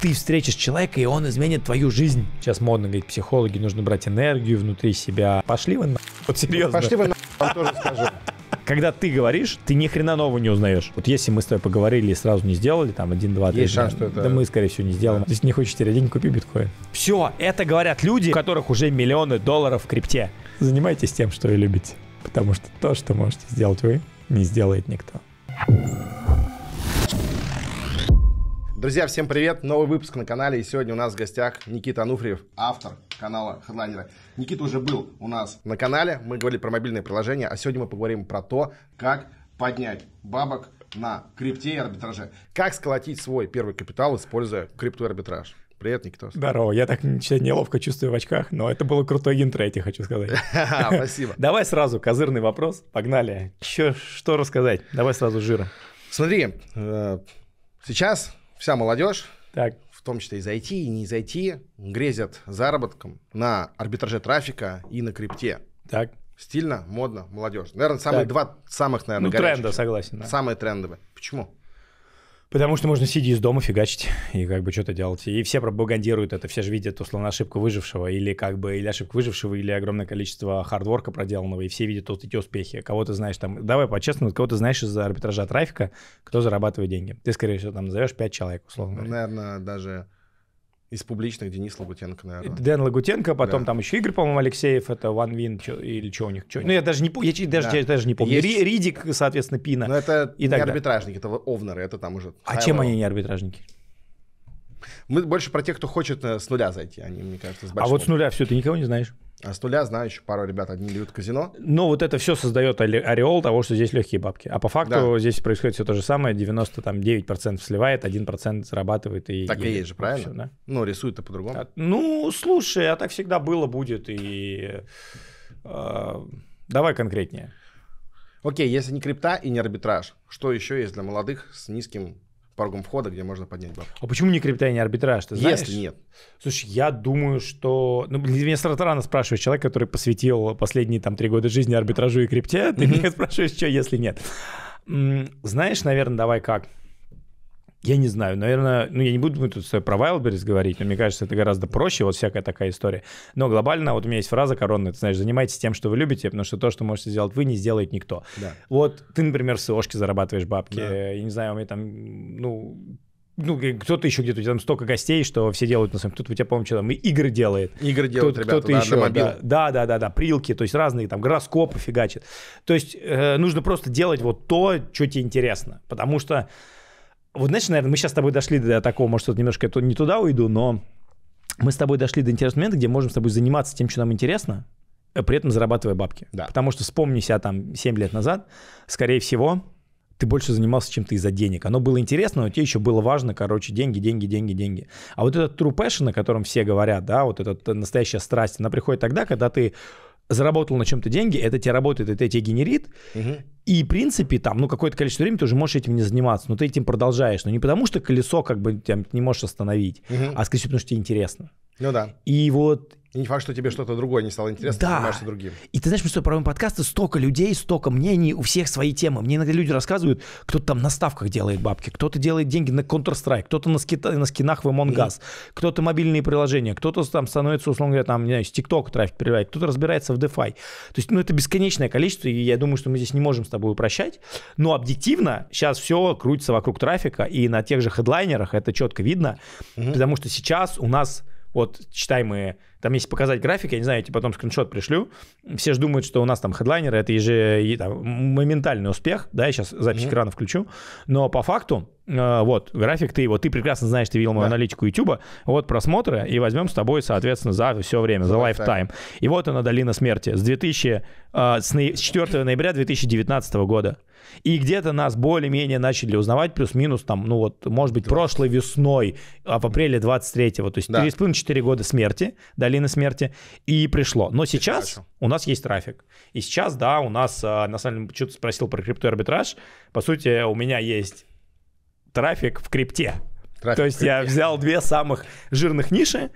ты встретишь человека, и он изменит твою жизнь. Сейчас модно говорить, психологи, нужно брать энергию внутри себя. Пошли вы на... Вот ну, серьезно. Пошли вы на... Вам тоже скажу. Когда ты говоришь, ты ни хрена нового не узнаешь. Вот если мы с тобой поговорили и сразу не сделали, там, один, два, три. Есть шанс, что это... Да мы, скорее всего, не сделаем. Да. Если не хочешь терять деньги, купи биткоин. Все, это говорят люди, у которых уже миллионы долларов в крипте. Занимайтесь тем, что вы любите. Потому что то, что можете сделать вы, не сделает никто. Друзья, всем привет! Новый выпуск на канале, и сегодня у нас в гостях Никита Ануфриев, автор канала Headliner. Никита уже был у нас на канале, мы говорили про мобильное приложение, а сегодня мы поговорим про то, как поднять бабок на крипте и арбитраже. Как сколотить свой первый капитал, используя крипту арбитраж? Привет, Никита. Здорово. Я так себя неловко чувствую в очках, но это было крутое интро, я тебе хочу сказать. Спасибо. Давай сразу козырный вопрос. Погнали. Еще что рассказать? Давай сразу жира. Смотри, э, сейчас вся молодежь, так. в том числе и зайти и не зайти, IT, грезят заработком на арбитраже трафика и на крипте. Так. Стильно, модно, молодежь. Наверное, самые так. два самых, наверное, ну, горячих. тренда, согласен. Да. Самые трендовые. Почему? Потому что можно сидеть из дома фигачить и как бы что-то делать. И все пропагандируют это, все же видят, условно, ошибку выжившего или как бы, или ошибку выжившего, или огромное количество хардворка проделанного, и все видят вот эти успехи. Кого ты знаешь там, давай по-честному, кого ты знаешь из арбитража трафика, кто зарабатывает деньги. Ты, скорее всего, там назовешь пять человек, условно говоря. Ну, Наверное, даже из публичных Денис Лагутенко, наверное. Дэн Лагутенко, потом да. там еще Игорь, по-моему, Алексеев, это One Win чё, или что у них. Чё, ну, ну, я даже не, я, я, даже, да. я, даже не помню. Есть... Ри, Ридик, соответственно, Пина. Но ну, это и не арбитражники, это овнеры, это там уже... А чем они не арбитражники? Мы больше про тех, кто хочет э, с нуля зайти, они, мне кажется, с большим. А вот с нуля все, ты никого не знаешь? А с нуля знаю еще пару ребят, одни любят казино. Но ну, вот это все создает ореол того, что здесь легкие бабки. А по факту да. здесь происходит все то же самое. 99% сливает, 1% зарабатывает. И так и есть же, правильно? Все, да? Ну, рисует-то по-другому. А, ну, слушай, а так всегда было, будет. И э, давай конкретнее. Окей, если не крипта и не арбитраж, что еще есть для молодых с низким порогом входа, где можно поднять бабки. А почему не крипта и не арбитраж? Ты знаешь? Если нет. Слушай, я думаю, что... Ну, меня сразу рано спрашивает человек, который посвятил последние там три года жизни арбитражу и крипте. Ты меня спрашиваешь, что если нет? Знаешь, наверное, давай как? Я не знаю, наверное, ну я не буду тут про Wildberries говорить, но мне кажется, это гораздо проще, вот всякая такая история. Но глобально, вот у меня есть фраза коронная, ты знаешь, занимайтесь тем, что вы любите, потому что то, что можете сделать вы, не сделает никто. Да. Вот ты, например, с ложки зарабатываешь бабки, да. я не знаю, у меня там, ну, ну, кто-то еще где-то, у тебя там столько гостей, что все делают на самом, Кто-то у тебя, по-моему, что там, игры делает. Игры делают, кто ребята, кто-то да, еще. На мобил. Да, да, да, да, прилки, то есть разные там гороскопы фигачат. То есть э, нужно просто делать вот то, что тебе интересно, потому что вот знаешь, наверное, мы сейчас с тобой дошли до такого, может, что-то немножко не туда уйду, но мы с тобой дошли до интересного момента, где можем с тобой заниматься тем, что нам интересно, э, при этом зарабатывая бабки. Да. Потому что вспомни себя там 7 лет назад, скорее всего, ты больше занимался чем-то из-за денег. Оно было интересно, но тебе еще было важно, короче, деньги, деньги, деньги, деньги. А вот этот true passion, о котором все говорят, да, вот эта настоящая страсть, она приходит тогда, когда ты заработал на чем-то деньги, это тебе работает, это тебе генерит, угу. И, в принципе, там, ну, какое-то количество времени ты уже можешь этим не заниматься, но ты этим продолжаешь. Но не потому, что колесо как бы там, не можешь остановить, угу. а, скорее всего, потому что тебе интересно. Ну да. И вот и не факт, что тебе что-то другое не стало интересно, да. ты занимаешься другим. И ты знаешь, мы с тобой проводим подкасты, столько людей, столько мнений, у всех свои темы. Мне иногда люди рассказывают, кто-то там на ставках делает бабки, кто-то делает деньги на Counter-Strike, кто-то на, скит... на скинах в Among Us, mm кто-то мобильные приложения, кто-то там становится, условно говоря, там, не знаю, с TikTok трафик переводит, кто-то разбирается в DeFi. То есть, ну, это бесконечное количество, и я думаю, что мы здесь не можем с тобой упрощать. Но объективно сейчас все крутится вокруг трафика, и на тех же хедлайнерах это четко видно, mm потому что сейчас у нас вот читаемые, там если показать график, я не знаю, я тебе потом скриншот пришлю, все же думают, что у нас там хедлайнеры, это еже там, моментальный успех, да, я сейчас запись mm-hmm. экрана включу, но по факту, э, вот, график ты, вот ты прекрасно знаешь, ты видел мою да. аналитику YouTube, вот просмотры, и возьмем с тобой, соответственно, за все время, за, за лайфтайм. И вот она, Долина Смерти, с 2000, э, с 4 ноября 2019 года и где-то нас более-менее начали узнавать, плюс-минус там, ну вот, может быть, прошлой весной, а в апреле 23-го, то есть да. 3,5-4 года смерти, долины смерти, и пришло. Но сейчас у нас есть трафик. И сейчас, да, у нас, а, на самом деле, что-то спросил про криптоарбитраж. По сути, у меня есть трафик в крипте. Трафик то есть я взял две самых жирных ниши,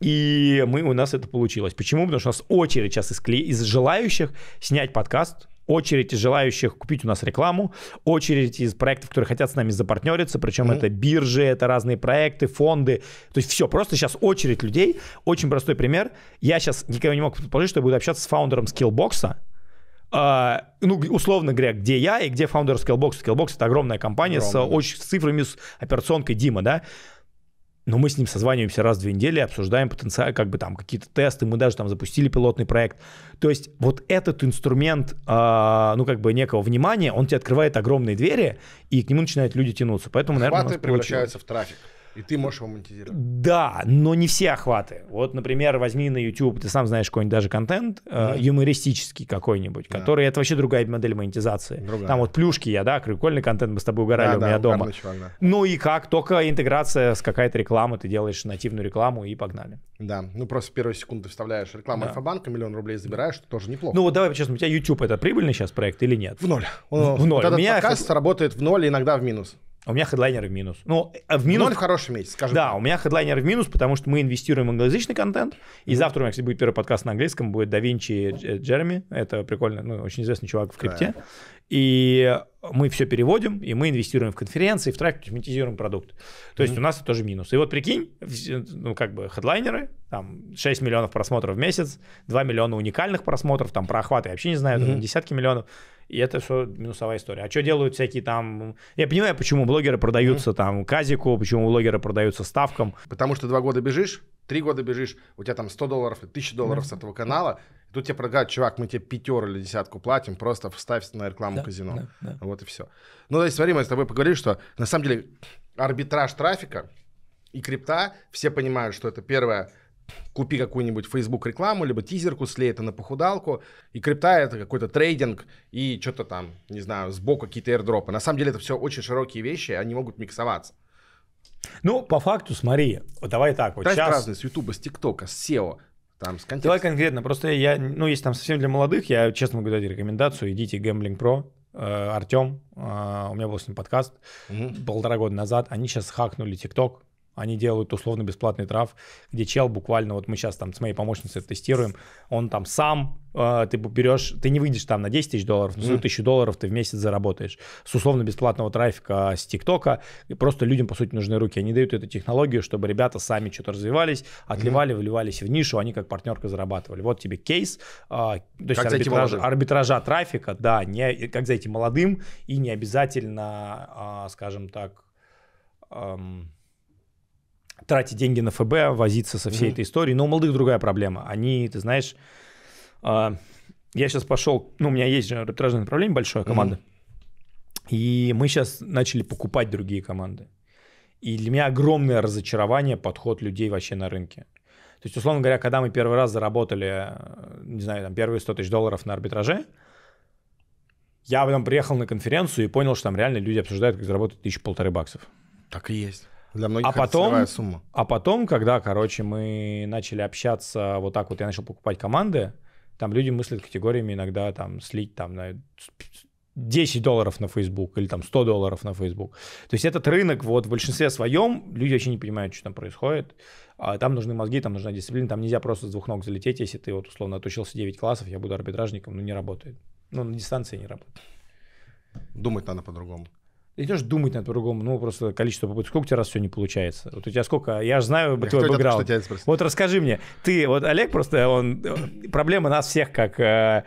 и мы, у нас это получилось. Почему? Потому что у нас очередь сейчас из, из желающих снять подкаст очередь из желающих купить у нас рекламу, очередь из проектов, которые хотят с нами запартнериться, причем mm-hmm. это биржи, это разные проекты, фонды, то есть все, просто сейчас очередь людей. Очень простой пример. Я сейчас никого не мог предположить, что я буду общаться с фаундером Skillbox, Uh, ну, условно говоря, где я и где фаундер Skillbox. Skillbox — это огромная компания Огромный, с, очень, с цифрами, с операционкой Дима, да но мы с ним созваниваемся раз в две недели, обсуждаем потенциал, как бы там какие-то тесты, мы даже там запустили пилотный проект. То есть вот этот инструмент, э, ну как бы некого внимания, он тебе открывает огромные двери, и к нему начинают люди тянуться. Поэтому, Охваты наверное, превращаются получилось. в трафик. И ты можешь его монетизировать. Да, но не все охваты. Вот, например, возьми на YouTube, ты сам знаешь какой-нибудь даже контент, да. э, юмористический какой-нибудь, да. который это вообще другая модель монетизации. Другая. Там вот плюшки я, да, прикольный контент, мы с тобой угорали да, у меня да, дома. чувак, да. Ну и как, только интеграция с какая-то реклама, ты делаешь нативную рекламу и погнали. Да, ну просто в первую секунду вставляешь рекламу да. Альфа-банка, миллион рублей забираешь, тоже неплохо. Ну вот давай честно, у тебя YouTube это прибыльный сейчас проект или нет? В ноль. Он, в ноль. Вот этот меня... подкаст работает в ноль, иногда в минус. А у меня хедлайнеры в минус. Ну, э, в минус... Ноль в хороший месяц, скажем. Да, у меня хедлайнеры в минус, потому что мы инвестируем в англоязычный контент. И завтра у меня, кстати, будет первый подкаст на английском, будет Давинчи Винчи Джереми. Это прикольно, ну, очень известный чувак в крипте. Да. И мы все переводим, и мы инвестируем в конференции, в трафик, автоматизируем продукт. То mm-hmm. есть у нас это тоже минус. И вот прикинь, ну как бы хедлайнеры, там 6 миллионов просмотров в месяц, 2 миллиона уникальных просмотров, там про охваты я вообще не знаю, mm-hmm. десятки миллионов. И это все минусовая история. А что делают всякие там... Я понимаю, почему блогеры продаются mm-hmm. там казику, почему блогеры продаются ставкам. Потому что два года бежишь, три года бежишь, у тебя там 100 долларов, 1000 долларов mm-hmm. с этого канала, и тут тебе предлагают, чувак, мы тебе пятеру или десятку платим, просто вставь на рекламу да, казино. Да, да. Вот и все. Ну, то есть, смотри, мы с тобой поговорили, что на самом деле арбитраж трафика и крипта, все понимают, что это первое, купи какую-нибудь Facebook рекламу, либо тизерку, слей это на похудалку, и крипта это какой-то трейдинг, и что-то там, не знаю, сбоку какие-то airdropы. На самом деле это все очень широкие вещи, они могут миксоваться. Ну, по факту, смотри, давай так вот. сейчас... разные с YouTube, с TikTok, с SEO, там, с контекста. Давай конкретно, просто я, ну, если там совсем для молодых, я честно могу дать рекомендацию, идите Gambling Pro, э, Артем, э, у меня был с ним подкаст угу. полтора года назад, они сейчас хакнули ТикТок, они делают условно бесплатный трав, где чел буквально, вот мы сейчас там с моей помощницей тестируем, он там сам, э, ты берешь, ты не выйдешь там на 10 тысяч долларов, но свою mm. тысячу долларов ты в месяц заработаешь. С условно бесплатного трафика с ТикТока, просто людям, по сути, нужны руки. Они дают эту технологию, чтобы ребята сами что-то развивались, отливали, mm. вливались в нишу, они как партнерка зарабатывали. Вот тебе кейс, э, то есть арбитраж, арбитража трафика, да, не, как зайти молодым и не обязательно, э, скажем так, эм, тратить деньги на ФБ, возиться со всей mm-hmm. этой историей. Но у молодых другая проблема. Они, ты знаешь, а, я сейчас пошел, ну, у меня есть же арбитражное направление, большая команда. Mm-hmm. И мы сейчас начали покупать другие команды. И для меня огромное разочарование подход людей вообще на рынке. То есть, условно говоря, когда мы первый раз заработали, э, не знаю, там, первые 100 тысяч долларов на арбитраже, я потом приехал на конференцию и понял, что там реально люди обсуждают, как заработать тысячу полторы баксов. Так и есть. Для многих а потом, сумма. А потом, когда, короче, мы начали общаться вот так вот, я начал покупать команды, там люди мыслят категориями иногда там слить там на 10 долларов на Facebook или там 100 долларов на Facebook. То есть этот рынок вот в большинстве своем, люди вообще не понимают, что там происходит. А там нужны мозги, там нужна дисциплина, там нельзя просто с двух ног залететь, если ты вот условно отучился 9 классов, я буду арбитражником, но ну, не работает. Ну, на дистанции не работает. Думать надо по-другому не то, думать над по-другому, ну, просто количество попыток. Сколько у тебя раз все не получается? Вот у тебя сколько? Я же знаю я твой бэкграунд. Вот расскажи мне. Ты, вот Олег просто, он... Э, проблема нас всех, как э,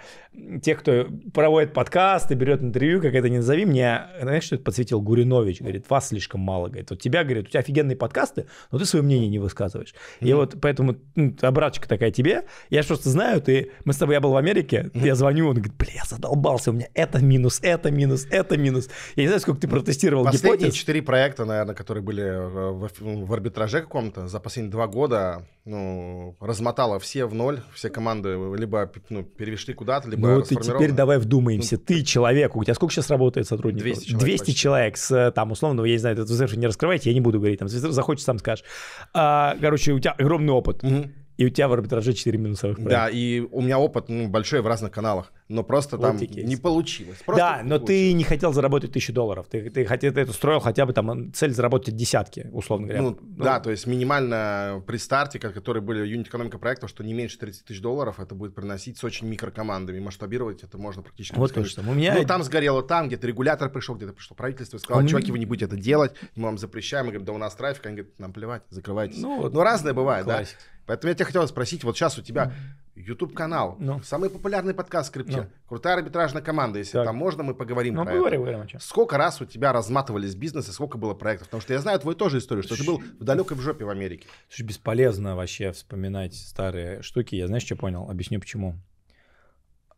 тех, кто проводит подкасты, берет интервью, как это ни назови, мне, знаешь, что это подсветил Гуринович, говорит, вас слишком мало, говорит, вот тебя, говорит, у тебя офигенные подкасты, но ты свое мнение не высказываешь. Mm-hmm. И вот поэтому ну, обраточка такая тебе, я просто знаю, ты, мы с тобой, я был в Америке, mm-hmm. я звоню, он говорит, бля, я задолбался, у меня это минус, это минус, это минус. Я не знаю, сколько ты протестировал Последние гипотез. четыре проекта, наверное, которые были э, в, ну, в арбитраже каком-то за последние два года, ну, размотало все в ноль, все команды либо ну, перевешли куда-то, либо ну, ты теперь давай вдумаемся. Ну, ты человек, у тебя сколько сейчас работает сотрудников? 200 человек. 200 почти. человек с, э, там, условно, я не знаю, это не раскрывайте, я не буду говорить, там, захочешь, сам скажешь. А, короче, у тебя огромный опыт. Угу. И у тебя в арбитраже 4 минусовых проекта. Да, и у меня опыт ну, большой в разных каналах, но просто вот там не получилось. Просто да, не но получилось. ты не хотел заработать тысячу долларов, ты, ты, хотел, ты это строил хотя бы там цель заработать десятки, условно говоря. Ну, ну, да, то есть минимально при старте, которые были юнит-экономика проектов, что не меньше 30 тысяч долларов это будет приносить с очень микрокомандами, масштабировать это можно практически. Вот точно. У меня... Ну там сгорело, там где-то регулятор пришел, где-то пришло правительство, сказал, меня... чуваки, вы не будете это делать, мы вам запрещаем, мы говорим, да у нас трафик, они говорят, нам плевать, закрывайтесь. Ну, вот, ну разное бывает, классик. да. Поэтому я тебя хотел спросить, вот сейчас у тебя YouTube-канал, ну. самый популярный подкаст крипте, ну. крутая арбитражная команда, если так. там можно, мы поговорим ну, про поговорим, это. Поговорим, сколько раз у тебя разматывались бизнесы, сколько было проектов? Потому что я знаю твою тоже историю, что Ш... ты был в далекой в жопе в Америке. Слушай, бесполезно вообще вспоминать старые штуки. Я знаешь, что понял? Объясню почему.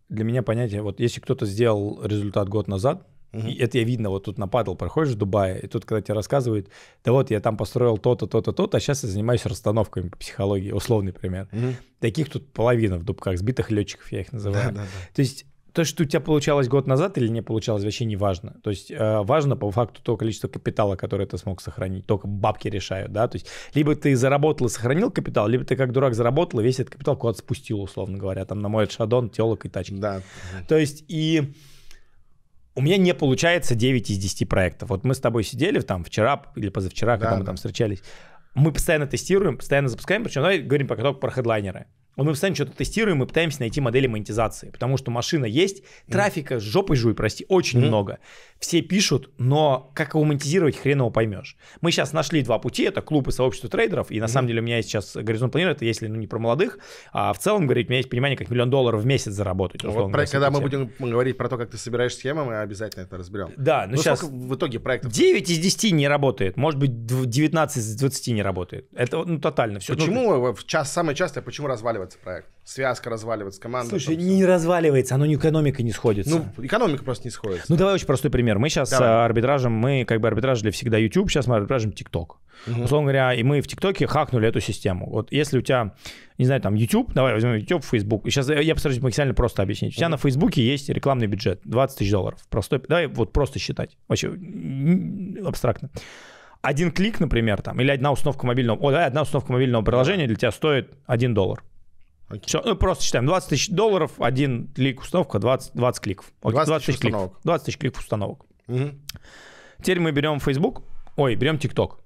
Для меня понятие, вот если кто-то сделал результат год назад, Угу. И это я видно, вот тут на падл проходишь в Дубае, и тут, когда тебе рассказывают, да вот я там построил то-то, то-то, то-то, а сейчас я занимаюсь расстановками по психологии, условный пример. Угу. Таких тут половина в дубках, сбитых летчиков я их называю. Да, да, да. То есть то, что у тебя получалось год назад или не получалось, вообще не важно. То есть э, важно по факту то количество капитала, которое ты смог сохранить. Только бабки решают, да. То есть либо ты заработал и сохранил капитал, либо ты как дурак заработал и весь этот капитал куда-то спустил, условно говоря, там на мой шадон, телок и тачки. Да. То есть и у меня не получается 9 из 10 проектов. Вот мы с тобой сидели там вчера или позавчера, да, когда мы да. там встречались. Мы постоянно тестируем, постоянно запускаем. Причем давай говорим пока только про хедлайнеры. Ну, мы постоянно что-то тестируем и пытаемся найти модели монетизации, потому что машина есть, трафика с жопой жуй, прости, очень mm-hmm. много. Все пишут, но как его монетизировать, хрен его поймешь. Мы сейчас нашли два пути, это клуб и сообщество трейдеров, и на mm-hmm. самом деле у меня есть сейчас горизонт планирования, если ну, не про молодых, а в целом, говорить, у меня есть понимание, как миллион долларов в месяц заработать. Вот про, когда мы будем говорить про то, как ты собираешь схемы, мы обязательно это разберем. Да, но ну, сейчас... Ну, в итоге проектов? 9 из 10 не работает, может быть, 19 из 20 не работает. Это ну, тотально все. Ну, почему ну, в час, самое частое, а почему разваливается? разваливается проект. Связка разваливается, команда. Слушай, не все. разваливается, оно не экономика не сходится. Ну, экономика просто не сходится. Ну, давай очень простой пример. Мы сейчас давай. А, арбитражем, мы как бы арбитражили всегда YouTube, сейчас мы арбитражим TikTok. Угу. Условно говоря, и мы в ТикТоке хакнули эту систему. Вот если у тебя, не знаю, там YouTube, давай возьмем YouTube, Facebook. Сейчас я постараюсь максимально просто объяснить. У тебя угу. на Фейсбуке есть рекламный бюджет, 20 тысяч долларов. Простой, давай вот просто считать. Вообще абстрактно один клик, например, там, или одна установка мобильного, о, да, одна установка мобильного приложения для тебя стоит 1 доллар. Okay. Все, ну, просто считаем, 20 тысяч долларов, один клик установка, 20, 20 кликов. Okay, 20, 20 тысяч кликов. 20 тысяч кликов установок. Угу. Теперь мы берем Facebook, ой, берем TikTok.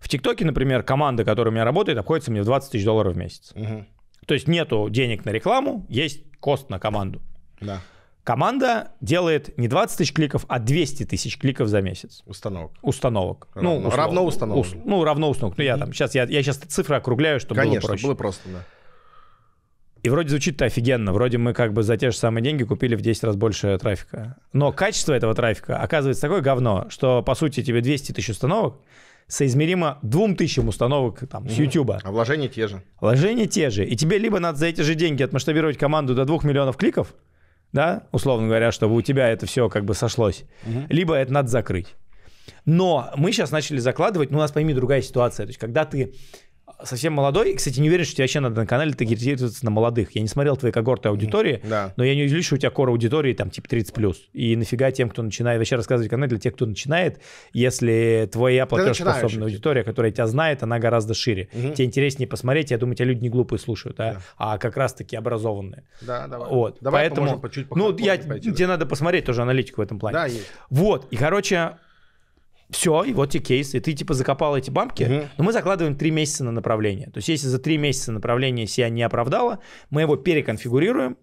В ТикТоке, например, команда, которая у меня работает, обходится мне в 20 тысяч долларов в месяц. Угу. То есть нету денег на рекламу, есть кост на команду. Да. Команда делает не 20 тысяч кликов, а 200 тысяч кликов за месяц. Установок. Установок. Равно, ну, равно установок. Ус, ну, равно установок. Ну, я там сейчас, я, я сейчас цифры округляю, чтобы Конечно, было проще. было просто, да. И вроде звучит-то офигенно, вроде мы как бы за те же самые деньги купили в 10 раз больше трафика. Но качество этого трафика оказывается такое говно, что, по сути, тебе 200 тысяч установок, соизмеримо двум тысячам установок там, с YouTube. А вложения те же. Вложения те же. И тебе либо надо за эти же деньги отмасштабировать команду до 2 миллионов кликов, да, условно говоря, чтобы у тебя это все как бы сошлось, угу. либо это надо закрыть. Но мы сейчас начали закладывать, ну, у нас, пойми, другая ситуация. То есть, когда ты совсем молодой. И, кстати, не уверен, что тебе вообще надо на канале таргетироваться на молодых. Я не смотрел твои когорты аудитории, да. но я не удивлюсь, что у тебя кора аудитории там типа 30 плюс. И нафига тем, кто начинает вообще рассказывать канал для тех, кто начинает, если твоя платежеспособная аудитория, которая тебя знает, она гораздо шире. Угу. Тебе интереснее посмотреть, я думаю, тебя люди не глупые слушают, а, да. а как раз-таки образованные. Да, давай. Вот. Давай Поэтому, по чуть Ну, я, пойти, тебе да. надо посмотреть тоже аналитику в этом плане. Да, есть. Вот. И, короче, все, и вот тебе кейс, и ты типа закопал эти бабки, угу. но мы закладываем три месяца на направление. То есть если за три месяца направление себя не оправдало, мы его переконфигурируем,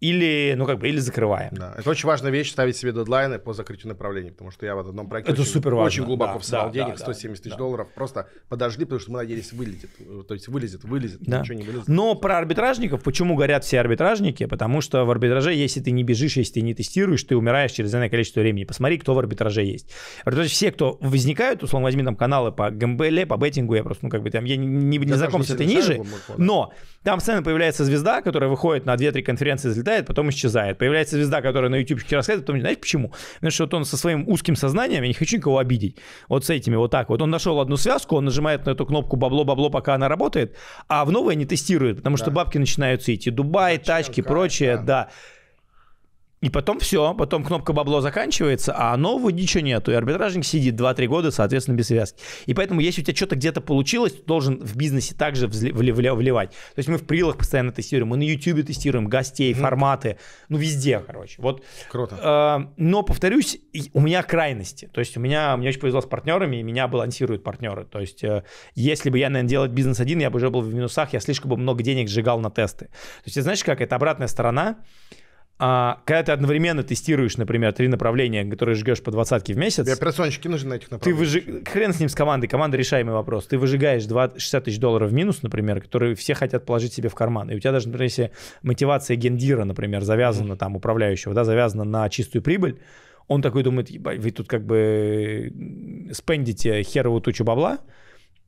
или, ну, как бы, или закрываем. Да. Это очень важная вещь, ставить себе дедлайны по закрытию направлений, потому что я в одном проекте это очень, супер важно. очень глубоко да, всрал да, денег, да, 170 тысяч да. долларов, просто подожди, потому что мы надеялись вылетит, э, то есть вылезет, вылезет, да. ничего не вылезет. Но про арбитражников, почему горят все арбитражники? Потому что в арбитраже, если ты не бежишь, если ты не тестируешь, ты умираешь через энное количество времени. Посмотри, кто в арбитраже есть. Арбитраж, все, кто возникают, условно возьми там каналы по ГМБЛ, по беттингу, я просто, ну, как бы, там, я не, не, не знаком с этой ниже, но там сцена появляется звезда, которая выходит на 2-3 конференции, взлетает, летает, потом исчезает. Появляется звезда, которая на ютубчике рассказывает, потом, знаете почему? Потому что вот он со своим узким сознанием, я не хочу никого обидеть, вот с этими вот так вот. Он нашел одну связку, он нажимает на эту кнопку бабло-бабло, пока она работает, а в новое не тестирует, потому да. что бабки начинают идти. Дубай, Началка, тачки, прочее, да. да. И потом все, потом кнопка бабло заканчивается, а нового ничего нету. И арбитражник сидит 2-3 года, соответственно, без связки. И поэтому, если у тебя что-то где-то получилось, ты должен в бизнесе также вливать. То есть мы в прилах постоянно тестируем, мы на YouTube тестируем гостей, ну. форматы, ну везде, короче. Вот. Круто. Э, но, повторюсь, у меня крайности. То есть у меня, мне очень повезло с партнерами, и меня балансируют партнеры. То есть э, если бы я, наверное, делал бизнес один, я бы уже был в минусах, я слишком бы много денег сжигал на тесты. То есть, знаешь, как это обратная сторона а, когда ты одновременно тестируешь, например, три направления, которые жгешь по двадцатке в месяц... Тебе операционщики нужны на этих направлениях. Ты выжи... Хрен с ним, с командой. Команда решаемый вопрос. Ты выжигаешь 20... 60 тысяч долларов в минус, например, которые все хотят положить себе в карман. И у тебя даже, например, если мотивация гендира, например, завязана mm-hmm. там управляющего, да, завязана на чистую прибыль, он такой думает, вы тут как бы спендите херовую тучу бабла,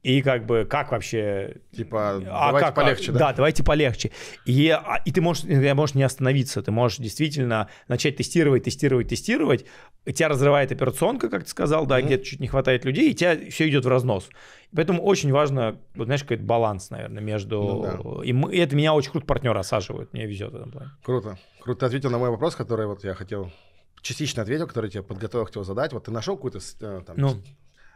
и как бы, как вообще... Типа, а давайте как, а, полегче, да? Да, давайте полегче. И, а, и ты можешь, ты можешь не остановиться, ты можешь действительно начать тестировать, тестировать, тестировать. Тебя разрывает операционка, как ты сказал, да, mm-hmm. где-то чуть не хватает людей, и тебя все идет в разнос. Поэтому очень важно, вот знаешь, какой-то баланс, наверное, между... Ну, да. и, мы, и это меня очень круто партнеры осаживают, мне везет в этом плане. Круто. Круто ты ответил на мой вопрос, который вот я хотел частично ответил, который тебе подготовил, хотел задать. Вот ты нашел какую-то э, там, ну.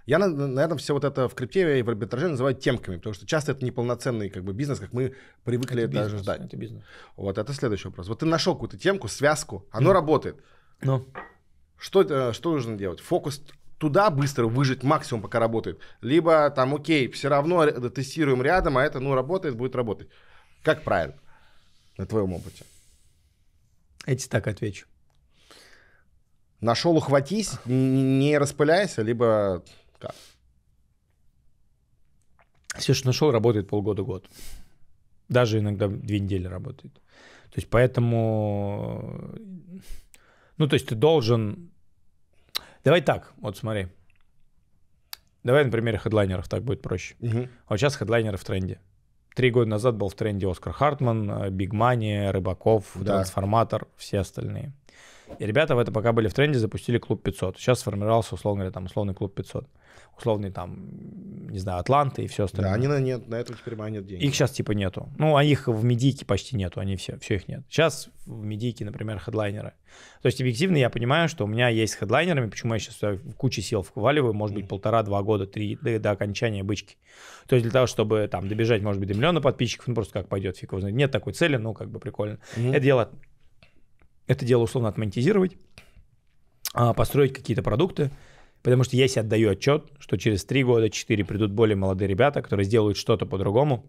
Я, наверное, все вот это в крипте и в арбитраже называют темками, потому что часто это неполноценный как бы, бизнес, как мы привыкли это даже бизнес, ждать. Это бизнес. Вот, это следующий вопрос. Вот ты нашел какую-то темку, связку, оно mm. работает. Ну. Что, э, что нужно делать? Фокус туда быстро выжить максимум, пока работает. Либо там, окей, все равно тестируем рядом, а это, ну, работает, будет работать. Как правильно? На твоем опыте. Эти так отвечу. Нашел ухватись, не распыляйся, либо как? Все, что нашел, работает полгода-год. Даже иногда две недели работает. То есть поэтому... Ну, то есть ты должен... Давай так, вот смотри. Давай на примере хедлайнеров, так будет проще. Угу. А вот сейчас хедлайнеры в тренде. Три года назад был в тренде Оскар Хартман, э, Биг Мани, Рыбаков, да. Трансформатор, все остальные. И ребята в это пока были в тренде, запустили клуб 500. Сейчас сформировался, условно говоря, там условный клуб 500 условный там, не знаю, Атланты и все остальное. Да, они на, нет, на этом теперь манят деньги. Их сейчас типа нету. Ну, а их в медийке почти нету, они все, все их нет. Сейчас в медийке, например, хедлайнеры. То есть объективно я понимаю, что у меня есть хедлайнерами, почему я сейчас в кучу сил вкваливаю, может быть, полтора-два года, три до, до окончания бычки. То есть для того, чтобы там добежать, может быть, до миллиона подписчиков, ну просто как пойдет, фиг его знает. Нет такой цели, ну как бы прикольно. Угу. Это дело, это дело условно отмонетизировать, а, построить какие-то продукты, Потому что я себе отдаю отчет, что через три года, четыре придут более молодые ребята, которые сделают что-то по-другому,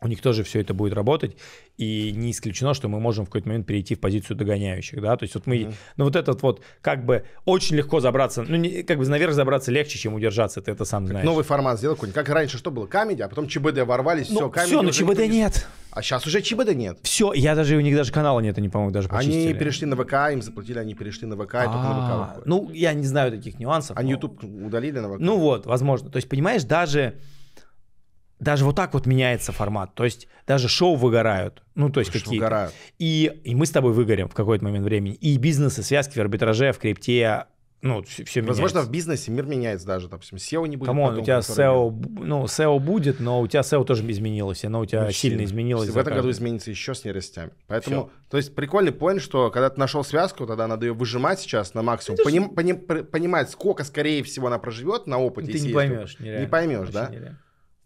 у них тоже все это будет работать, и не исключено, что мы можем в какой-то момент перейти в позицию догоняющих, да, то есть вот мы, ну вот этот вот, как бы, очень легко забраться, ну, не, как бы наверх забраться легче, чем удержаться, ты это сам как Новый формат сделал какой-нибудь, как раньше что было, камеди, а потом ЧБД ворвались, ну, все, камеди все, ну, но ЧБД не... нет. А сейчас уже ЧБД нет. Все, я даже, у них даже канала нет, они, по-моему, даже почистили. Они перешли на ВК, им заплатили, они перешли на ВК, и только на ВК а, Ну, я не знаю таких нюансов. А они YouTube удалили на ВК? Ну вот, возможно, то есть, понимаешь, даже даже вот так вот меняется формат. То есть даже шоу выгорают. Ну, то есть какие-то. И, и мы с тобой выгорим в какой-то момент времени. И бизнесы, связки в арбитраже, в крипте, ну, все меняется. Возможно, в бизнесе мир меняется даже, допустим, SEO не будет. Камон, у тебя SEO, ну, SEO будет, но у тебя SEO тоже изменилось, оно у тебя Очень сильно, сильно изменилось. В этом году изменится еще с нерастями. Поэтому, все. то есть, прикольный поинт, что когда ты нашел связку, тогда надо ее выжимать сейчас на максимум, поним, поним, понимать, сколько, скорее всего, она проживет на опыте. Ты не поймешь, нереально. Не поймешь, Очень да? Нереально.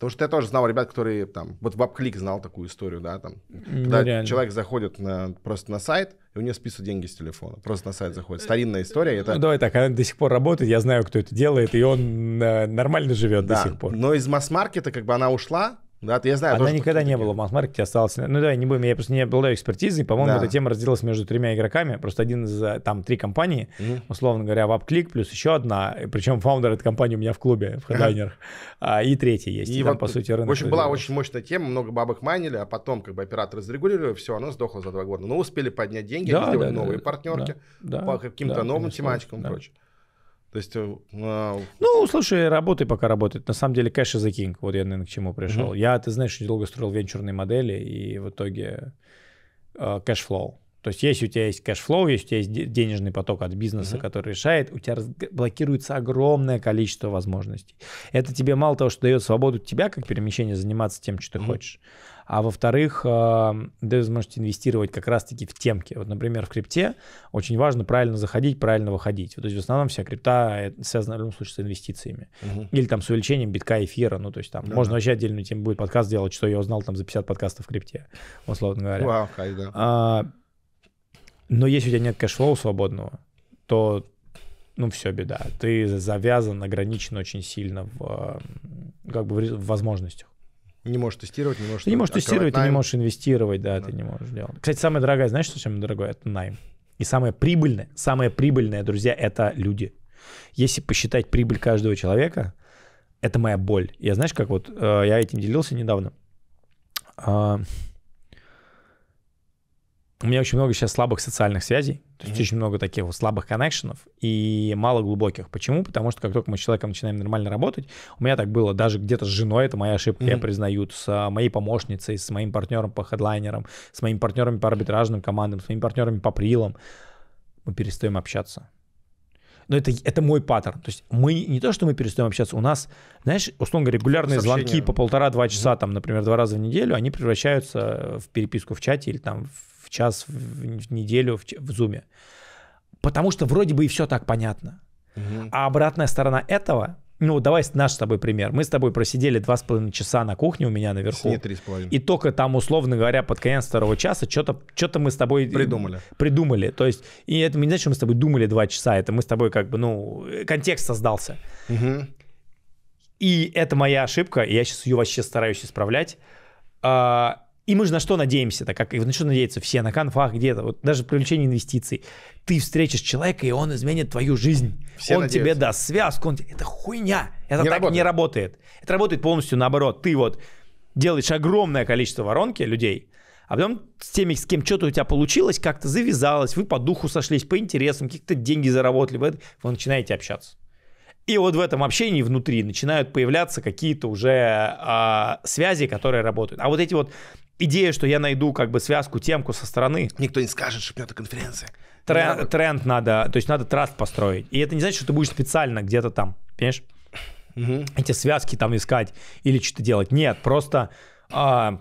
Потому что я тоже знал ребят, которые там, вот в Вапклик знал такую историю, да, там, когда ну, реально. человек заходит на, просто на сайт, и у него списывают деньги с телефона, просто на сайт заходит. Э, Старинная история. Это... Ну, давай так, она до сих пор работает, я знаю, кто это делает, и он э, нормально живет да, до сих пор. но из масс-маркета как бы она ушла, да, я знаю. Она никогда не была в масс-маркете, осталась... Ну, давай не будем, я просто не обладаю экспертизой. По-моему, да. эта тема разделилась между тремя игроками. Просто один из, э, там, три компании, угу. условно говоря, вапклик плюс еще одна. Причем фаундер этой компании у меня в клубе, в хедлайнер. А, и третий есть. И, и там, вот, по сути, рынок. В общем, была очень мощная тема, много бабок майнили, а потом, как бы, операторы зарегулировали, все, оно сдохло за два года. Но успели поднять деньги, да, сделать да, новые да, партнерки да, по каким-то да, новым конечно, тематикам да. прочее. То есть... Э, а... Ну, слушай, работай, пока работает. На самом деле, кэш is a king. Вот я, наверное, к чему пришел. Угу. Я, ты знаешь, очень долго строил венчурные модели, и в итоге кэшфлоу. То есть, если у тебя есть кэшфлоу, если у тебя есть денежный поток от бизнеса, mm-hmm. который решает, у тебя блокируется огромное количество возможностей. Это тебе мало того, что дает свободу тебя, как перемещение, заниматься тем, что ты mm-hmm. хочешь а во-вторых, э, вы возможность инвестировать как раз-таки в темки. Вот, например, в крипте очень важно правильно заходить, правильно выходить. Вот, то есть в основном вся крипта э, связана в любом случае с инвестициями. Угу. Или там с увеличением битка эфира. Ну, то есть там да. можно вообще отдельную тему будет подкаст делать, что я узнал там за 50 подкастов в крипте, условно говоря. Вау, хай, да. а, но если у тебя нет кэшфлоу свободного, то ну все, беда. Ты завязан, ограничен очень сильно в, как бы, в возможностях. Не можешь тестировать, не можешь... Ты не можешь тестировать, найм. ты не можешь инвестировать, да, да, ты не можешь делать. Кстати, самое дорогое, знаешь, что самое дорогое? Это найм. И самое прибыльное, самое прибыльное, друзья, это люди. Если посчитать прибыль каждого человека, это моя боль. Я знаешь, как вот, э, я этим делился недавно. А, у меня очень много сейчас слабых социальных связей, то есть mm-hmm. очень много таких вот слабых коннекшенов и мало глубоких. Почему? Потому что как только мы с человеком начинаем нормально работать, у меня так было даже где-то с женой, это моя ошибка, mm-hmm. я признаю, с а, моей помощницей, с моим партнером по хедлайнерам, с моими партнерами по арбитражным командам, с моими партнерами по прилам, мы перестаем общаться. Но это, это мой паттерн. То есть мы не то, что мы перестаем общаться, у нас, знаешь, условно говоря, регулярные Сообщение. звонки по полтора-два часа, mm-hmm. там, например, два раза в неделю, они превращаются в переписку в чате или там в час в, неделю в, зуме, Потому что вроде бы и все так понятно. Угу. А обратная сторона этого, ну, давай наш с тобой пример. Мы с тобой просидели два с половиной часа на кухне у меня наверху. Не три с половиной. И только там, условно говоря, под конец второго часа что-то что то мы с тобой... Э, придумали. Придумали. То есть, и это не значит, что мы с тобой думали два часа. Это мы с тобой как бы, ну, э, контекст создался. Угу. И это моя ошибка, я сейчас ее вообще стараюсь исправлять. А, и мы же на что надеемся, так как и на что надеются все, на конфах где-то, вот даже привлечение инвестиций. Ты встретишь человека, и он изменит твою жизнь. Все он надеются. тебе даст связку, он тебе... Это хуйня. Это не так работает. не работает. Это работает полностью наоборот. Ты вот делаешь огромное количество воронки людей, а потом с теми, с кем что-то у тебя получилось, как-то завязалось, вы по духу сошлись, по интересам, какие-то деньги заработали, вы, вы начинаете общаться. И вот в этом общении внутри начинают появляться какие-то уже а, связи, которые работают. А вот эти вот идея, что я найду как бы связку, темку со стороны. Никто не скажет, что это конференция. Тренд, надо... тренд надо, то есть надо траст построить. И это не значит, что ты будешь специально где-то там, понимаешь? Угу. Эти связки там искать или что-то делать. Нет, просто... А,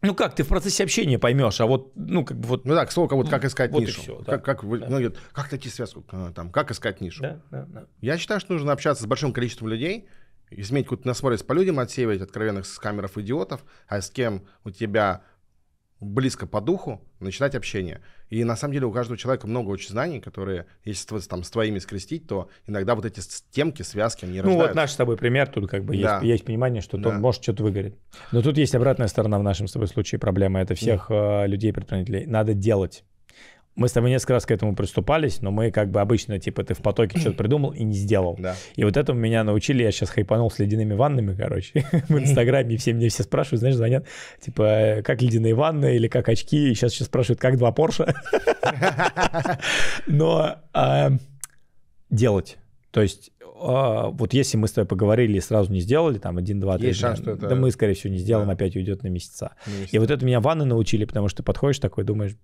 ну как, ты в процессе общения поймешь, а вот, ну как бы вот... Ну да, к слову, вот, как ну, искать вот нишу. Все, да. как, как, ну, как найти связку, э, там, как искать нишу. Да, да, да. Я считаю, что нужно общаться с большим количеством людей, изменить какую-то насмотренность по людям, отсеивать откровенных с камеров идиотов, а с кем у тебя близко по духу, начинать общение. И на самом деле у каждого человека много очень знаний, которые, если там с твоими скрестить, то иногда вот эти темки, связки, они Ну рождаются. вот наш с тобой пример, тут как бы да. есть, есть понимание, что да. он может что-то выгореть. Но тут есть обратная сторона в нашем с тобой случае проблемы. Это всех mm. Э, людей-предпринимателей. Надо делать. Мы с тобой несколько раз к этому приступались, но мы как бы обычно, типа, ты в потоке что-то придумал и не сделал. Да. И вот этому меня научили, я сейчас хайпанул с ледяными ваннами, короче, в Инстаграме, все меня все спрашивают, знаешь, звонят, типа, как ледяные ванны или как очки, и сейчас еще спрашивают, как два Порше. Но а, делать. То есть а, вот если мы с тобой поговорили и сразу не сделали, там, один, два, три, да мы, скорее всего, не сделаем, опять уйдет на месяца. на месяца. И вот это меня ванны научили, потому что ты подходишь такой, думаешь,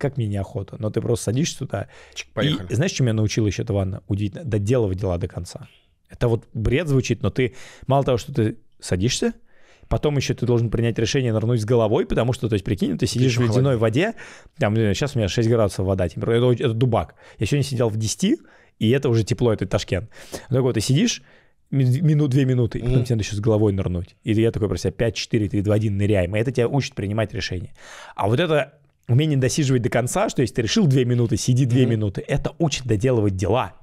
как мне неохота. Но ты просто садишься туда. Чик, И знаешь, чем я научил еще эта ванна? Удивительно. Доделывать дела до конца. Это вот бред звучит, но ты мало того, что ты садишься, потом еще ты должен принять решение нырнуть с головой, потому что, то есть, прикинь, ты сидишь ты в ледяной воде, там, сейчас у меня 6 градусов вода, это, это дубак. Я сегодня сидел в 10, и это уже тепло, это Ташкент. Так вот, ты сидишь, минут две минуты, и потом mm. тебе надо еще с головой нырнуть. И я такой про себя 5, 4, 3, 2, 1, ныряем. И это тебя учит принимать решения. А вот это умение досиживать до конца, что если ты решил 2 минуты, сиди 2 mm-hmm. минуты, это учит доделывать дела.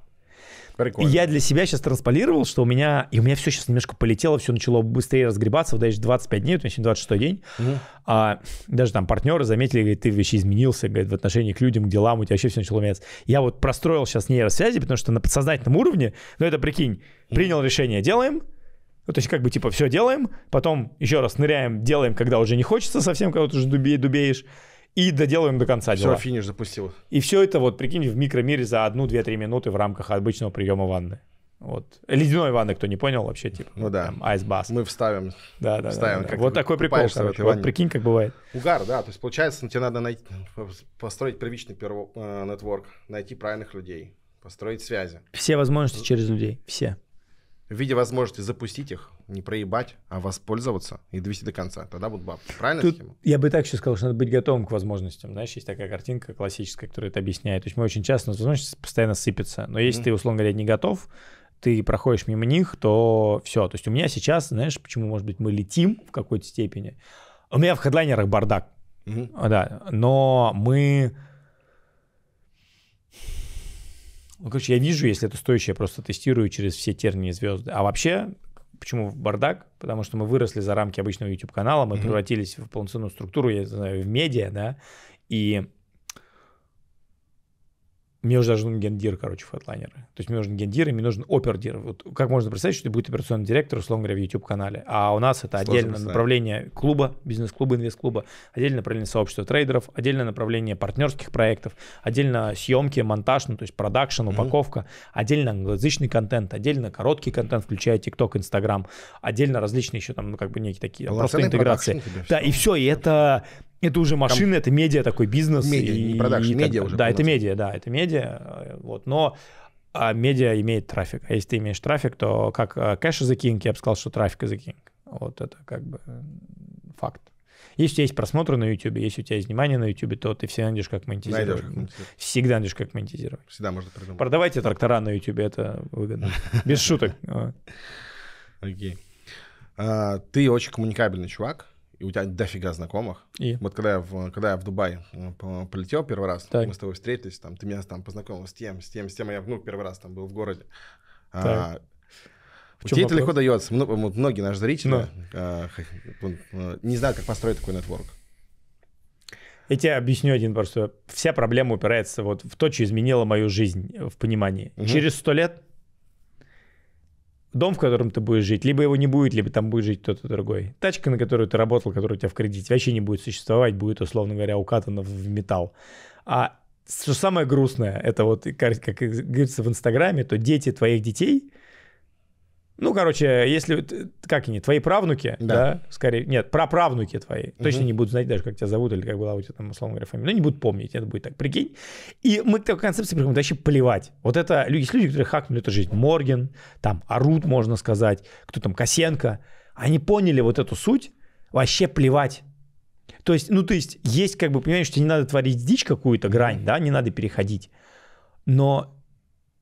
Прикольно. И я для себя сейчас трансполировал, что у меня, и у меня все сейчас немножко полетело, все начало быстрее разгребаться, вот даже 25 дней, вот у меня 26 день, угу. а, даже там партнеры заметили, говорит, ты вообще изменился, говорит, в отношении к людям, к делам, у тебя вообще все начало меняться. Я вот простроил сейчас нейросвязи, потому что на подсознательном уровне, ну это прикинь, принял решение, делаем, ну, то есть как бы типа все делаем, потом еще раз ныряем, делаем, когда уже не хочется совсем, когда ты уже дубеешь, и доделываем до конца все, дела. Все, финиш запустил. И все это, вот, прикинь в микромире за одну, две, три минуты в рамках обычного приема ванны. Вот. Ледяной ванны, кто не понял вообще, типа. Ну да. Там, айсбас. Мы вставим. Да, да. Вставим, да, да. Вот такой прикол, короче. Вот прикинь, как бывает. Угар, да. То есть, получается, тебе надо найти, построить первичный перво, э, нетворк, найти правильных людей, построить связи. Все возможности через людей. Все в виде возможности запустить их, не проебать, а воспользоваться и довести до конца. Тогда будут бабки. Правильно Тут схема? Я бы так еще сказал, что надо быть готовым к возможностям. Знаешь, есть такая картинка классическая, которая это объясняет. То есть мы очень часто, возможности постоянно сыпятся. Но если mm-hmm. ты, условно говоря, не готов, ты проходишь мимо них, то все. То есть у меня сейчас, знаешь, почему, может быть, мы летим в какой-то степени. У меня в хедлайнерах бардак. Mm-hmm. Да, но мы Ну, короче, я вижу, если это стоящее, я просто тестирую через все тернии звезды. А вообще, почему в бардак? Потому что мы выросли за рамки обычного YouTube-канала, мы mm-hmm. превратились в полноценную структуру, я знаю, в медиа, да, и мне уже даже нужен гендир, короче, флетлайнера. То есть мне нужен гендир, и мне нужен опердир. Вот как можно представить, что ты будет операционный директор, условно говоря, в YouTube-канале? А у нас это отдельное направление клуба, бизнес-клуба, инвест-клуба, отдельное направление сообщества трейдеров, отдельное направление партнерских проектов, отдельно съемки, монтаж, ну, то есть продакшн, упаковка, mm-hmm. отдельно англоязычный контент, отдельно короткий контент, включая TikTok, Instagram, отдельно различные еще там, ну, как бы некие такие, просто интеграции. Да, и все, и это это уже машины, Там... это медиа такой бизнес. Медиа, и, не продакшн, медиа так, уже. Да, это медиа, да, это медиа. Э, вот, но а медиа имеет трафик. А если ты имеешь трафик, то как э, кэш за кинг, я бы сказал, что трафик за кинг. Вот это как бы э, факт. Если у тебя есть просмотры на YouTube, если у тебя есть внимание на YouTube, то ты всегда найдешь, как монетизировать. Найдешь, как монетизировать. Всегда найдешь, как монетизировать. Всегда можно придумать. Продавайте трактора на YouTube, это выгодно. Без шуток. Окей. А, ты очень коммуникабельный чувак и у тебя дофига знакомых. И? Вот когда я в, когда я в Дубай полетел первый раз, так. мы с тобой встретились, там, ты меня там познакомил с тем, с тем, с тем, а я, ну, первый раз там был в городе. А, так. А, Тебе это легко дается. Многие наши зрители Но. Ну. А, э, не знают, как построить такой нетворк. Я тебе объясню один просто. Вся проблема упирается вот в то, что изменило мою жизнь в понимании. Угу. Через сто лет дом, в котором ты будешь жить, либо его не будет, либо там будет жить кто-то другой. Тачка, на которую ты работал, которая у тебя в кредите, вообще не будет существовать, будет, условно говоря, укатана в металл. А что самое грустное, это вот, как, как говорится в Инстаграме, то дети твоих детей – ну, короче, если, э, как они, твои правнуки, да, да скорее, нет, праправнуки твои, угу. точно не будут знать даже, как тебя зовут или как была у тебя там, условно говоря, фамилия, ну, не будут помнить, это будет так, прикинь. И мы к такой концепции приходим, вообще плевать. Вот это, есть люди, которые хакнули эту жизнь, Морген, там, Арут, можно сказать, кто там, Косенко, они поняли вот эту суть, вообще плевать. То есть, ну, то есть, есть, как бы, понимаешь, что не надо творить дичь какую-то, грань, да, не надо переходить, но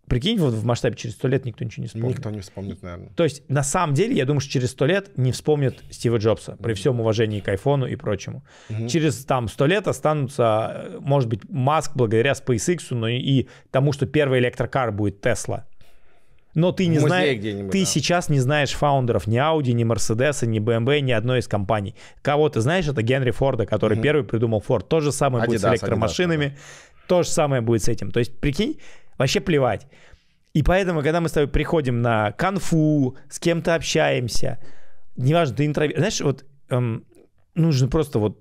Прикинь, вот в масштабе через сто лет никто ничего не вспомнит. Никто не вспомнит, наверное. То есть, на самом деле, я думаю, что через сто лет не вспомнят Стива Джобса, при всем уважении к айфону и прочему. Угу. Через там сто лет останутся, э, может быть, Маск благодаря SpaceX, но и, тому, что первый электрокар будет Тесла. Но ты не знаешь, ты да. сейчас не знаешь фаундеров ни Audi, ни Mercedes, ни BMW, ни одной из компаний. Кого ты знаешь, это Генри Форда, который угу. первый придумал Форд. То же самое Adidas, будет с электромашинами, Adidas, да. то же самое будет с этим. То есть, прикинь, Вообще плевать. И поэтому, когда мы с тобой приходим на конфу, с кем-то общаемся, неважно, ты интроверт, знаешь, вот эм, нужно просто вот,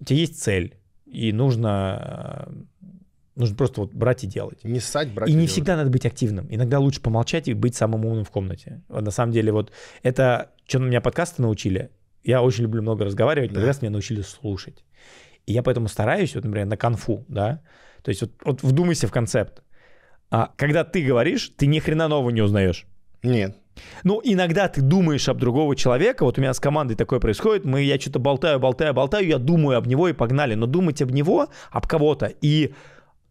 у тебя есть цель, и нужно, э, нужно просто вот брать и делать. Не ссать, брать и, и не всегда надо быть активным. Иногда лучше помолчать и быть самым умным в комнате. Вот, на самом деле вот это, что на меня подкасты научили, я очень люблю много разговаривать, да. подкасты меня научили слушать. И я поэтому стараюсь, вот, например, на конфу, да, то есть вот, вот вдумайся в концепт а, когда ты говоришь, ты ни хрена нового не узнаешь. Нет. Ну, иногда ты думаешь об другого человека. Вот у меня с командой такое происходит. Мы, я что-то болтаю, болтаю, болтаю, я думаю об него и погнали. Но думать об него, об кого-то и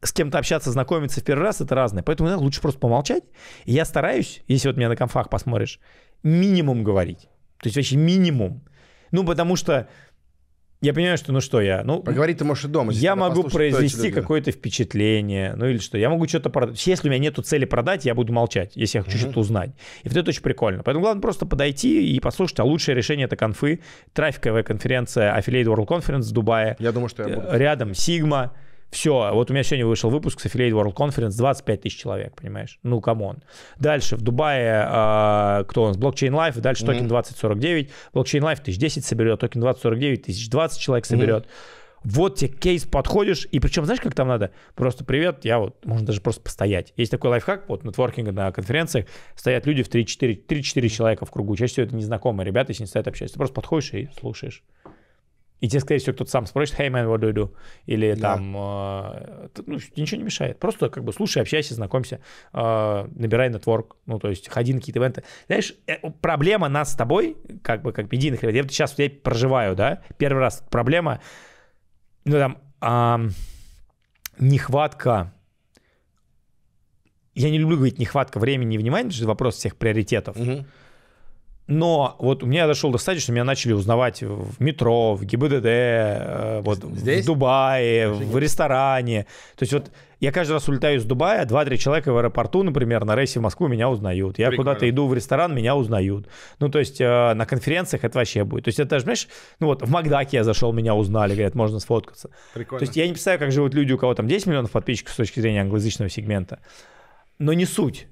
с кем-то общаться, знакомиться в первый раз, это разное. Поэтому наверное, лучше просто помолчать. И я стараюсь, если вот меня на конфах посмотришь, минимум говорить. То есть вообще минимум. Ну, потому что я понимаю, что ну что я... Ну, Поговорить ты можешь и дома. Я могу произвести какое-то впечатление, ну или что. Я могу что-то продать. Если у меня нету цели продать, я буду молчать, если я хочу угу. что-то узнать. И вот это очень прикольно. Поэтому главное просто подойти и послушать. А лучшее решение это конфы. Трафиковая конференция Affiliate World Conference в Дубае. Я думаю, что я буду. Рядом Sigma. Все, вот у меня сегодня вышел выпуск с Affiliate World Conference, 25 тысяч человек, понимаешь? Ну, камон. Дальше в Дубае, э, кто у нас? Блокчейн Лайф, дальше mm-hmm. токен 2049. Блокчейн Лайф тысяч 10 соберет, токен 2049 тысяч 20 человек соберет. вот тебе кейс подходишь, и причем, знаешь, как там надо? Просто привет, я вот, можно даже просто постоять. Есть такой лайфхак, вот, нетворкинга на конференциях, стоят люди в 3-4, 3-4 человека в кругу, чаще всего это незнакомые ребята, если не стоят, общаться, Ты просто подходишь и слушаешь. И тебе, скорее всего, кто-то сам спросит, hey man, what do you do? Или да. там, э, ну, ничего не мешает. Просто как бы слушай, общайся, знакомься, э, набирай нетворк, ну, то есть ходи на какие-то ивенты. Знаешь, э, проблема нас с тобой, как бы, как медийных ребят, я вот сейчас я проживаю, да, первый раз проблема, ну, там, э, нехватка я не люблю говорить нехватка времени и внимания, потому что это вопрос всех приоритетов. Угу. Но вот у меня дошел до стадии, что меня начали узнавать в метро, в ГИБДД, э, вот Здесь? в Дубае, в ресторане. То есть вот я каждый раз улетаю из Дубая, два-три человека в аэропорту, например, на рейсе в Москву меня узнают. Я Прикольно. куда-то иду в ресторан, меня узнают. Ну, то есть э, на конференциях это вообще будет. То есть это, знаешь, ну вот в Макдаке я зашел, меня узнали, говорят, можно сфоткаться. Прикольно. То есть я не представляю, как живут люди, у кого там 10 миллионов подписчиков с точки зрения англоязычного сегмента. Но не суть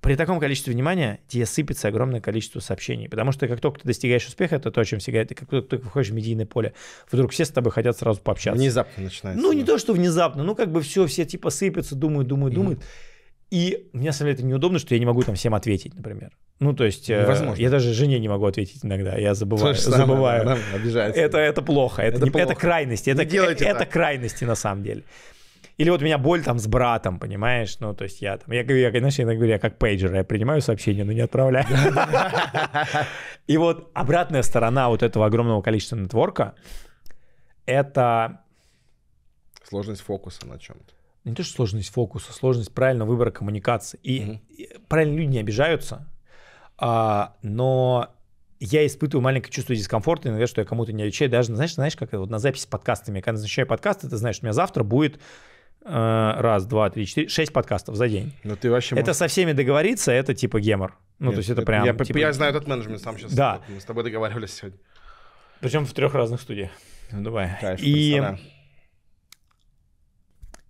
при таком количестве внимания тебе сыпется огромное количество сообщений. Потому что как только ты достигаешь успеха, это то, о чем всегда, ты как только выходишь в медийное поле, вдруг все с тобой хотят сразу пообщаться. Внезапно начинается. Ну, не да. то, что внезапно, ну, как бы все, все типа сыпятся, думают, думают, mm-hmm. думают. И мне, на самом деле, это неудобно, что я не могу там всем ответить, например. Ну, то есть, э, Невозможно. я даже жене не могу ответить иногда, я забываю. То самое, забываю. Она, она обижается. Это, это плохо, это, это, не, плохо. это крайности, это, не это, это крайности на самом деле. Или вот у меня боль там с братом, понимаешь? Ну, то есть я там, я, я, знаешь, я говорю, я как пейджер, я принимаю сообщение, но не отправляю. И вот обратная сторона вот этого огромного количества нетворка — это... Сложность фокуса на чем-то. Не то, что сложность фокуса, сложность правильного выбора коммуникации. И, угу. правильно люди не обижаются, а, но я испытываю маленькое чувство дискомфорта иногда, что я кому-то не отвечаю. Даже, знаешь, знаешь, как вот на записи с подкастами, когда назначаю подкаст, ты знаешь, что у меня завтра будет Э, раз, два, три, четыре, шесть подкастов за день. Ну ты вообще. Это можешь... со всеми договориться, это типа гемор. Ну Нет, то есть это, это прям. Я, типа... я знаю этот менеджмент сам сейчас. Да. Мы с тобой договаривались сегодня. Причем в трех разных студиях. Ну давай. Кайф, И персона.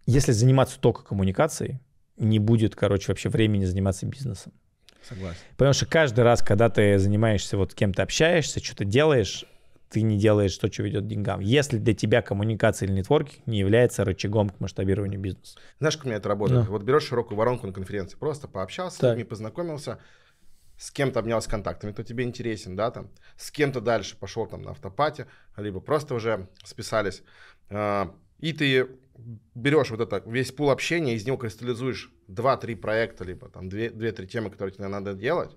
если заниматься только коммуникацией, не будет, короче, вообще времени заниматься бизнесом. Согласен. Потому что каждый раз, когда ты занимаешься вот кем-то общаешься, что-то делаешь, ты не делаешь то, что ведет к деньгам. Если для тебя коммуникация или нетворкинг не является рычагом к масштабированию бизнеса. Знаешь, как у меня это работает? Да. Вот берешь широкую воронку на конференции, просто пообщался, так. с людьми познакомился, с кем-то обнялся контактами, кто тебе интересен, да, там, с кем-то дальше пошел там на автопате, либо просто уже списались. А, и ты берешь вот это весь пул общения, из него кристаллизуешь 2-3 проекта, либо там 2-3 темы, которые тебе надо делать,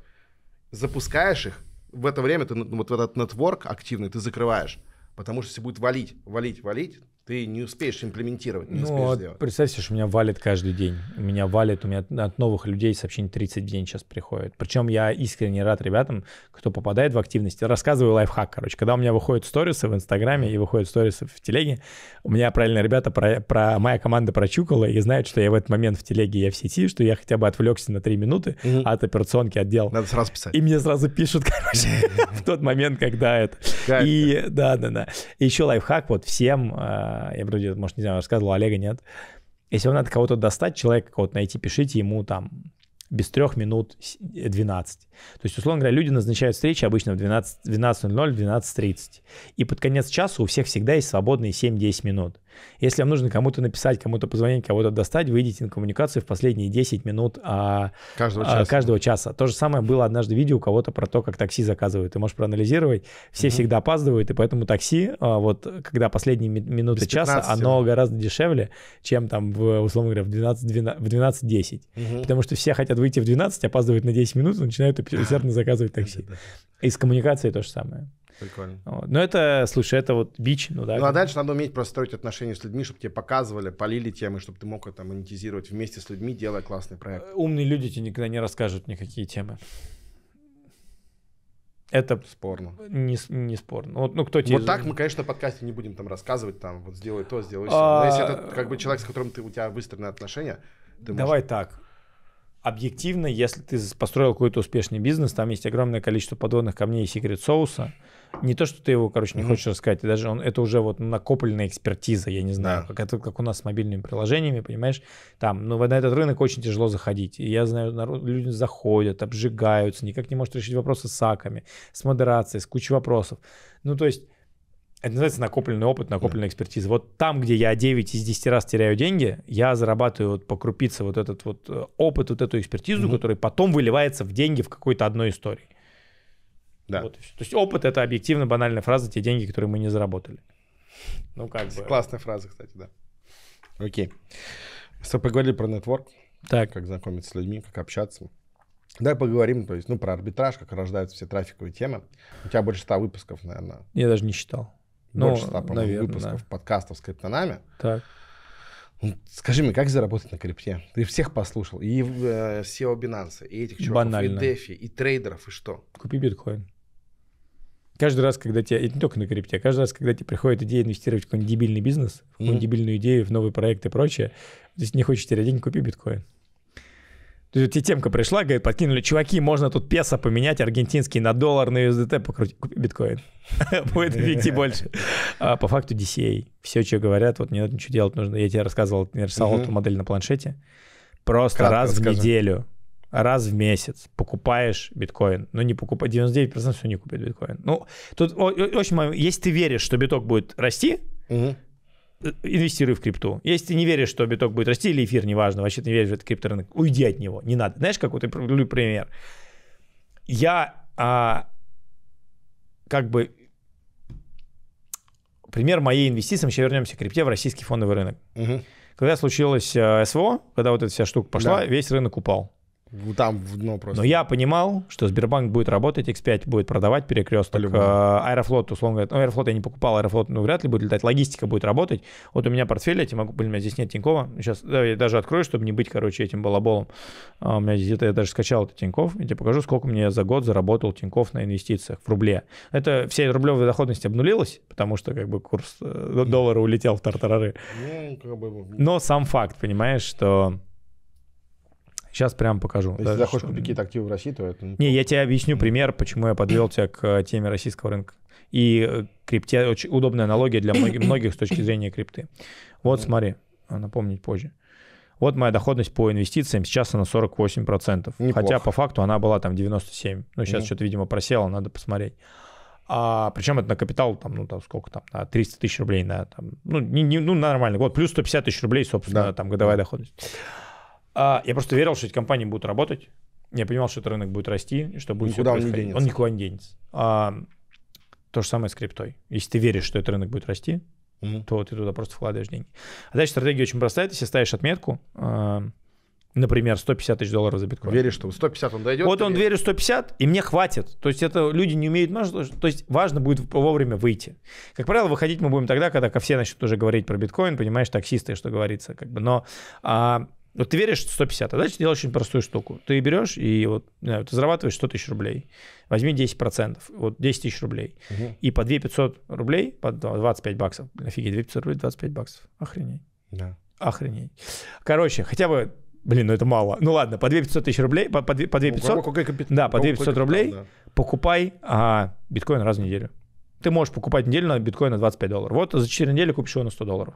запускаешь их, в это время ты ну, вот этот нетворк активный ты закрываешь, потому что если будет валить, валить, валить, ты не успеешь имплементировать, не ну, успеешь вот а сделать. Представь себе, что меня валит каждый день. у Меня валит, у меня от новых людей сообщений 30 в день сейчас приходит. Причем я искренне рад ребятам, кто попадает в активность. Рассказываю лайфхак, короче. Когда у меня выходят сторисы в Инстаграме и выходят сторисы в Телеге, у меня правильно ребята, про, про моя команда прочукала и знают, что я в этот момент в Телеге, я в сети, что я хотя бы отвлекся на 3 минуты угу. от операционки отдел. Надо сразу писать. И мне сразу пишут, короче, в тот момент, когда это. И да, да, да. Еще лайфхак вот всем э, а, я вроде, может, не знаю, рассказывал, Олега нет. Если вам надо кого-то достать, человека кого-то найти, пишите ему там без трех минут 12. Э, То есть, условно говоря, люди назначают встречи обычно в 12.00, 12, 12.30. И под конец часа у всех всегда есть свободные 7-10 минут. Если вам нужно кому-то написать, кому-то позвонить, кого-то достать, выйдите на коммуникацию в последние 10 минут а, каждого, а, часа. каждого часа. То же самое было однажды видео у кого-то про то, как такси заказывают. Ты можешь проанализировать. Все угу. всегда опаздывают, и поэтому такси, а, вот когда последние минуты часа, оно гораздо дешевле, чем там, в, условно говоря, в 12, 12, в 12-10. Потому что все хотят выйти в 12, опаздывают на 10 минут, начинают усердно заказывать такси. И с коммуникацией то же самое. Прикольно. Вот. Но это, слушай, это вот бич. Ну, да. ну а дальше надо уметь просто строить отношения с людьми, чтобы тебе показывали, полили темы, чтобы ты мог это монетизировать вместе с людьми, делая классный проект. Э, умные люди тебе никогда не расскажут никакие темы. Это спорно. Не, не спорно. Вот, ну, кто тебе... Вот так мы, конечно, в подкасте не будем там рассказывать, там, вот сделай то, сделай а... Но если а, это как бы человек, с которым ты, у тебя выстроены отношения, ты Давай можешь... так. Объективно, если ты построил какой-то успешный бизнес, там есть огромное количество подводных камней и секрет соуса, не то, что ты его, короче, не mm-hmm. хочешь рассказать, даже он, это уже вот накопленная экспертиза, я не знаю, да. как, это, как у нас с мобильными приложениями, понимаешь, там, ну, на этот рынок очень тяжело заходить, и я знаю, народ, люди заходят, обжигаются, никак не может решить вопросы с саками, с модерацией, с кучей вопросов, ну, то есть, это называется накопленный опыт, накопленная yeah. экспертиза. Вот там, где я 9 из 10 раз теряю деньги, я зарабатываю вот по крупице вот этот вот э, опыт, вот эту экспертизу, mm-hmm. который потом выливается в деньги в какой-то одной истории. Да. Вот То есть опыт это объективно банальная фраза, те деньги, которые мы не заработали. Ну как бы. Классная фраза, кстати, да. Окей. Мы поговорили про нетворк. Так. Как знакомиться с людьми, как общаться. Давай поговорим, то есть, ну, про арбитраж, как рождаются все трафиковые темы. У тебя больше ста выпусков, наверное. Я даже не считал. Ну, больше ста, ну, наверное, выпусков да. подкастов с криптонами. Так. Ну, скажи мне, как заработать на крипте? Ты всех послушал, и э, SEO Binance, и этих чуваков, Банально. и DeFi, и трейдеров, и что? Купи биткоин каждый раз, когда тебе, не только на крипте, а каждый раз, когда тебе приходит идея инвестировать в какой-нибудь дебильный бизнес, в какую-нибудь mm-hmm. дебильную идею, в новый проект и прочее, здесь не хочешь терять денег, купи биткоин. То есть тебе темка пришла, говорит, подкинули, чуваки, можно тут песо поменять аргентинский на доллар, на USDT покрутить, купи биткоин. Будет эффективнее больше. А по факту DCA. Все, что говорят, вот не надо ничего делать нужно. Я тебе рассказывал, я рисовал эту модель на планшете. Просто раз в неделю раз в месяц покупаешь биткоин, но ну, не покупай, 99% все не купит биткоин. Ну, тут очень, если ты веришь, что биток будет расти, угу. инвестируй в крипту. Если ты не веришь, что биток будет расти или эфир, неважно, вообще ты не веришь в этот крипторынок, уйди от него, не надо. Знаешь, какой ты пример? Я а, как бы пример моей инвестиции, мы сейчас вернемся к крипте в российский фондовый рынок. Угу. Когда случилось э, СВО, когда вот эта вся штука пошла, да. весь рынок упал. Там в дно просто. Но я понимал, что Сбербанк будет работать, X5 будет продавать перекресток. по э, Аэрофлот, условно говоря, ну, Аэрофлот я не покупал, Аэрофлот ну, вряд ли будет летать, логистика будет работать. Вот у меня портфель, я тебе могу, блин, у меня здесь нет Тинькова. Сейчас да, я даже открою, чтобы не быть, короче, этим балаболом. А у меня здесь это, я даже скачал это Тиньков, я тебе покажу, сколько мне за год заработал Тиньков на инвестициях в рубле. Это вся рублевая доходность обнулилась, потому что как бы курс э, доллара улетел в тартарары. Ну, Но сам факт, понимаешь, что Сейчас прям покажу. Если даже, захочешь купить какие-то активы в России, то это... Не, я тебе объясню пример, почему я подвел тебя к э, теме российского рынка. И э, крипте очень удобная аналогия для многих, многих с точки зрения крипты. Вот смотри, а, напомнить позже. Вот моя доходность по инвестициям, сейчас она 48%. Неплохо. Хотя по факту она была там 97%. Ну, сейчас что-то, видимо, просела, надо посмотреть. А, причем это на капитал, там, ну, там, сколько там, 300 тысяч рублей, на, там, ну, не, не, ну, нормально, вот, плюс 150 тысяч рублей, собственно, да. там, годовая да. доходность. А, я просто верил, что эти компании будут работать. Я понимал, что этот рынок будет расти, что будет никуда все происходить. Он, не он никуда не денется. А, то же самое с криптой. Если ты веришь, что этот рынок будет расти, mm то ты туда просто вкладываешь деньги. А дальше стратегия очень простая. Ты себе ставишь отметку, э, например, 150 тысяч долларов за биткоин. Веришь, что 150 он дойдет? Вот он верит. верю 150, и мне хватит. То есть это люди не умеют... То есть важно будет вовремя выйти. Как правило, выходить мы будем тогда, когда все начнут уже говорить про биткоин, понимаешь, таксисты, что говорится. Как бы. Но... А, вот ты веришь 150, а дальше ты делаешь очень простую штуку. Ты берешь и вот, знаю, ты зарабатываешь 100 тысяч рублей. Возьми 10%, вот 10 тысяч рублей. Угу. И по 2 500 рублей, по 25 баксов. Офигеть, 2 500 рублей, 25 баксов. Охренеть. Да. Охренеть. Короче, хотя бы Блин, ну это мало. Ну ладно, по 2 500 тысяч рублей, по, по 2 500, ну, какой капит... да, по 2 500 рублей да. покупай а, биткоин раз в неделю. Ты можешь покупать неделю на биткоин на 25 долларов. Вот за 4 недели купишь его на 100 долларов.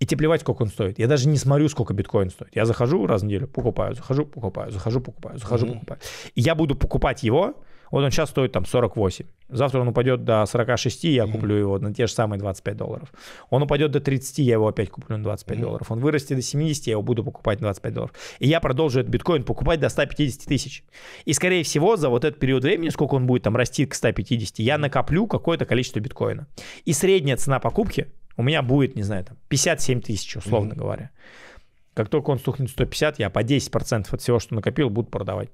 И тебе плевать, сколько он стоит. Я даже не смотрю, сколько биткоин стоит. Я захожу раз в неделю, покупаю, захожу, покупаю, захожу, покупаю, захожу, mm-hmm. покупаю. И я буду покупать его. Вот он сейчас стоит там 48. Завтра он упадет до 46, я mm-hmm. куплю его на те же самые 25 долларов. Он упадет до 30, я его опять куплю на 25 mm-hmm. долларов. Он вырастет до 70, я его буду покупать на 25 долларов. И я продолжу этот биткоин покупать до 150 тысяч. И, скорее всего, за вот этот период времени, сколько он будет там расти к 150, я накоплю какое-то количество биткоина. И средняя цена покупки у меня будет, не знаю, там 57 тысяч, условно mm-hmm. говоря. Как только он стухнет 150, я по 10% от всего, что накопил, буду продавать.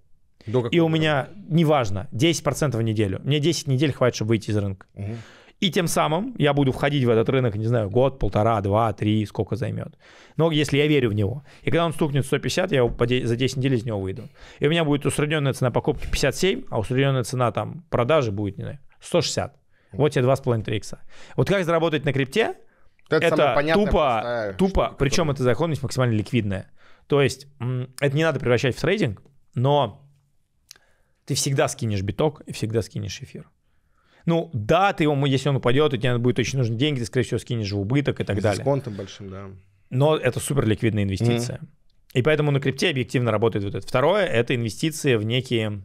До и у меня, неважно, 10% в неделю. Мне 10 недель хватит, чтобы выйти из рынка. Угу. И тем самым я буду входить в этот рынок, не знаю, год, полтора, два, три, сколько займет. Но если я верю в него. И когда он стукнет 150, я его за 10 недель из него выйду. И у меня будет усредненная цена покупки 57, а усредненная цена там продажи будет, не знаю, 160. Вот тебе 2,5-3 икса. Вот как заработать на крипте, это, это тупо, простая, тупо, причем эта законность максимально ликвидная. То есть это не надо превращать в трейдинг, но ты всегда скинешь биток и всегда скинешь эфир. Ну, да, ты его, если он упадет, и тебе будет очень нужны деньги, ты, скорее всего, скинешь в убыток и так и далее. С дисконтом большим, да. Но это супер ликвидная инвестиция. Mm. И поэтому на крипте объективно работает вот это. Второе — это инвестиции в некие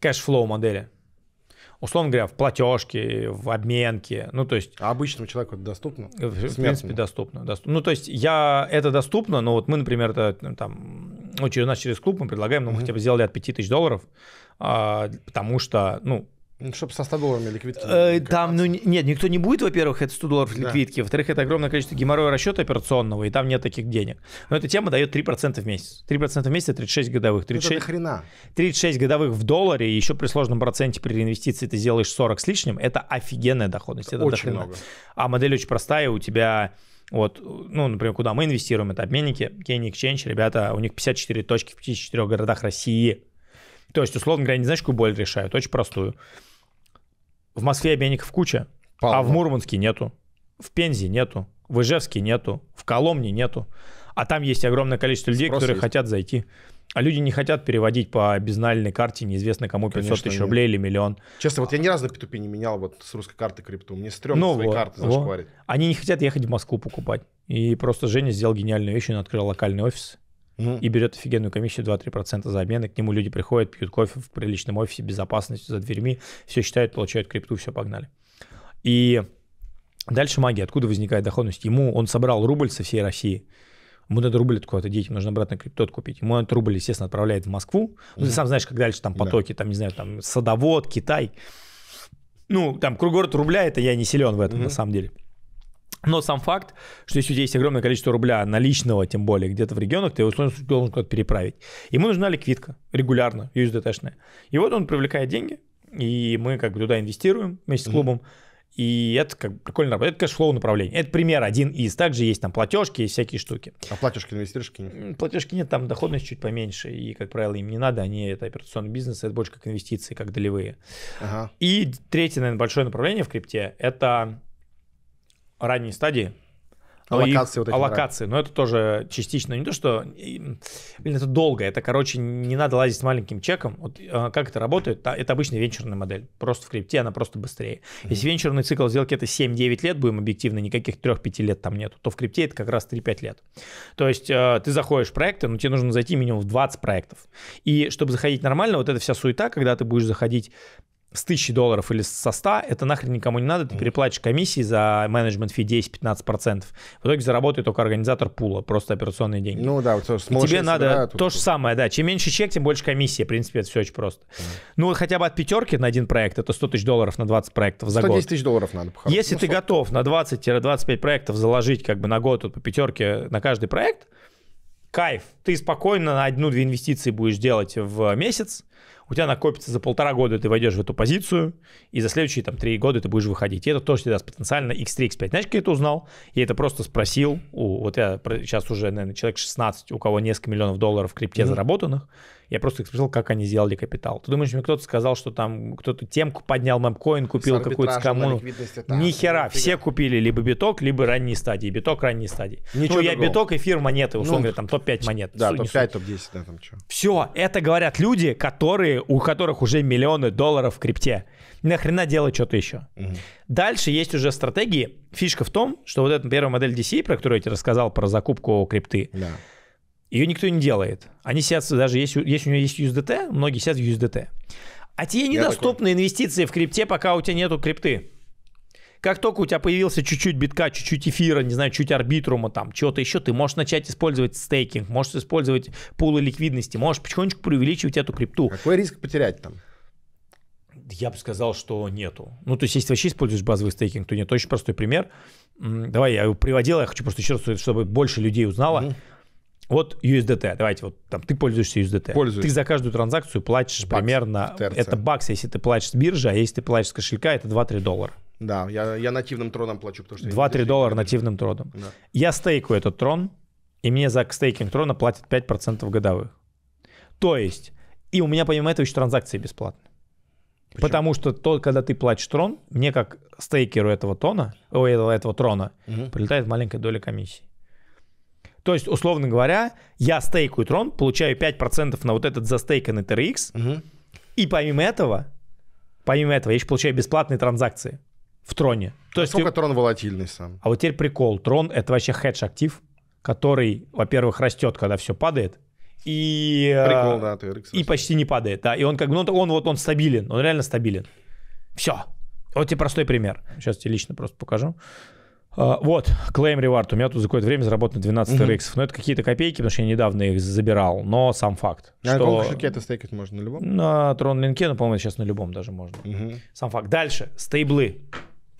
кэшфлоу модели условно говоря, в платежке, в обменке. Ну, то есть... А обычному человеку это доступно? В, в принципе, доступно, доступно. Ну, то есть я... Это доступно, но вот мы, например, это, там... Ну, через, у нас через клуб мы предлагаем, ну, мы хотя бы сделали от 5000 долларов, а, потому что, ну, ну, Чтобы со 100 долларами ликвидки. Э, там, ну, нет, никто не будет, во-первых, это 100 долларов ликвидки. Да. Во-вторых, это огромное количество геморроя расчета операционного, и там нет таких денег. Но эта тема дает 3% в месяц. 3% в месяц – это 36 годовых. 36, ну, это хрена. 36 годовых в долларе, и еще при сложном проценте при реинвестиции ты сделаешь 40 с лишним. Это офигенная доходность. Это очень много. А модель очень простая, у тебя... Вот, ну, например, куда мы инвестируем, это обменники, Kenny Exchange, ребята, у них 54 точки в 54 городах России. То есть, условно говоря, не знаешь, какую боль решают? Очень простую. В Москве обменников куча, Полно. а в Мурманске нету, в Пензе нету, в Ижевске нету, в Коломне нету. А там есть огромное количество людей, Спрос которые есть. хотят зайти. А люди не хотят переводить по безнальной карте неизвестно кому 500 Конечно, тысяч нет. рублей или миллион. Честно, вот я ни разу на P2P не менял вот с русской карты крипту. Мне стрёмно ну, свои вот, карты зашкварить. Вот. Они не хотят ехать в Москву покупать. И просто Женя сделал гениальную вещь, он открыл локальный офис и берет офигенную комиссию 2-3% за обмены. к нему люди приходят, пьют кофе в приличном офисе, безопасностью за дверьми, все считают, получают крипту, все, погнали. И дальше магия, откуда возникает доходность? Ему, он собрал рубль со всей России, ему надо рубль откуда-то деть, нужно обратно крипту купить. Ему этот рубль, естественно, отправляет в Москву. Ну, ты сам знаешь, как дальше там потоки, yeah. там, не знаю, там садовод, Китай. Ну, там кругород рубля, это я не силен в этом, mm-hmm. на самом деле. Но сам факт, что если у тебя есть огромное количество рубля наличного, тем более где-то в регионах, ты его должен куда-то переправить. Ему нужна ликвидка регулярно, USDT-шная. И вот он привлекает деньги, и мы как бы туда инвестируем вместе с клубом. И это как бы прикольно работает. Это кэшфлоу направление. Это пример один из. Также есть там платежки и всякие штуки. А платежки инвестируешь какие Платежки нет, там доходность чуть поменьше. И, как правило, им не надо. Они это операционный бизнес, это больше как инвестиции, как долевые. Ага. И третье, наверное, большое направление в крипте – это ранней стадии. Аллокации вот эти. Аллокации, но это тоже частично не то, что... Блин, это долго, это, короче, не надо лазить с маленьким чеком. Вот э, как это работает? Это обычная венчурная модель. Просто в крипте она просто быстрее. Mm-hmm. Если венчурный цикл сделки это 7-9 лет, будем объективно, никаких 3-5 лет там нету, то в крипте это как раз 3-5 лет. То есть э, ты заходишь в проекты, но тебе нужно зайти минимум в 20 проектов. И чтобы заходить нормально, вот эта вся суета, когда ты будешь заходить с 1000 долларов или со 100, это нахрен никому не надо, ты переплачешь комиссии за менеджмент фи 10-15%. В итоге заработает только организатор пула, просто операционные деньги. Ну да, вот то, И тебе надо собирают, то же самое, да. Чем меньше чек, тем больше комиссия. В принципе, это все очень просто. Mm. Ну хотя бы от пятерки на один проект, это 100 тысяч долларов на 20 проектов за 110 год. 110 тысяч долларов надо похоронить. Если ну, ты готов на 20-25 проектов заложить как бы на год вот, по пятерке на каждый проект, кайф. Ты спокойно на одну-две инвестиции будешь делать в месяц у тебя накопится за полтора года, ты войдешь в эту позицию, и за следующие там три года ты будешь выходить. И это тоже тебе даст потенциально X3, X5. Знаешь, как я это узнал? Я это просто спросил у, вот я сейчас уже, наверное, человек 16, у кого несколько миллионов долларов в крипте mm-hmm. заработанных, я просто их спросил, как они сделали капитал. Ты думаешь, мне кто-то сказал, что там кто-то темку поднял, мемкоин, купил какую-то коммуну? Ни хера, все купили либо биток, либо ранние стадии. Биток, ранние стадии. Ничего ну, я другого. биток, эфир, монеты, условно ну, говоря, там топ-5 монет. Да, топ-5, топ-10, да, там что. Все, это говорят люди, которые, у которых уже миллионы долларов в крипте. Нахрена делать что-то еще. Угу. Дальше есть уже стратегии. Фишка в том, что вот эта первая модель DC, про которую я тебе рассказал, про закупку крипты, да ее никто не делает. Они сидят, даже есть, есть у нее есть USDT, многие сидят в USDT. А тебе недоступны такой... инвестиции в крипте, пока у тебя нету крипты. Как только у тебя появился чуть-чуть битка, чуть-чуть эфира, не знаю, чуть арбитрума, там, чего-то еще, ты можешь начать использовать стейкинг, можешь использовать пулы ликвидности, можешь потихонечку преувеличивать эту крипту. Какой риск потерять там? Я бы сказал, что нету. Ну, то есть, если вообще используешь базовый стейкинг, то нет. Очень простой пример. Давай, я его приводил, я хочу просто еще раз, чтобы больше людей узнало. Mm-hmm. Вот USDT, давайте, вот там ты пользуешься USDT. Пользуюсь. Ты за каждую транзакцию платишь бакс примерно, это бакс, если ты платишь с биржи, а если ты платишь с кошелька, это 2-3 доллара. Да, я, я нативным троном плачу, потому что... 2-3 доллара нативным троном. Да. Я стейкаю этот трон, и мне за стейкинг трона платят 5% годовых. То есть, и у меня помимо этого еще транзакции бесплатны. Почему? Потому что то, когда ты платишь трон, мне как стейкеру этого тона, о, этого, этого трона, угу. прилетает маленькая доля комиссии. То есть, условно говоря, я стейкую трон, получаю 5% на вот этот застейканный TRX, угу. и помимо этого, помимо этого, я еще получаю бесплатные транзакции в троне. То а есть сколько ты... трон волатильный сам? А вот теперь прикол. Трон — это вообще хедж-актив, который, во-первых, растет, когда все падает, и, э, Прикол, да, ты RX и почти не падает, да. И он как бы, ну, он вот он стабилен, он реально стабилен. Все. Вот тебе простой пример. Сейчас тебе лично просто покажу. А, вот, Claim Reward. У меня тут за какое-то время заработано 12 угу. RX. Но это какие-то копейки, потому что я недавно их забирал. Но сам факт. А что... на каком кошельке это стейкать можно? На любом? На Tron Link, ну, по-моему, сейчас на любом даже можно. Угу. Сам факт. Дальше. Стейблы.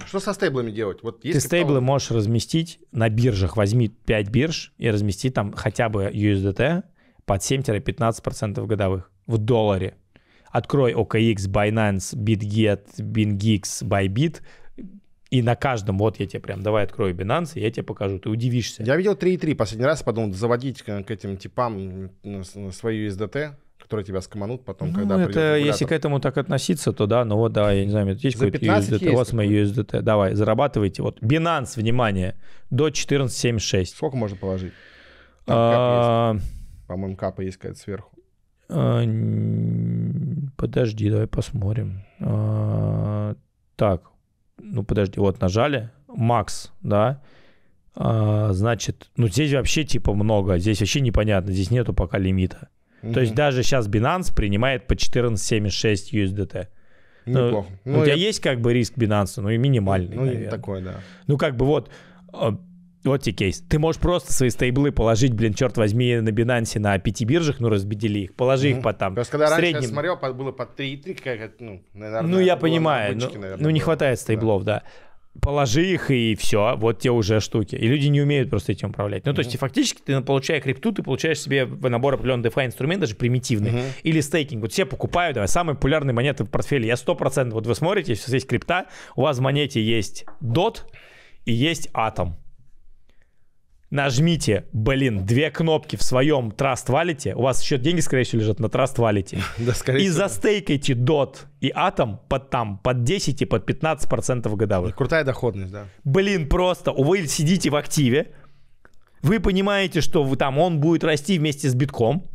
Что со стейблами делать? Вот Ты стейблы потом... можешь разместить на биржах. Возьми 5 бирж и размести там хотя бы USDT под 7-15% годовых в долларе. Открой OKX, Binance, BitGet, BingX, Bybit, и на каждом, вот я тебе прям, давай открою Binance, я тебе покажу, ты удивишься. Я видел 3.3 последний раз, подумал, заводить к, к этим типам свою SDT, которые тебя скоманут потом, ну, когда это, Если к этому так относиться, то да, ну вот, да, я не знаю, есть какой-то USDT, есть вот мои USDT, давай, зарабатывайте. Вот Binance, внимание, до 14.76. Сколько можно положить? А, По-моему, капа есть какая-то сверху. А, подожди, давай посмотрим. А, так, ну подожди, вот нажали, макс, да, а, значит, ну здесь вообще типа много, здесь вообще непонятно, здесь нету пока лимита. Mm-hmm. То есть даже сейчас Binance принимает по 14,76 USDT. Ну, Неплохо. Ну, ну, у я... тебя есть как бы риск Binance, ну, и минимальный, Ну, наверное. такой, да. Ну, как бы вот а, вот тебе кейс. Ты можешь просто свои стейблы положить, блин, черт возьми, на Binance, на пяти биржах, ну, разбедели их, положи mm-hmm. их по там. Просто когда раньше среднем... я смотрел, было по 3,3, как, ну, наверное, Ну, я понимаю, бычке, ну, наверное, ну, не было. хватает стейблов, да. да. Положи их, и все, вот те уже штуки. И люди не умеют просто этим управлять. Ну, mm-hmm. то есть, фактически, ты, получая крипту, ты получаешь себе набор определенных DeFi инструмент, даже примитивный, mm-hmm. или стейкинг. Вот все покупают, давай, самые популярные монеты в портфеле. Я 100%, вот вы смотрите, если есть крипта, у вас в монете есть DOT и есть Атом нажмите, блин, две кнопки в своем Trust Wallet, у вас еще деньги, скорее всего, лежат на Trust Wallet, да, и всего. застейкайте DOT и Atom под там, под 10 и под 15 процентов годовых. крутая доходность, да. Блин, просто вы сидите в активе, вы понимаете, что вы, там он будет расти вместе с битком,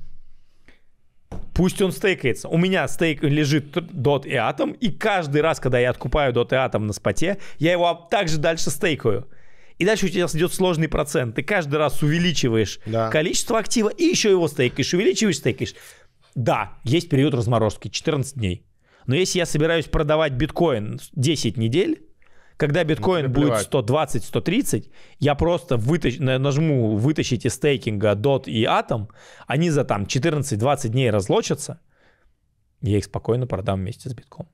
Пусть он стейкается. У меня стейк лежит DOT и Atom, и каждый раз, когда я откупаю DOT и Atom на споте, я его также дальше стейкаю и дальше у тебя идет сложный процент. Ты каждый раз увеличиваешь да. количество актива и еще его стейкаешь, увеличиваешь, стейкаешь. Да, есть период разморозки, 14 дней. Но если я собираюсь продавать биткоин 10 недель, когда биткоин будет 120-130, я просто вытащ... нажму «вытащить из стейкинга DOT и Atom», они за там 14-20 дней разлочатся, я их спокойно продам вместе с битком.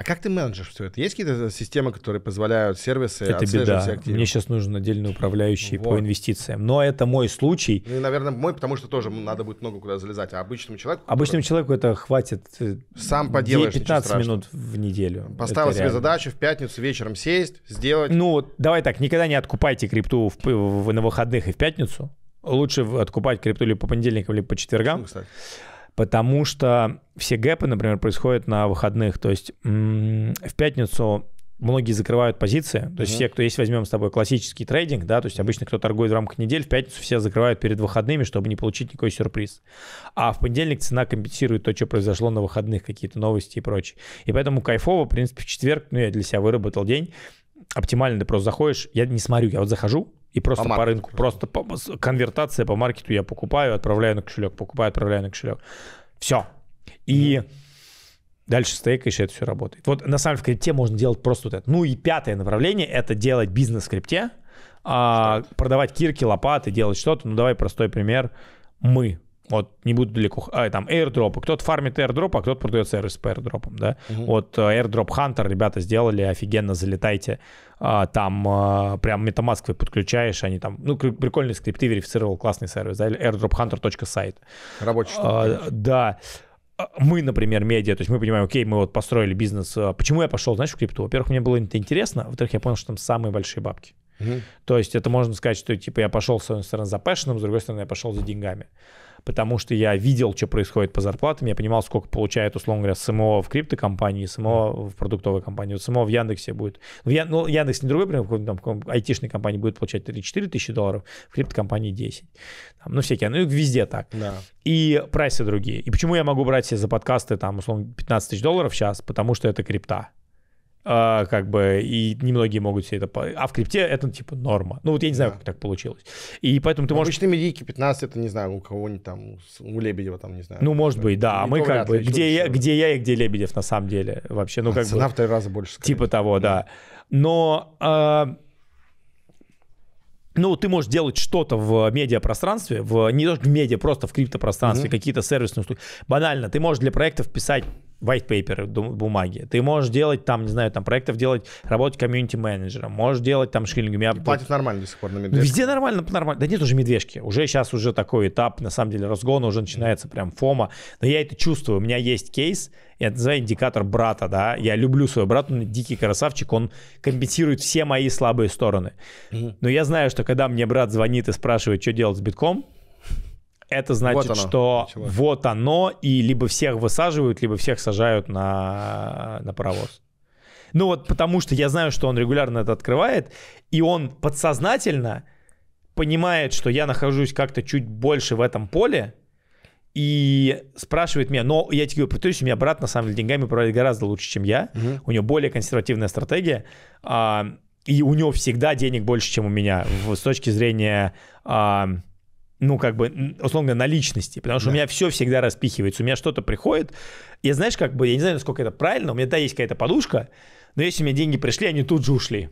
А как ты менеджер все это? Есть какие-то э, системы, которые позволяют сервисы это беда. активы? Мне сейчас нужен отдельный управляющий вот. по инвестициям. Но это мой случай. Ну и, наверное, мой, потому что тоже надо будет много куда залезать. А обычному человеку... Обычному который... человеку это хватит... Э, Сам поделаешь, 15 минут в неделю. Поставил себе задачу в пятницу вечером сесть, сделать. Ну, давай так, никогда не откупайте крипту в, в, на выходных и в пятницу. Лучше откупать крипту либо по понедельникам, либо по четвергам. Ну, кстати потому что все гэпы, например, происходят на выходных. То есть в пятницу многие закрывают позиции. То uh -huh. есть все, кто есть, возьмем с тобой классический трейдинг, да, то есть обычно кто торгует в рамках недель, в пятницу все закрывают перед выходными, чтобы не получить никакой сюрприз. А в понедельник цена компенсирует то, что произошло на выходных, какие-то новости и прочее. И поэтому кайфово, в принципе, в четверг, ну, я для себя выработал день, оптимально ты просто заходишь, я не смотрю, я вот захожу, и просто по, по рынку, просто по, конвертация по маркету я покупаю, отправляю на кошелек, покупаю, отправляю на кошелек. Все. И mm-hmm. дальше стейкаешь, еще это все работает. Вот на самом деле в крипте можно делать просто вот это. Ну и пятое направление — это делать бизнес в крипте, а, продавать кирки, лопаты, делать что-то. Ну давай простой пример. Мы. Вот не буду далеко, а, там airdrop. Кто-то фармит airdrop, а кто-то продает сервис по airdrop. Да? Угу. Вот э, airdrop Hunter ребята сделали, офигенно, залетайте. А, там а, прям MetaMask вы подключаешь, они там, ну, прикольные скрипты верифицировал, классный сервис, airdrophunter.site. Рабочий а, штука. Да мы, например, медиа, то есть мы понимаем, окей, мы вот построили бизнес. Почему я пошел, знаешь, в крипту? Во-первых, мне было это интересно, во-вторых, я понял, что там самые большие бабки. Угу. То есть это можно сказать, что типа я пошел, с одной стороны, за пэшеном, с другой стороны, я пошел за деньгами потому что я видел, что происходит по зарплатам, я понимал, сколько получает, условно говоря, СМО в криптокомпании, СМО в продуктовой компании, вот СМО в Яндексе будет. В Я... Ну, Яндекс не другой прям какой-то там, в айтишной компании будет получать 3-4 тысячи долларов, в криптокомпании 10. Там, ну, всякие, ну, и везде так. Да. И прайсы другие. И почему я могу брать себе за подкасты, там, условно, 15 тысяч долларов сейчас? Потому что это крипта. А, как бы, и немногие могут себе это... А в крипте это, типа, норма. Ну, вот я не знаю, да. как так получилось. И поэтому ты можешь... Обычно медийки 15, это, не знаю, у кого-нибудь там, у Лебедева там, не знаю. Ну, может э, быть, да. А мы как бы, где я, где я и где Лебедев на самом деле вообще, ну, а, как цена бы... Цена в три раза больше. Скорее. Типа того, да. да. Но... А... Ну, ты можешь делать что-то в медиапространстве, в, не только в медиа, просто в криптопространстве, mm-hmm. какие-то сервисные услуги. Банально, ты можешь для проектов писать white paper бумаги. Ты можешь делать там, не знаю, там проектов делать, работать комьюнити-менеджером, можешь делать там шиллингами. Я... Платят нормально до сих пор на ну, медвежке. Везде нормально, нормально. Да нет уже медвежки. Уже сейчас уже такой этап, на самом деле, разгона уже начинается прям фома. Но я это чувствую. У меня есть кейс, я называю индикатор брата, да. Я люблю своего брата, он дикий красавчик, он компенсирует все мои слабые стороны. Но я знаю, что когда мне брат звонит и спрашивает, что делать с битком, это значит, вот оно, что ничего. вот оно, и либо всех высаживают, либо всех сажают на, на паровоз. Ну вот потому что я знаю, что он регулярно это открывает, и он подсознательно понимает, что я нахожусь как-то чуть больше в этом поле, и спрашивает меня, но я тебе говорю, повторюсь, у меня брат на самом деле деньгами управляет гораздо лучше, чем я, угу. у него более консервативная стратегия, а, и у него всегда денег больше, чем у меня с точки зрения а, ну, как бы, условно, на личности, потому что да. у меня все всегда распихивается, у меня что-то приходит, я, знаешь, как бы, я не знаю, насколько это правильно, у меня, да, есть какая-то подушка, но если у меня деньги пришли, они тут же ушли.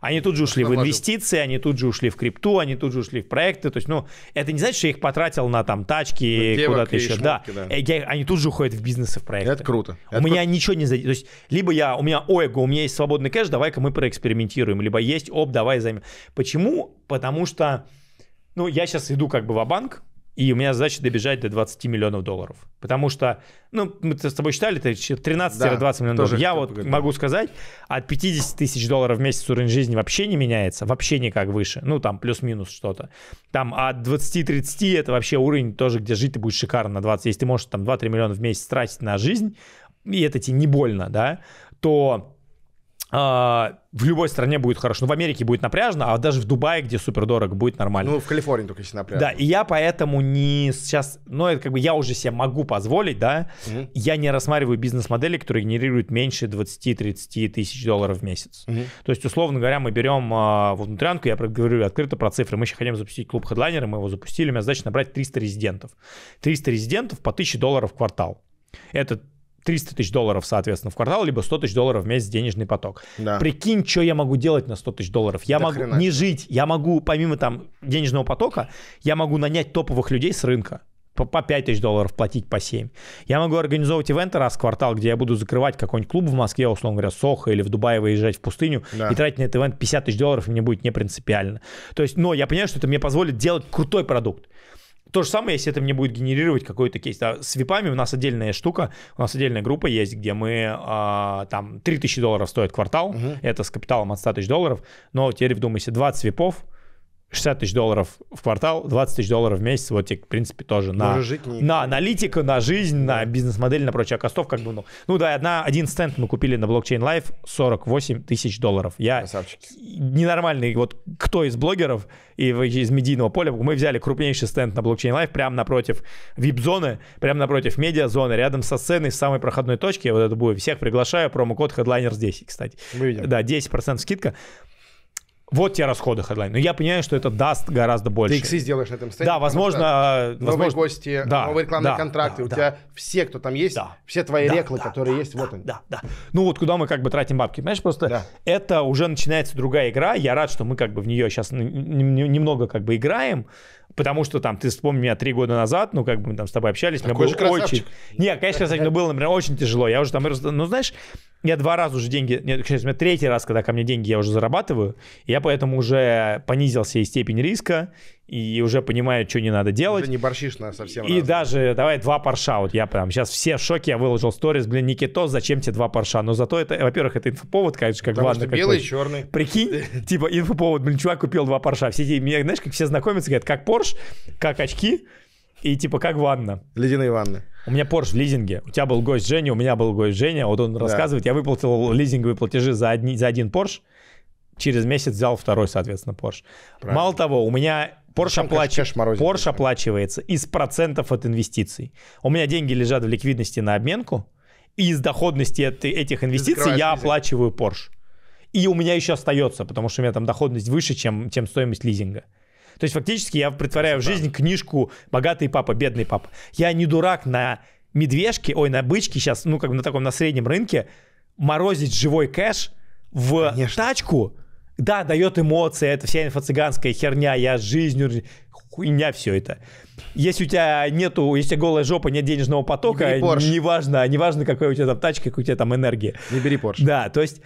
Они тут же ушли Наважил. в инвестиции, они тут же ушли в крипту, они тут же ушли в проекты. То есть, ну, это не значит, что я их потратил на там тачки, ну, куда-то еще. Шмотки, да. да. Я, они тут же уходят в бизнесы, в проекты. Это круто. У это меня круто. ничего не задействует. То есть, либо я, у меня ойго, у меня есть свободный кэш, давай-ка мы проэкспериментируем. Либо есть, оп, давай займем. Почему? Потому что ну, я сейчас иду как бы в банк и у меня задача добежать до 20 миллионов долларов. Потому что, ну, мы с тобой считали, это 13-20 да, миллионов долларов. Я вот поговорил. могу сказать, от 50 тысяч долларов в месяц уровень жизни вообще не меняется, вообще никак выше. Ну, там плюс-минус что-то. Там от 20-30 это вообще уровень тоже, где жить ты будешь шикарно на 20. Если ты можешь там 2-3 миллиона в месяц тратить на жизнь, и это тебе не больно, да, то а, в любой стране будет хорошо. Ну, в Америке будет напряжно, а даже в Дубае, где супер дорого, будет нормально. Ну, в Калифорнии только если напряжно. Да, и я поэтому не сейчас, ну, это как бы я уже себе могу позволить, да, угу. я не рассматриваю бизнес-модели, которые генерируют меньше 20-30 тысяч долларов в месяц. Угу. То есть, условно говоря, мы берем э, вот внутрянку, я говорю открыто про цифры, мы еще хотим запустить клуб хедлайнера, мы его запустили, у меня задача набрать 300 резидентов. 300 резидентов по 1000 долларов в квартал. Это 300 тысяч долларов, соответственно, в квартал, либо 100 тысяч долларов в месяц денежный поток. Да. Прикинь, что я могу делать на 100 тысяч долларов. Я да могу хрена. не жить, я могу, помимо там денежного потока, я могу нанять топовых людей с рынка по, по 5 тысяч долларов платить по 7. Я могу организовывать ивенты раз в квартал, где я буду закрывать какой-нибудь клуб в Москве, условно говоря, Сохо или в Дубае выезжать в пустыню да. и тратить на этот ивент 50 тысяч долларов, мне будет не принципиально. То есть, но я понимаю, что это мне позволит делать крутой продукт. То же самое, если это мне будет генерировать какой-то кейс. Да, с випами у нас отдельная штука, у нас отдельная группа есть, где мы а, там 3000 долларов стоит квартал, угу. это с капиталом от 100 тысяч долларов, но теперь вдумайся, 20 випов, 60 тысяч долларов в квартал, 20 тысяч долларов в месяц, вот тебе, в принципе, тоже на, жить не... на аналитика, на жизнь, на бизнес-модель, на прочее, а костов как бы, ну, ну да, одна, один стенд мы купили на блокчейн Life, 48 тысяч долларов. Я Красавчики. ненормальный, вот кто из блогеров и из медийного поля, мы взяли крупнейший стенд на блокчейн Life, прямо напротив вип-зоны, прямо напротив медиа-зоны, рядом со сценой, в самой проходной точке, вот это будет, всех приглашаю, промокод Headliner здесь, кстати. Мы видим. Да, 10% скидка. Вот те расходы хедлайн. Но я понимаю, что это даст гораздо больше. Ты иксы сделаешь на этом стенде. Да, возможно. Э, новые возможно, гости, да, новые рекламные да, контракты. Да, у да. тебя все, кто там есть, да, все твои да, реклы, да, которые да, есть, да, вот они. Да, да. Ну вот куда мы как бы тратим бабки. Понимаешь, просто да. это уже начинается другая игра. Я рад, что мы как бы в нее сейчас немного как бы играем. Потому что там, ты вспомни меня три года назад, ну, как бы мы там с тобой общались, Такой мне было очень... Не, конечно, красавчик, но было, например, очень тяжело. Я уже там, ну, знаешь, я два раза уже деньги, нет, сейчас у меня третий раз, когда ко мне деньги я уже зарабатываю, я поэтому уже понизил себе степень риска, и уже понимают, что не надо делать. Ты не борщишь на совсем. И раз. даже, давай, два парша. Вот я прям сейчас все в шоке, я выложил сторис, блин, Никитос, зачем тебе два парша? Но зато это, во-первых, это инфоповод, конечно, как Потому ладно. Что белый, какой. черный. Прикинь, типа инфоповод, блин, чувак купил два парша. Все эти, меня, знаешь, как все знакомятся, говорят, как Порш, как очки, и типа как ванна. Ледяные ванны. У меня Porsche в лизинге. У тебя был гость Женя, у меня был гость Женя. Вот он да. рассказывает, я выплатил лизинговые платежи за, одни, за один Porsche. Через месяц взял второй, соответственно, Porsche. Правильно. Мало того, у меня Порш, оплач... Порш оплачивается из процентов от инвестиций. У меня деньги лежат в ликвидности на обменку, и из доходности от этих инвестиций я оплачиваю Порш. И у меня еще остается, потому что у меня там доходность выше, чем, чем стоимость лизинга. То есть фактически я претворяю в жизнь книжку «Богатый папа, бедный папа». Я не дурак на медвежке, ой, на бычке сейчас, ну, как бы на таком, на среднем рынке, морозить живой кэш в Конечно. тачку, да, дает эмоции, это вся инфо-цыганская херня, я жизнью, хуйня все это. Если у тебя нету, если у тебя голая жопа, нет денежного потока, не неважно, неважно, какая у тебя там тачка, какая у тебя там энергия. Не бери Porsche. Да, то есть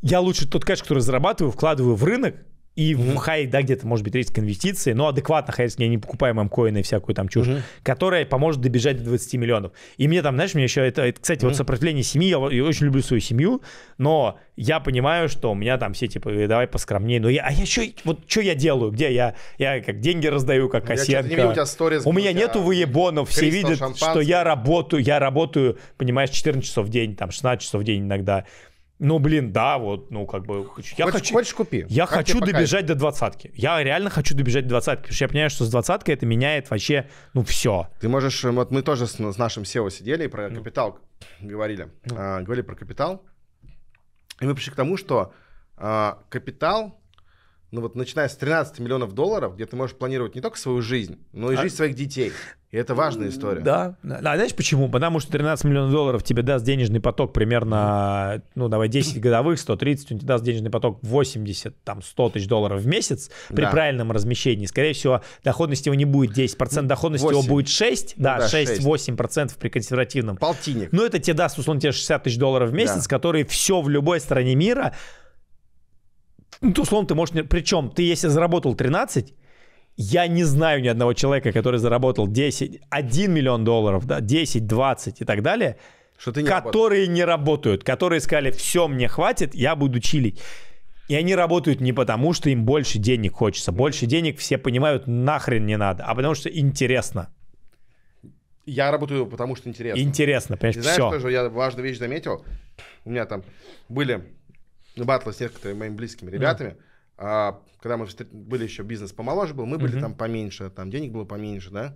я лучше тот кэш, который зарабатываю, вкладываю в рынок, и mm-hmm. в хай, да, где-то может быть риск инвестиции, но адекватно хай, я не покупаю мемкоины и всякую там чушь, mm-hmm. которая поможет добежать до 20 миллионов. И мне там, знаешь, мне еще это, это кстати, mm-hmm. вот сопротивление семьи, я, я очень люблю свою семью, но я понимаю, что у меня там все типа, «Э, давай поскромнее, но я, а я что, вот что я делаю, где я, я как деньги раздаю, как Косенко. Я, у, тебя у меня у нету выебонов, все видят, что я работаю, я работаю, понимаешь, 14 часов в день, там 16 часов в день иногда. Ну, блин, да, вот, ну, как бы... Я хочешь, хочу, хочешь купи. Я как хочу добежать до двадцатки. Я реально хочу добежать до двадцатки, потому что я понимаю, что с двадцаткой это меняет вообще, ну, все. Ты можешь... Эм, вот мы тоже с, с нашим SEO сидели и про ну. капитал говорили. Ну. А, говорили про капитал. И мы пришли к тому, что а, капитал ну вот начиная с 13 миллионов долларов, где ты можешь планировать не только свою жизнь, но и а... жизнь своих детей. И это важная история. Да. А знаешь почему? Потому что 13 миллионов долларов тебе даст денежный поток примерно, ну давай, 10 годовых, 130, он тебе даст денежный поток 80, там, 100 тысяч долларов в месяц при да. правильном размещении. Скорее всего, доходность его не будет 10%, доходность 8. его будет 6, ну, да, да 6-8% при консервативном. Полтинник. Ну это тебе даст, условно, тебе 60 тысяч долларов в месяц, да. которые все в любой стране мира ну, условно, ты можешь... Причем, ты если заработал 13, я не знаю ни одного человека, который заработал 10, 1 миллион долларов, да, 10, 20 и так далее, что ты не которые работал. не работают, которые сказали, все, мне хватит, я буду чилить. И они работают не потому, что им больше денег хочется. Больше денег все понимают, нахрен не надо, а потому что интересно. Я работаю, потому что интересно. Интересно, понимаешь, Ты знаешь, все. тоже я важную вещь заметил. У меня там были батла с некоторыми моими близкими ребятами. Mm. А, когда мы были еще бизнес помоложе был, мы были mm-hmm. там поменьше, там денег было поменьше, да.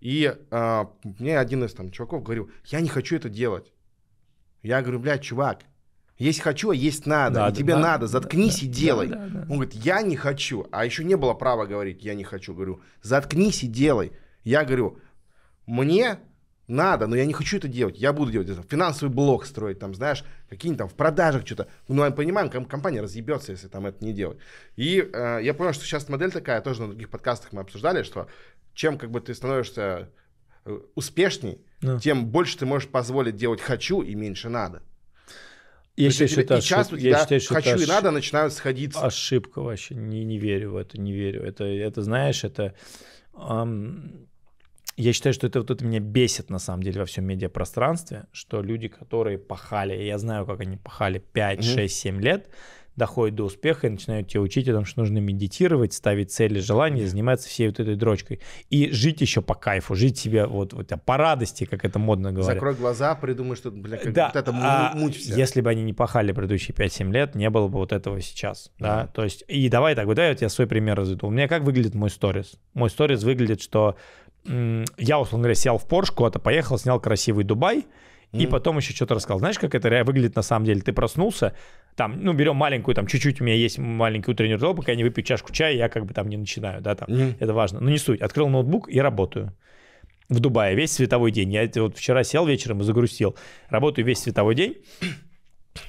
И а, мне один из там чуваков говорил, я не хочу это делать. Я говорю, блядь, чувак, есть хочу, а есть надо. надо и тебе да, надо, заткнись да, и делай. Да, да, да. Он говорит, я не хочу. А еще не было права говорить, я не хочу. Говорю, заткнись и делай. Я говорю, мне надо, но я не хочу это делать. Я буду делать это. Финансовый блок строить, там, знаешь, какие-нибудь там в продажах что-то. Ну, мы понимаем, компания разъебется, если там это не делать. И э, я понял, что сейчас модель такая, тоже на других подкастах мы обсуждали, что чем как бы ты становишься э, успешней, да. тем больше ты можешь позволить делать хочу и меньше надо. Я считаю, что это Я хочу это и надо начинают сходиться. Ошибка вообще. Не, не верю в это, не верю. Это, это знаешь, это... Эм, я считаю, что это вот это меня бесит на самом деле во всем медиапространстве, что люди, которые пахали, я знаю, как они пахали 5, mm-hmm. 6, 7 лет, доходят до успеха и начинают тебя учить о том, что нужно медитировать, ставить цели, желания, mm-hmm. заниматься всей вот этой дрочкой. И жить еще по кайфу, жить себе вот, вот а, по радости, как это модно говорить. Закрой глаза, придумай, что бля, как да, вот это а, муть вся. Если бы они не пахали предыдущие 5-7 лет, не было бы вот этого сейчас. Mm-hmm. Да? То есть, и давай так, вот, да, я тебе свой пример разведу. У меня как выглядит мой сторис? Мой сторис выглядит, что я, условно говоря, сел в Порш, куда-то поехал, снял красивый Дубай, mm. и потом еще что-то рассказал. Знаешь, как это выглядит на самом деле? Ты проснулся, там, ну, берем маленькую, там, чуть-чуть у меня есть маленький утренний ритуал, пока я не выпью чашку чая, я как бы там не начинаю, да, там, mm. это важно. Но не суть, открыл ноутбук и работаю. В Дубае весь световой день. Я вот вчера сел вечером и загрустил. Работаю весь световой день.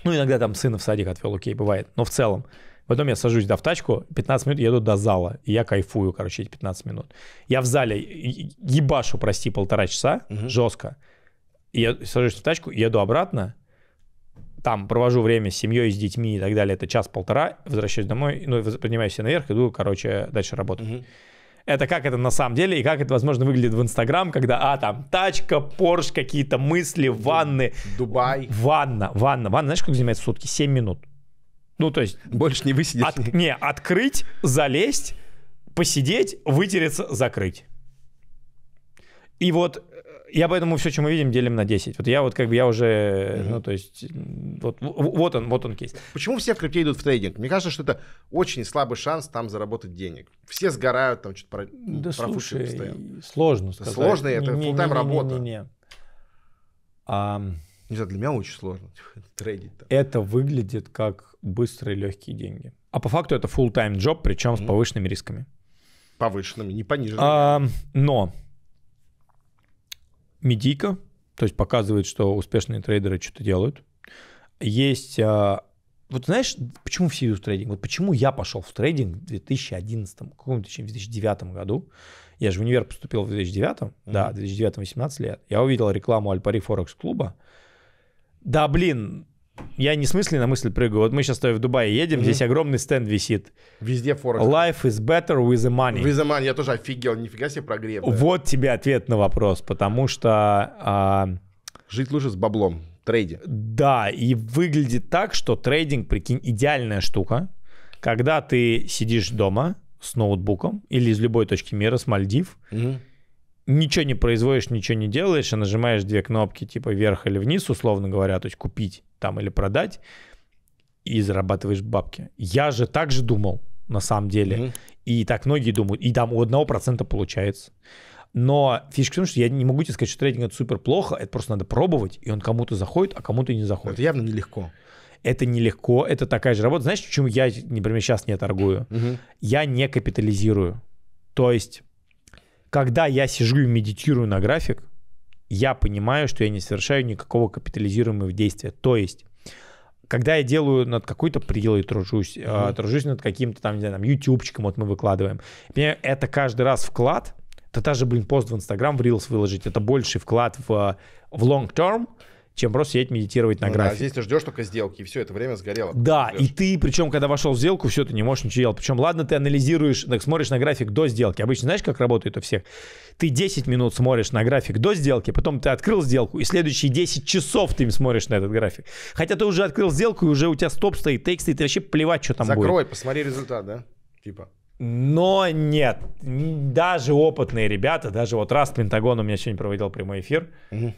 Ну, иногда там сына в садик отвел, окей, бывает. Но в целом. Потом я сажусь да, в тачку, 15 минут еду до зала. И я кайфую, короче, эти 15 минут. Я в зале ебашу, прости, полтора часа, угу. жестко. я сажусь в тачку, еду обратно, там провожу время с семьей, с детьми и так далее, это час-полтора, возвращаюсь домой, ну, поднимаюсь все наверх, иду, короче, дальше работаю. Угу это как это на самом деле и как это, возможно, выглядит в Инстаграм, когда, а, там, тачка, Порш, какие-то мысли, ванны. Дубай. Ванна, ванна, ванна. Знаешь, как занимает сутки? 7 минут. Ну, то есть... Больше не высидеть. От, не, открыть, залезть, посидеть, вытереться, закрыть. И вот э, я поэтому все, что мы видим, делим на 10. Вот я вот как бы я уже, ну то есть, вот, вот он, вот он кейс. Почему все в крипте идут в трейдинг? Мне кажется, что это очень слабый шанс там заработать денег. Все сгорают там что-то про, да ну, слушай, постоянно. сложно сказать. Это сложно, это не, full-time не, не, работа. Не, не, не. А... не знаю, для меня очень сложно трейдить. Там. Это выглядит как быстрые, легкие деньги. А по факту это full time job, причем mm-hmm. с повышенными рисками. Повышенными, не пониженными. А, но медийка, то есть показывает, что успешные трейдеры что-то делают. Есть а, вот знаешь, почему все идут в трейдинг? Вот почему я пошел в трейдинг в 2011, каком-то 2009 году. Я же в универ поступил в 2009, mm-hmm. да, 2009-18 лет. Я увидел рекламу Альпари Форекс клуба. Да, блин, я не с мысли на мысль прыгаю. Вот мы сейчас стоим в Дубае едем, mm-hmm. здесь огромный стенд висит. Везде Форекс. Life is better with the money. With the money. Я тоже офигел, нифига себе прогрев. Да. Вот тебе ответ на вопрос, потому что... А... Жить лучше с баблом, трейдинг. Да, и выглядит так, что трейдинг, прикинь, идеальная штука. Когда ты сидишь дома с ноутбуком или из любой точки мира, с Мальдив, mm-hmm ничего не производишь, ничего не делаешь, а нажимаешь две кнопки типа вверх или вниз, условно говоря, то есть купить там или продать, и зарабатываешь бабки. Я же так же думал, на самом деле. Mm-hmm. И так многие думают. И там у одного процента получается. Но фишка в том, что я не могу тебе сказать, что трейдинг это супер плохо, это просто надо пробовать, и он кому-то заходит, а кому-то не заходит. Это явно нелегко. Это нелегко, это такая же работа. Знаешь, почему я, например, сейчас не торгую? Угу. Я не капитализирую. То есть, когда я сижу и медитирую на график, я понимаю, что я не совершаю никакого капитализируемого действия. То есть когда я делаю над какой-то прилой тружусь, mm-hmm. тружусь над каким-то там, не знаю, там, ютубчиком, вот мы выкладываем. Мне это каждый раз вклад, это даже, блин, пост в Инстаграм в Reels выложить, это больший вклад в, э, в long term, чем просто сидеть медитировать на ну, графике. Да, здесь ты ждешь только сделки, и все это время сгорело. Да, ждешь. и ты, причем, когда вошел в сделку, все, ты не можешь ничего делать. Причем, ладно, ты анализируешь, так, смотришь на график до сделки. Обычно знаешь, как работает у всех? Ты 10 минут смотришь на график до сделки, потом ты открыл сделку, и следующие 10 часов ты им смотришь на этот график. Хотя ты уже открыл сделку, и уже у тебя стоп стоит, текст и ты вообще плевать, что там Закрой, будет. Закрой, посмотри результат, да? Типа. Но нет, даже опытные ребята, даже вот раз Пентагон у меня сегодня проводил прямой эфир, угу.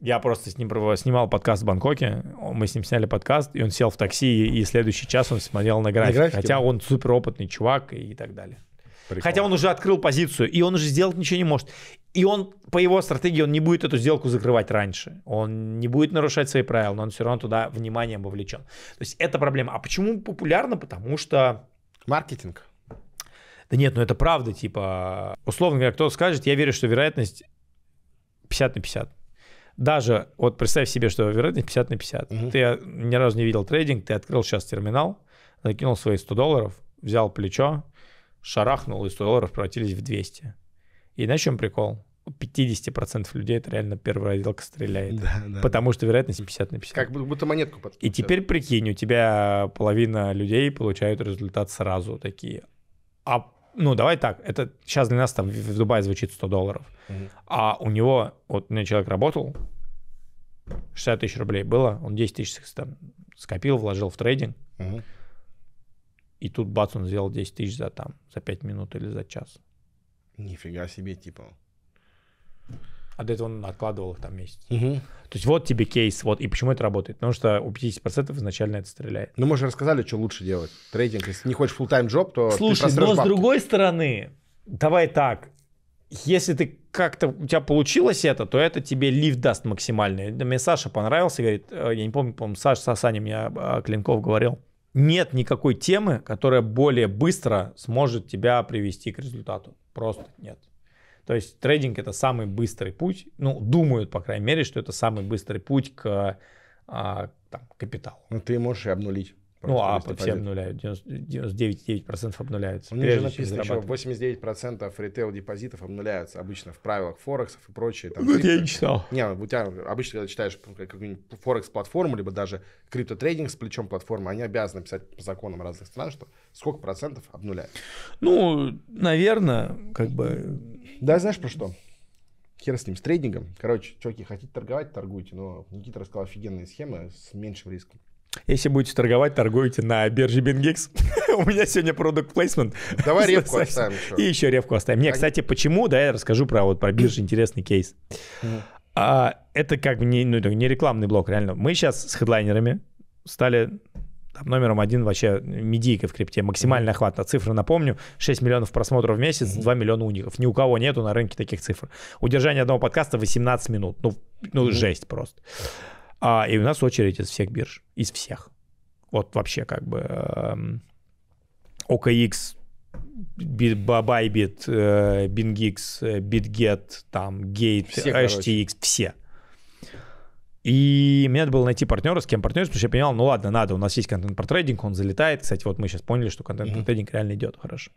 Я просто с ним снимал подкаст в Бангкоке, мы с ним сняли подкаст, и он сел в такси, и следующий час он смотрел на график, на графике, хотя он суперопытный чувак и так далее. Прикольно. Хотя он уже открыл позицию, и он уже сделать ничего не может. И он, по его стратегии, он не будет эту сделку закрывать раньше. Он не будет нарушать свои правила, но он все равно туда вниманием вовлечен. То есть это проблема. А почему популярно? Потому что... Маркетинг. Да нет, ну это правда, типа... Условно говоря, кто скажет, я верю, что вероятность 50 на 50 даже, вот представь себе, что вероятность 50 на 50. Угу. Ты а, ни разу не видел трейдинг, ты открыл сейчас терминал, накинул свои 100 долларов, взял плечо, шарахнул, и 100 долларов превратились в 200. И на чем прикол? У 50% людей это реально первая отделка стреляет. Да, да, потому да. что вероятность 50 на 50. Как будто монетку подкрутили. И теперь прикинь, у тебя половина людей получают результат сразу такие. А ну, давай так, это сейчас для нас там в Дубае звучит 100 долларов, mm-hmm. а у него, вот у меня человек работал, 60 тысяч рублей было, он 10 тысяч там скопил, вложил в трейдинг, mm-hmm. и тут бац, он сделал 10 тысяч за там, за 5 минут или за час. Нифига себе, типа от этого он откладывал их там месяц. Угу. То есть вот тебе кейс, вот и почему это работает. Потому что у 50% изначально это стреляет. Ну мы же рассказали, что лучше делать. Трейдинг, если не хочешь full-time job, то Слушай, но бабки. с другой стороны, давай так, если ты как-то у тебя получилось это, то это тебе лифт даст максимальный. Мне Саша понравился, говорит, «Э, я не помню, по-моему, Саша Саня мне Клинков говорил, нет никакой темы, которая более быстро сможет тебя привести к результату. Просто нет. То есть трейдинг это самый быстрый путь, ну, думают, по крайней мере, что это самый быстрый путь к а, там, капиталу. Ну, ты можешь и обнулить. Ну, просто ну, а все обнуляют, 99,9% обнуляются. У них же написано, что 89% ритейл-депозитов обнуляются обычно в правилах Форексов и прочее. Там, ну, крипто... Я не читал. Не, ну, у тебя обычно, когда читаешь какую-нибудь Форекс-платформу, либо даже крипто трейдинг с плечом платформы, они обязаны писать по законам разных стран, что сколько процентов обнуляют. Ну, наверное, как бы да, знаешь про что? Хер с ним, с трейдингом. Короче, чуваки, хотите торговать, торгуйте. Но Никита рассказал офигенные схемы с меньшим риском. Если будете торговать, торгуйте на бирже BingX. У меня сегодня продукт плейсмент. Давай ревку оставим еще. И еще ревку оставим. Нет, кстати, почему, да, я расскажу про вот про биржу интересный кейс. А, это как бы не, ну, не рекламный блок, реально. Мы сейчас с хедлайнерами стали там номером один вообще медийка в крипте. Максимальный охват. А цифры, напомню, 6 миллионов просмотров в месяц, 2 миллиона уников. Ни у кого нету на рынке таких цифр. Удержание одного подкаста 18 минут. Ну, ну жесть просто. А, и у нас очередь из всех бирж. Из всех. Вот вообще как бы... Эм, OKX, Bybit, э, BingX, э, BitGet, там, Gate, все, HTX, короче. все. И мне надо было найти партнера, с кем партнерить, потому что я понимал, ну ладно, надо, у нас есть контент про трейдинг, он залетает. Кстати, вот мы сейчас поняли, что контент про трейдинг реально идет, хорошо.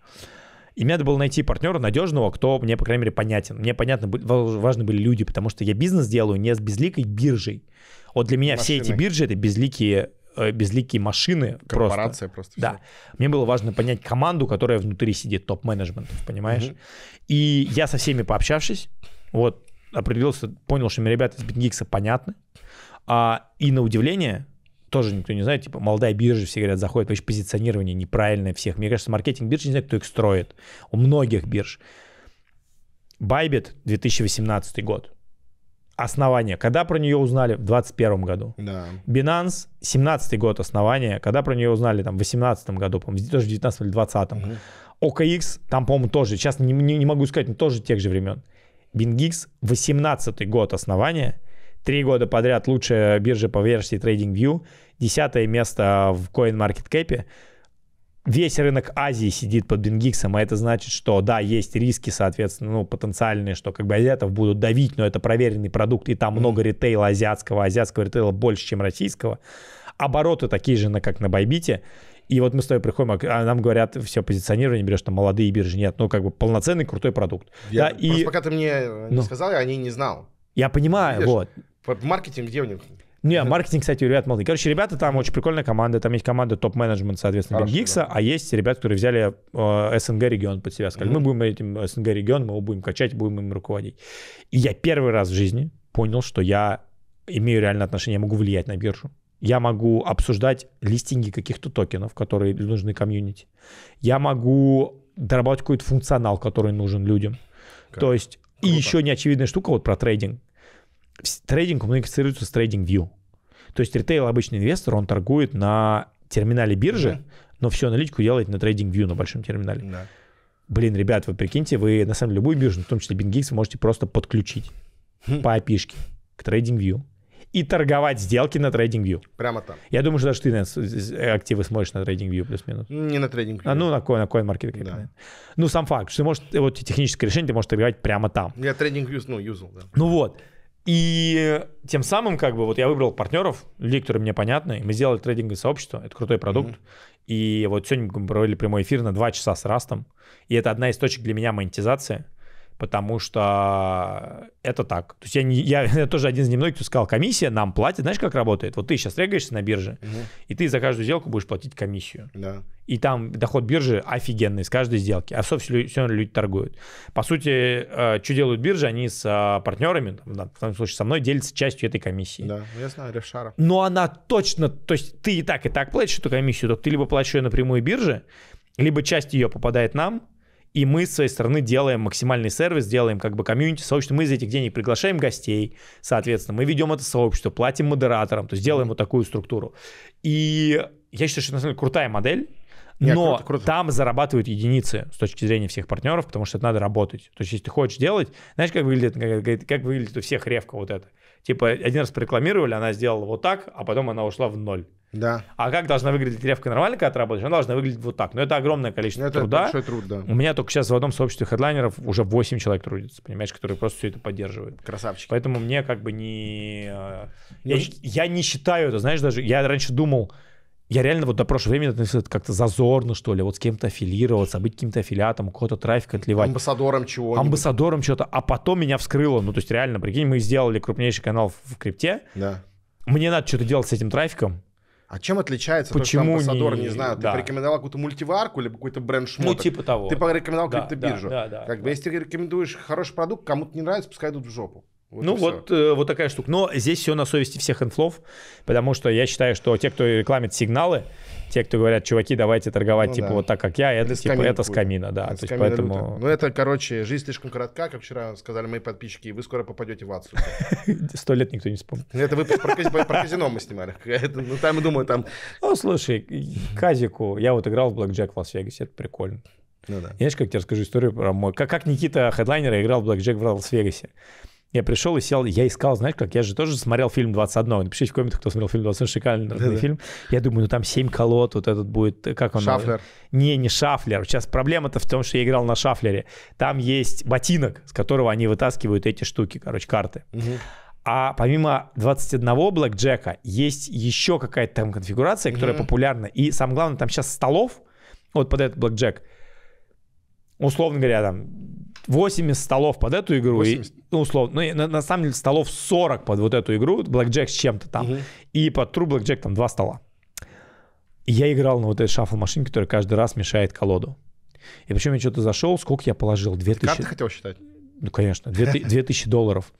И мне надо было найти партнера надежного, кто мне, по крайней мере, понятен. Мне понятно, важны были люди, потому что я бизнес делаю не с безликой биржей. Вот для меня Машины. все эти биржи — это безликие э, безликие машины. Корпорация просто. просто да. Все. Мне было важно понять команду, которая внутри сидит, топ-менеджмент, понимаешь? Угу. И я со всеми пообщавшись, вот определился, понял, что мне ребята из Битгикса понятны. А, и на удивление, тоже никто не знает, типа, молодая биржа, все говорят, заходит, вообще позиционирование неправильное всех. Мне кажется, маркетинг биржи не знает, кто их строит. У многих бирж. Bybit 2018 год. Основание. Когда про нее узнали? В 2021 году. Да. Binance 17 год основания. Когда про нее узнали? Там, в 2018 году, по-моему, тоже в 19 или 20 -м. Угу. OKX, там, по-моему, тоже. Сейчас не, не, не могу сказать, но тоже тех же времен. BingX 18 год основания, три года подряд лучшая биржа по версии TradingView, десятое место в CoinMarketCap. Весь рынок Азии сидит под Бингиксом, а это значит, что да, есть риски, соответственно, ну, потенциальные, что как бы азиатов будут давить, но это проверенный продукт, и там mm много ритейла азиатского, а азиатского ритейла больше, чем российского. Обороты такие же, как на Байбите. И вот мы с тобой приходим, а, а нам говорят, все позиционирование берешь, там молодые биржи нет. Ну, как бы полноценный крутой продукт. Я, да, и... пока ты мне э, не ну. сказал, я о ней не знал. Я понимаю, Видишь, вот. Маркетинг где у них? Не, маркетинг, кстати, у ребят молодые. Короче, ребята там очень прикольная команда. Там есть команда топ-менеджмент, соответственно, Хорошо, Бенгикса, да. а есть ребята, которые взяли э, СНГ-регион под себя. Сказали, mm-hmm. мы будем этим СНГ-регион, мы его будем качать, будем им руководить. И я первый раз в жизни понял, что я имею реально отношение, я могу влиять на биржу. Я могу обсуждать листинги каких-то токенов, которые нужны комьюнити. Я могу дорабатывать какой-то функционал, который нужен людям. Как? То есть, Круто. и еще неочевидная штука вот про трейдинг. Трейдинг коммуницируется с трейдинг view. То есть ритейл обычный инвестор, он торгует на терминале биржи, mm-hmm. но всю аналитику делает на трейдинг view на большом терминале. Да. Блин, ребят, вы прикиньте, вы на самом деле любую биржу, в том числе BingX, можете просто подключить mm-hmm. по API к трейдинг view и торговать сделки на TradingView. Прямо там. Я думаю, что даже ты на активы смотришь на TradingView плюс-минус. Не на TradingView. А, ну, на, coin, на CoinMarketCap. Да. Ну, сам факт, что ты можешь, вот техническое решение ты можешь торговать прямо там. Я TradingView, ну, юзал, да. Ну вот. И тем самым, как бы, вот я выбрал партнеров, людей, которые мне понятны, мы сделали трейдинговое сообщество, это крутой продукт. Mm-hmm. И вот сегодня мы провели прямой эфир на 2 часа с Растом, и это одна из точек для меня монетизации потому что это так. То есть я, не, я, я тоже один из немногих, кто сказал, комиссия нам платит. Знаешь, как работает? Вот ты сейчас регаешься на бирже, угу. и ты за каждую сделку будешь платить комиссию. Да. И там доход биржи офигенный с каждой сделки. А все, все равно люди торгуют. По сути, э, что делают биржи? Они с э, партнерами, там, в том случае со мной, делятся частью этой комиссии. Да, я знаю, Ревшара. Но она точно, то есть ты и так, и так платишь эту комиссию, только ты либо платишь ее напрямую бирже, либо часть ее попадает нам, и мы, с своей стороны, делаем максимальный сервис, делаем как бы комьюнити, сообщество. Мы из этих денег приглашаем гостей, соответственно. Мы ведем это сообщество, платим модераторам, то есть делаем вот такую структуру. И я считаю, что это, на самом деле, крутая модель. Нет, но круто, круто. там зарабатывают единицы с точки зрения всех партнеров, потому что это надо работать. То есть, если ты хочешь делать, знаешь, как выглядит, как, как выглядит у всех ревка вот это. Типа, один раз прорекламировали, она сделала вот так, а потом она ушла в ноль. Да. А как должна выглядеть ревка нормально, когда ты работаешь? Она должна выглядеть вот так. Но это огромное количество ну, это труда. большой труд, да. У меня только сейчас в одном сообществе хедлайнеров уже 8 человек трудится, понимаешь, которые просто все это поддерживают. Красавчики. Поэтому мне как бы не... Э, я, я не считаю это, знаешь, даже... Я раньше думал, я реально вот до прошлого времени относился как-то зазорно, что ли, вот с кем-то аффилироваться, быть каким-то аффилиатом, у кого-то трафик отливать. Амбассадором чего -нибудь. Амбассадором чего-то. А потом меня вскрыло. Ну, то есть реально, прикинь, мы сделали крупнейший канал в крипте. Да. Мне надо что-то делать с этим трафиком. А чем отличается Почему то, что не, не знаю, да. ты порекомендовал какую-то мультиварку или какой-то бренд ну, шмоток? Ну, типа того. Ты порекомендовал да, криптобиржу. Да, да, да, как да. бы, если ты рекомендуешь хороший продукт, кому-то не нравится, пускай идут в жопу. Вот ну вот, э, вот такая штука. Но здесь все на совести всех инфлов, потому что я считаю, что те, кто рекламит сигналы, те, кто говорят, чуваки, давайте торговать ну, типа да. вот так, как я, это Или типа это с типа, да. Это то есть, поэтому... Ну это, короче, жизнь слишком коротка, как вчера сказали мои подписчики, и вы скоро попадете в ад. Сто лет никто не вспомнит. Ну, это выпуск про казино мы снимали. Ну там, думаю, там... Ну слушай, казику, я вот играл в блэкджек в Лас-Вегасе, это прикольно. Ну да. Знаешь, как тебе расскажу историю про мой... Как, Никита Хедлайнера играл в блэкджек в Лас-Вегасе. Я пришел и сел, я искал, знаешь как, я же тоже смотрел фильм 21. Напишите в комментах, кто смотрел фильм 21, шикарный да, фильм. Я думаю, ну там семь колод, вот этот будет, э, как он? Шафлер. Не, не шафлер. Сейчас проблема-то в том, что я играл на шафлере. Там есть ботинок, с которого они вытаскивают эти штуки, короче, карты. Угу. А помимо 21 блэкджека есть еще какая-то там конфигурация, которая mm-hmm. популярна. И самое главное, там сейчас столов, вот под этот блэкджек, условно говоря, там 80 столов под эту игру, 80. и, ну, условно, ну, на, на самом деле столов 40 под вот эту игру, блэкджек с чем-то там, угу. и под тру блэкджек там два стола. И я играл на вот этой шаффл-машине, которая каждый раз мешает колоду. И причем я что-то зашел, сколько я положил? 2000... Ты карты хотел считать? Ну, конечно, 2000 долларов.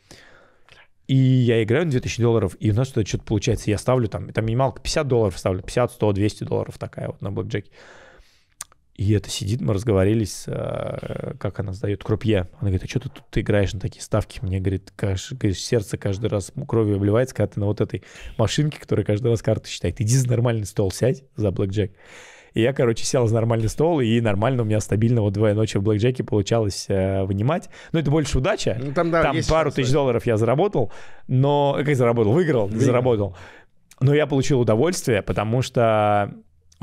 И я играю на 2000 долларов, и у нас что-то что-то получается. Я ставлю там, там минималка 50 долларов ставлю, 50, 100, 200 долларов такая вот на блэкджеке. И это сидит, мы разговорились, а, как она сдает крупье. Она говорит, а что ты тут играешь на такие ставки? Мне, говорит, говорит, сердце каждый раз кровью обливается, когда ты на вот этой машинке, которая каждый раз карты считает. Иди за нормальный стол сядь за блэкджек. И я, короче, сел за нормальный стол, и нормально у меня стабильно вот двое ночи в блэкджеке получалось э, вынимать. Но ну, это больше удача. Ну, там да, там пару тысяч да. долларов я заработал, но... Э, как заработал? Выиграл, Выиграл. заработал. Но я получил удовольствие, потому что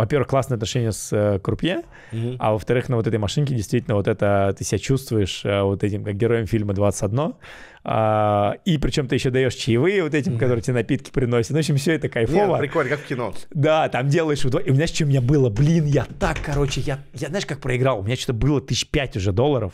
во-первых, классные отношения с э, крупье, mm-hmm. а во-вторых, на вот этой машинке действительно вот это ты себя чувствуешь э, вот этим как героем фильма 21. А, и причем ты еще даешь чаевые вот этим, mm-hmm. которые тебе напитки приносят. Ну, в общем, все это кайфово. Не прикольно, как в кино. Да, там делаешь вдвоем. И у меня что у меня было? Блин, я так, короче, я, я знаешь, как проиграл? У меня что-то было тысяч пять уже долларов.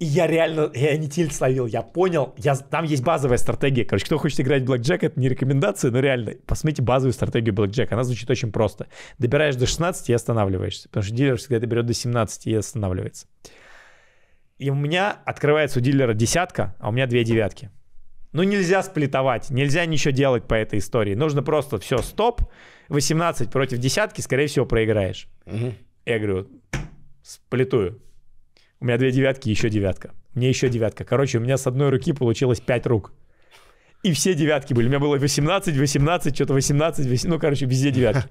И я реально, я не тильт словил, я понял, я, там есть базовая стратегия. Короче, кто хочет играть в Black это не рекомендация, но реально, посмотрите базовую стратегию Black она звучит очень просто. Добираешь до 16 и останавливаешься, потому что дилер всегда доберет до 17 и останавливается. И у меня открывается у дилера десятка, а у меня две девятки. Ну нельзя сплитовать, нельзя ничего делать по этой истории. Нужно просто все, стоп, 18 против десятки, скорее всего, проиграешь. Угу. Я говорю, сплитую. У меня две девятки, еще девятка. Мне еще девятка. Короче, у меня с одной руки получилось пять рук. И все девятки были. У меня было 18, 18, что-то 18, 18, ну, короче, везде девятки.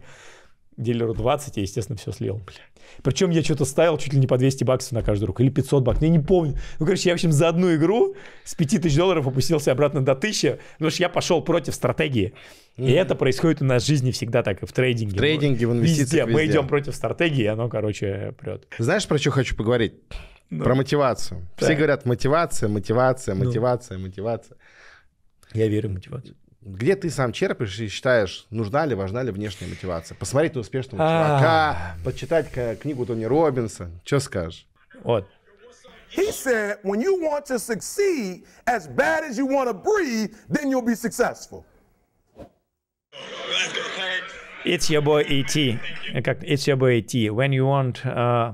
Дилеру 20, я, естественно, все слил. Блядь. Причем я что-то ставил чуть ли не по 200 баксов на каждую руку. Или 500 баксов, я не помню. Ну, короче, я, в общем, за одну игру с 5000 долларов опустился обратно до 1000, потому что я пошел против стратегии. Mm-hmm. И это происходит у нас в жизни всегда так, и в трейдинге. В трейдинге, в инвестициях, везде. везде. Мы идем против стратегии, и оно, короче, прет. Знаешь, про что хочу поговорить? Да. Про мотивацию. Да. Все говорят мотивация, мотивация, ну. мотивация, да. мотивация. Я верю в мотивацию. Где ты сам черпишь и считаешь, нужна ли, важна ли внешняя мотивация? Посмотреть на успешного а. чувака, почитать книгу Тони Робинса. Что скажешь? Вот. He said, when you want to succeed as bad as you want to breathe, then you'll be successful. It's your boy E.T. Как It's your boy E.T. When you want uh,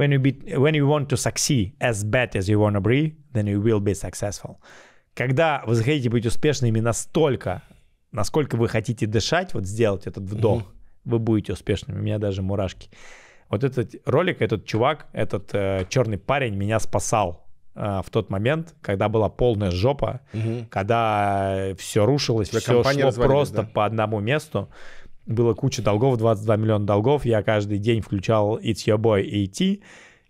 When you, be, when you want to succeed as bad as you want to be, then you will be successful. Когда вы захотите быть успешными настолько, насколько вы хотите дышать, вот сделать этот вдох, mm-hmm. вы будете успешными. У меня даже мурашки. Вот этот ролик, этот чувак, этот э, черный парень меня спасал э, в тот момент, когда была полная жопа, угу. когда все рушилось, все шло просто да? по одному месту было куча долгов, 22 миллиона долгов, я каждый день включал It's Your Boy AT,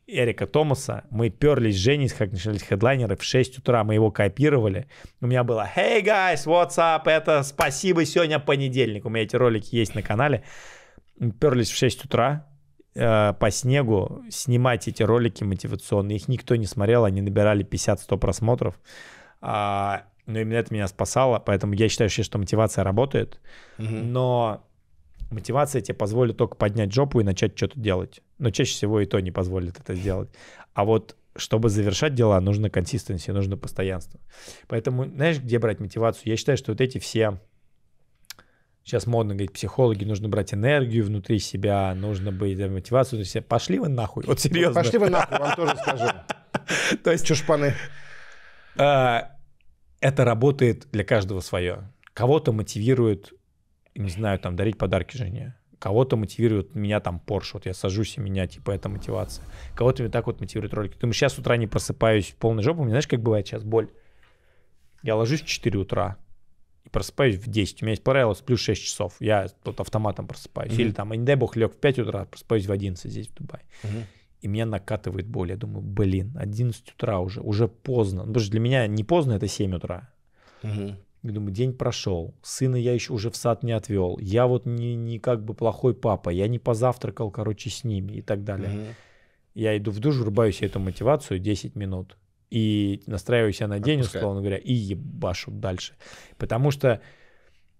Эрика Томаса, мы перлись с Женей, как начались хедлайнеры, в 6 утра мы его копировали. У меня было «Hey guys, what's up?» Это «Спасибо, сегодня понедельник». У меня эти ролики есть на канале. Мы перлись в 6 утра э, по снегу снимать эти ролики мотивационные. Их никто не смотрел, они набирали 50-100 просмотров. А, но именно это меня спасало, поэтому я считаю, что мотивация работает. Mm-hmm. Но мотивация тебе позволит только поднять жопу и начать что-то делать. Но чаще всего и то не позволит это сделать. А вот чтобы завершать дела, нужно консистенция, нужно постоянство. Поэтому знаешь, где брать мотивацию? Я считаю, что вот эти все сейчас модно говорить, психологи, нужно брать энергию внутри себя, нужно быть да, мотивацию. Себя. Пошли вы нахуй, вот ну, серьезно. Пошли вы нахуй, вам тоже скажу. То есть... Чушпаны. А, это работает для каждого свое. Кого-то мотивирует не знаю, там, дарить подарки жене. Кого-то мотивирует меня там Porsche, вот я сажусь и меня, типа, это мотивация. Кого-то так вот мотивирует ролики. Думаю, сейчас с утра не просыпаюсь в полной жопу, мне знаешь, как бывает сейчас боль? Я ложусь в 4 утра, и просыпаюсь в 10. У меня есть правило, сплю 6 часов. Я тут автоматом просыпаюсь. Mm-hmm. Или там, не дай бог, лег в 5 утра, просыпаюсь в 11 здесь, в Дубае. Mm-hmm. И меня накатывает боль. Я думаю, блин, 11 утра уже, уже поздно. Ну, потому что для меня не поздно, это 7 утра. Mm-hmm. Я думаю, день прошел, сына я еще уже в сад не отвел, я вот не, не как бы плохой папа, я не позавтракал, короче, с ними и так далее. Mm-hmm. Я иду в душ, врубаю себе эту мотивацию 10 минут и настраиваю себя на день, Отпускаю. условно говоря, и ебашу дальше. Потому что,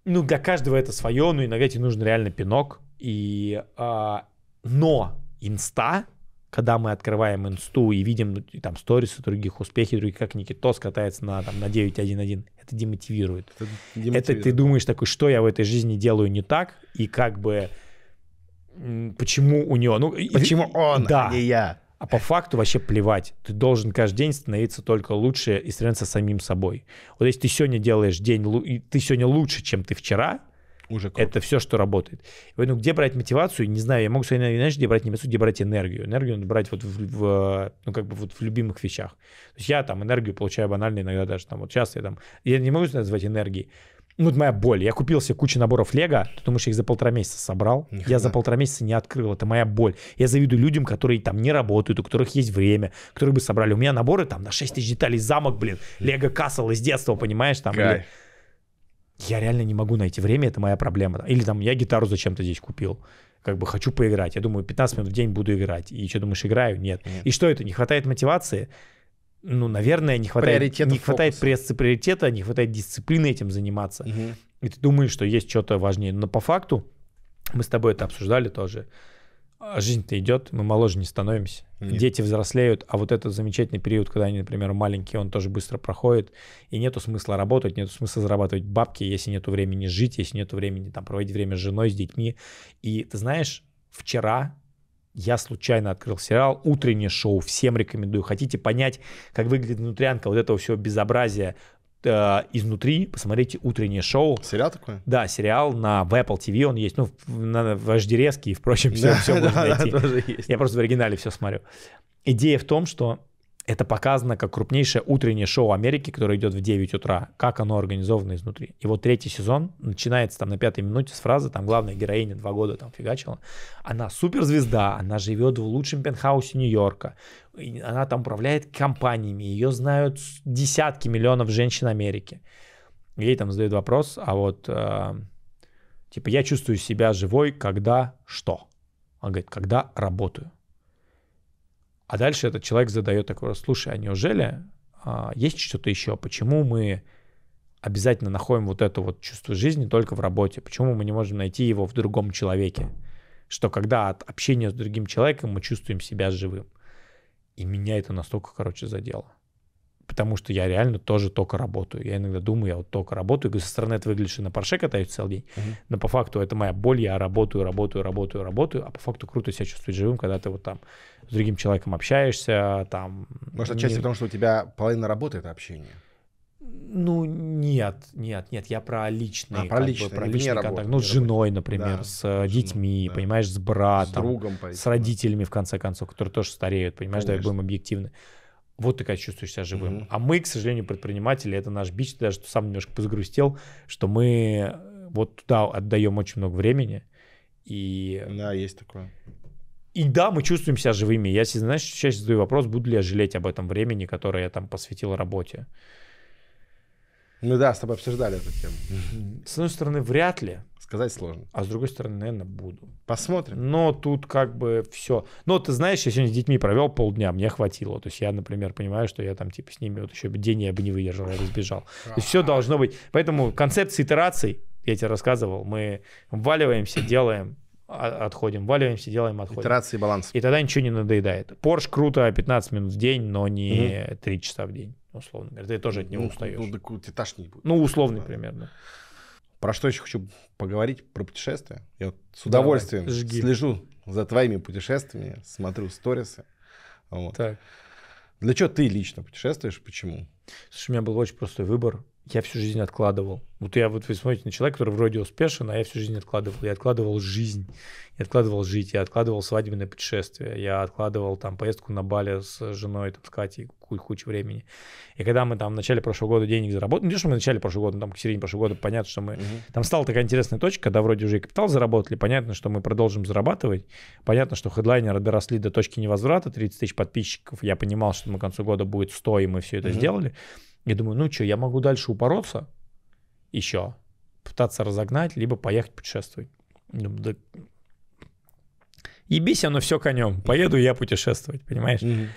ну, для каждого это свое, ну, иногда тебе нужен реально пинок. И, а, но инста когда мы открываем инсту и видим ну, там сторисы других, успехи других, как Никитос катается на, там, на 9.1.1, это демотивирует. это демотивирует. Это ты думаешь такой, что я в этой жизни делаю не так, и как бы почему у него... Ну, почему и, он, а да. а не я? А по факту вообще плевать. Ты должен каждый день становиться только лучше и становиться самим собой. Вот если ты сегодня делаешь день, ты сегодня лучше, чем ты вчера, уже круто. Это все, что работает. Поэтому где брать мотивацию, не знаю, я могу сказать, знаешь, где брать мотивацию, где брать энергию. Энергию надо брать вот в, в, ну, как бы вот в любимых вещах. То есть я там энергию получаю банально иногда даже там, вот сейчас я там, я не могу это назвать энергией, ну, это моя боль. Я купил себе кучу наборов Лего, потому что их за полтора месяца собрал. Нихуя. Я за полтора месяца не открыл. Это моя боль. Я завидую людям, которые там не работают, у которых есть время, которые бы собрали. У меня наборы там на 6 тысяч деталей замок, блин. Лего Касл из детства, понимаешь? Там, Кайф. Или я реально не могу найти время, это моя проблема. Или там я гитару зачем-то здесь купил, как бы хочу поиграть. Я думаю, 15 минут в день буду играть. И что думаешь, играю? Нет. Нет. И что это? Не хватает мотивации? Ну, наверное, не хватает, не хватает прессы приоритета, не хватает дисциплины этим заниматься. Угу. И ты думаешь, что есть что-то важнее. Но по факту, мы с тобой это обсуждали тоже, а жизнь-то идет, мы моложе не становимся. Нет. Дети взрослеют, а вот этот замечательный период, когда они, например, маленькие, он тоже быстро проходит, и нету смысла работать, нету смысла зарабатывать бабки, если нету времени жить, если нету времени там проводить время с женой, с детьми. И ты знаешь, вчера я случайно открыл сериал «Утреннее шоу». Всем рекомендую. Хотите понять, как выглядит внутрянка вот этого всего безобразия, Э, изнутри, посмотрите утреннее шоу. Сериал такой? Да, сериал на в Apple TV, он есть, ну, на, в HD и впрочем, все, да, все да, можно найти. Да, тоже есть. Я просто в оригинале все смотрю. Идея в том, что это показано как крупнейшее утреннее шоу Америки, которое идет в 9 утра, как оно организовано изнутри. И вот третий сезон начинается там на пятой минуте с фразы, там главная героиня два года там фигачила, она суперзвезда, она живет в лучшем пентхаусе Нью-Йорка, она там управляет компаниями, ее знают десятки миллионов женщин Америки. Ей там задают вопрос, а вот э, типа я чувствую себя живой, когда что? Она говорит, когда работаю. А дальше этот человек задает такой слушай, а неужели а, есть что-то еще? Почему мы обязательно находим вот это вот чувство жизни только в работе? Почему мы не можем найти его в другом человеке? Что когда от общения с другим человеком мы чувствуем себя живым. И меня это настолько, короче, задело потому что я реально тоже только работаю. Я иногда думаю, я вот только работаю, говорю, со стороны это выглядит, что на парше катаюсь целый день, uh-huh. но по факту это моя боль, я работаю, работаю, работаю, работаю, а по факту круто себя чувствовать живым, когда ты вот там с другим человеком общаешься, там... Может, отчасти не... потому, что у тебя половина работы — это общение? Ну, нет, нет, нет, я про личный, а, про личный, бы, про личный контакт. Работы, ну, с женой, например, да, с женой, детьми, да. понимаешь, с братом, с, другом, с родителями, в конце концов, которые тоже стареют, понимаешь, давай будем объективны. Вот ты как чувствуешь себя живым. Mm-hmm. А мы, к сожалению, предприниматели, это наш бич, даже сам немножко позагрустил, что мы э, вот туда отдаем очень много времени. И... Да, есть такое. И да, мы чувствуем себя живыми. Я, знаешь, чаще задаю вопрос, буду ли я жалеть об этом времени, которое я там посвятил работе. Ну да, с тобой обсуждали эту тему. С одной стороны, вряд ли. Сказать сложно. А с другой стороны, наверное, буду. Посмотрим. Но тут как бы все. Но ты знаешь, я сегодня с детьми провел полдня, мне хватило. То есть я, например, понимаю, что я там типа с ними вот еще день я бы не выдержал, я бы сбежал. То есть все должно быть. Поэтому концепция итераций, я тебе рассказывал, мы вваливаемся, делаем, отходим, валиваемся, делаем, отходим. Итерации баланс. И тогда ничего не надоедает. Порш круто 15 минут в день, но не угу. 3 часа в день, условно говоря. Ты тоже от него ну, устаешь. Ну, так ты тошнить будет. Ну, условный да. примерно. Про что еще хочу поговорить? Про путешествия. Я вот с удовольствием Давай, жги. слежу за твоими путешествиями, смотрю сторисы. Вот. Так. Для чего ты лично путешествуешь? Почему? Слушай, у меня был очень простой выбор я всю жизнь откладывал. Вот я вот, вы смотрите на человека, который вроде успешен, а я всю жизнь откладывал. Я откладывал жизнь, я откладывал жить, я откладывал свадебное путешествие, я откладывал там поездку на Бали с женой, там, с Катей, кучу, кучу времени. И когда мы там в начале прошлого года денег заработали, ну, не что мы в начале прошлого года, там, к середине прошлого года, понятно, что мы... Угу. Там стала такая интересная точка, когда вроде уже и капитал заработали, понятно, что мы продолжим зарабатывать, понятно, что хедлайнеры доросли до точки невозврата, 30 тысяч подписчиков, я понимал, что мы к концу года будет 100, и мы все это угу. сделали. Я думаю, ну что, я могу дальше упороться еще, пытаться разогнать, либо поехать путешествовать. Думаю, да... Ебись оно все конем, поеду я путешествовать, понимаешь? Mm-hmm.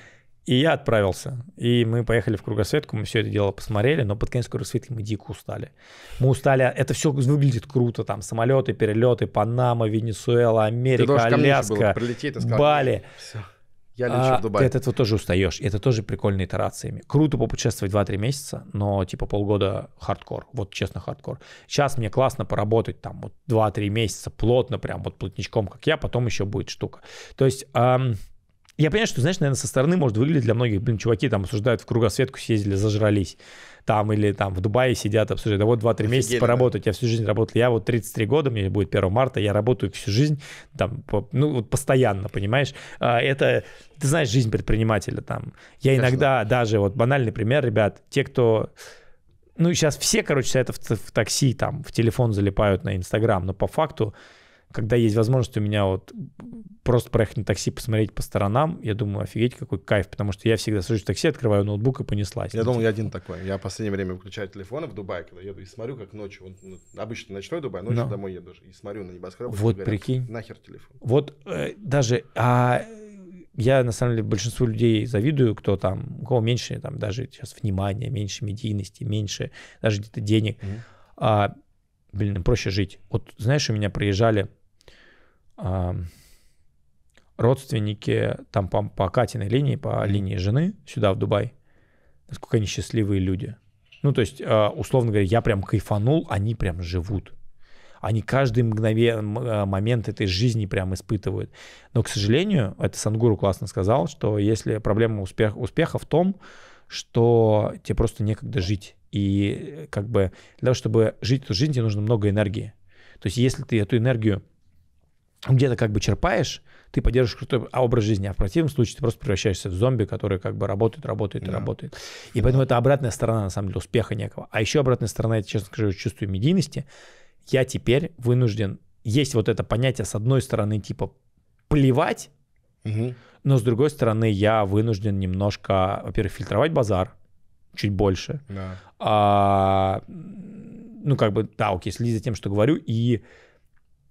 И я отправился. И мы поехали в кругосветку, мы все это дело посмотрели, но под конец кругосветки мы дико устали. Мы устали, а это все выглядит круто, там самолеты, перелеты, Панама, Венесуэла, Америка, Аляска, было, прилети, сказал, Бали. Все. Я лечу а, в Дубай. Ты от этого тоже устаешь. Это тоже прикольно итерациями. Круто попутешествовать 2-3 месяца, но типа полгода хардкор. Вот честно, хардкор. Сейчас мне классно поработать там вот 2-3 месяца плотно, прям вот плотничком, как я, потом еще будет штука. То есть... Эм, я понимаю, что, знаешь, наверное, со стороны может выглядеть для многих, блин, чуваки там обсуждают в кругосветку, съездили, зажрались там или там в Дубае сидят, обсуждают, да вот 2-3 месяца поработать, я всю жизнь работал, я вот 33 года, мне будет 1 марта, я работаю всю жизнь, там, ну, вот постоянно, понимаешь, а, это, ты знаешь, жизнь предпринимателя там, я Конечно. иногда даже, вот банальный пример, ребят, те, кто ну, сейчас все, короче, это в, в такси, там, в телефон залипают на Инстаграм, но по факту когда есть возможность у меня вот просто проехать на такси, посмотреть по сторонам, я думаю, офигеть, какой кайф, потому что я всегда сажусь в такси, открываю ноутбук и понеслась. Я думал, я один такой. Я в последнее время выключаю телефоны в Дубае, когда еду, и смотрю, как ночью, вот, ну, обычно ночной Дубай, ночью Но. домой еду, и смотрю на небоскребы. Вот говорят, прикинь. Нахер телефон. Вот э, даже, а я на самом деле большинству людей завидую, кто там, у кого меньше там даже сейчас внимания, меньше медийности, меньше даже где-то денег. Mm-hmm. А, блин, проще жить. Вот знаешь, у меня проезжали родственники там по, по Катиной линии, по линии жены сюда, в Дубай, насколько они счастливые люди. Ну, то есть, а, условно говоря, я прям кайфанул, они прям живут. Они каждый мгновен, а, момент этой жизни прям испытывают. Но, к сожалению, это Сангуру классно сказал, что если проблема успех, успеха в том, что тебе просто некогда жить. И э, как бы для того, чтобы жить эту жизнь, тебе нужно много энергии. То есть если ты эту энергию где-то как бы черпаешь, ты поддерживаешь крутой образ жизни, а в противном случае ты просто превращаешься в зомби, который как бы работает, работает и работает. И да. поэтому это обратная сторона, на самом деле, успеха некого. А еще обратная сторона, я честно скажу, чувствую медийности. Я теперь вынужден... Есть вот это понятие, с одной стороны, типа, плевать, угу. но с другой стороны, я вынужден немножко, во-первых, фильтровать базар чуть больше. Да. А, ну, как бы, да, окей, следить за тем, что говорю, и...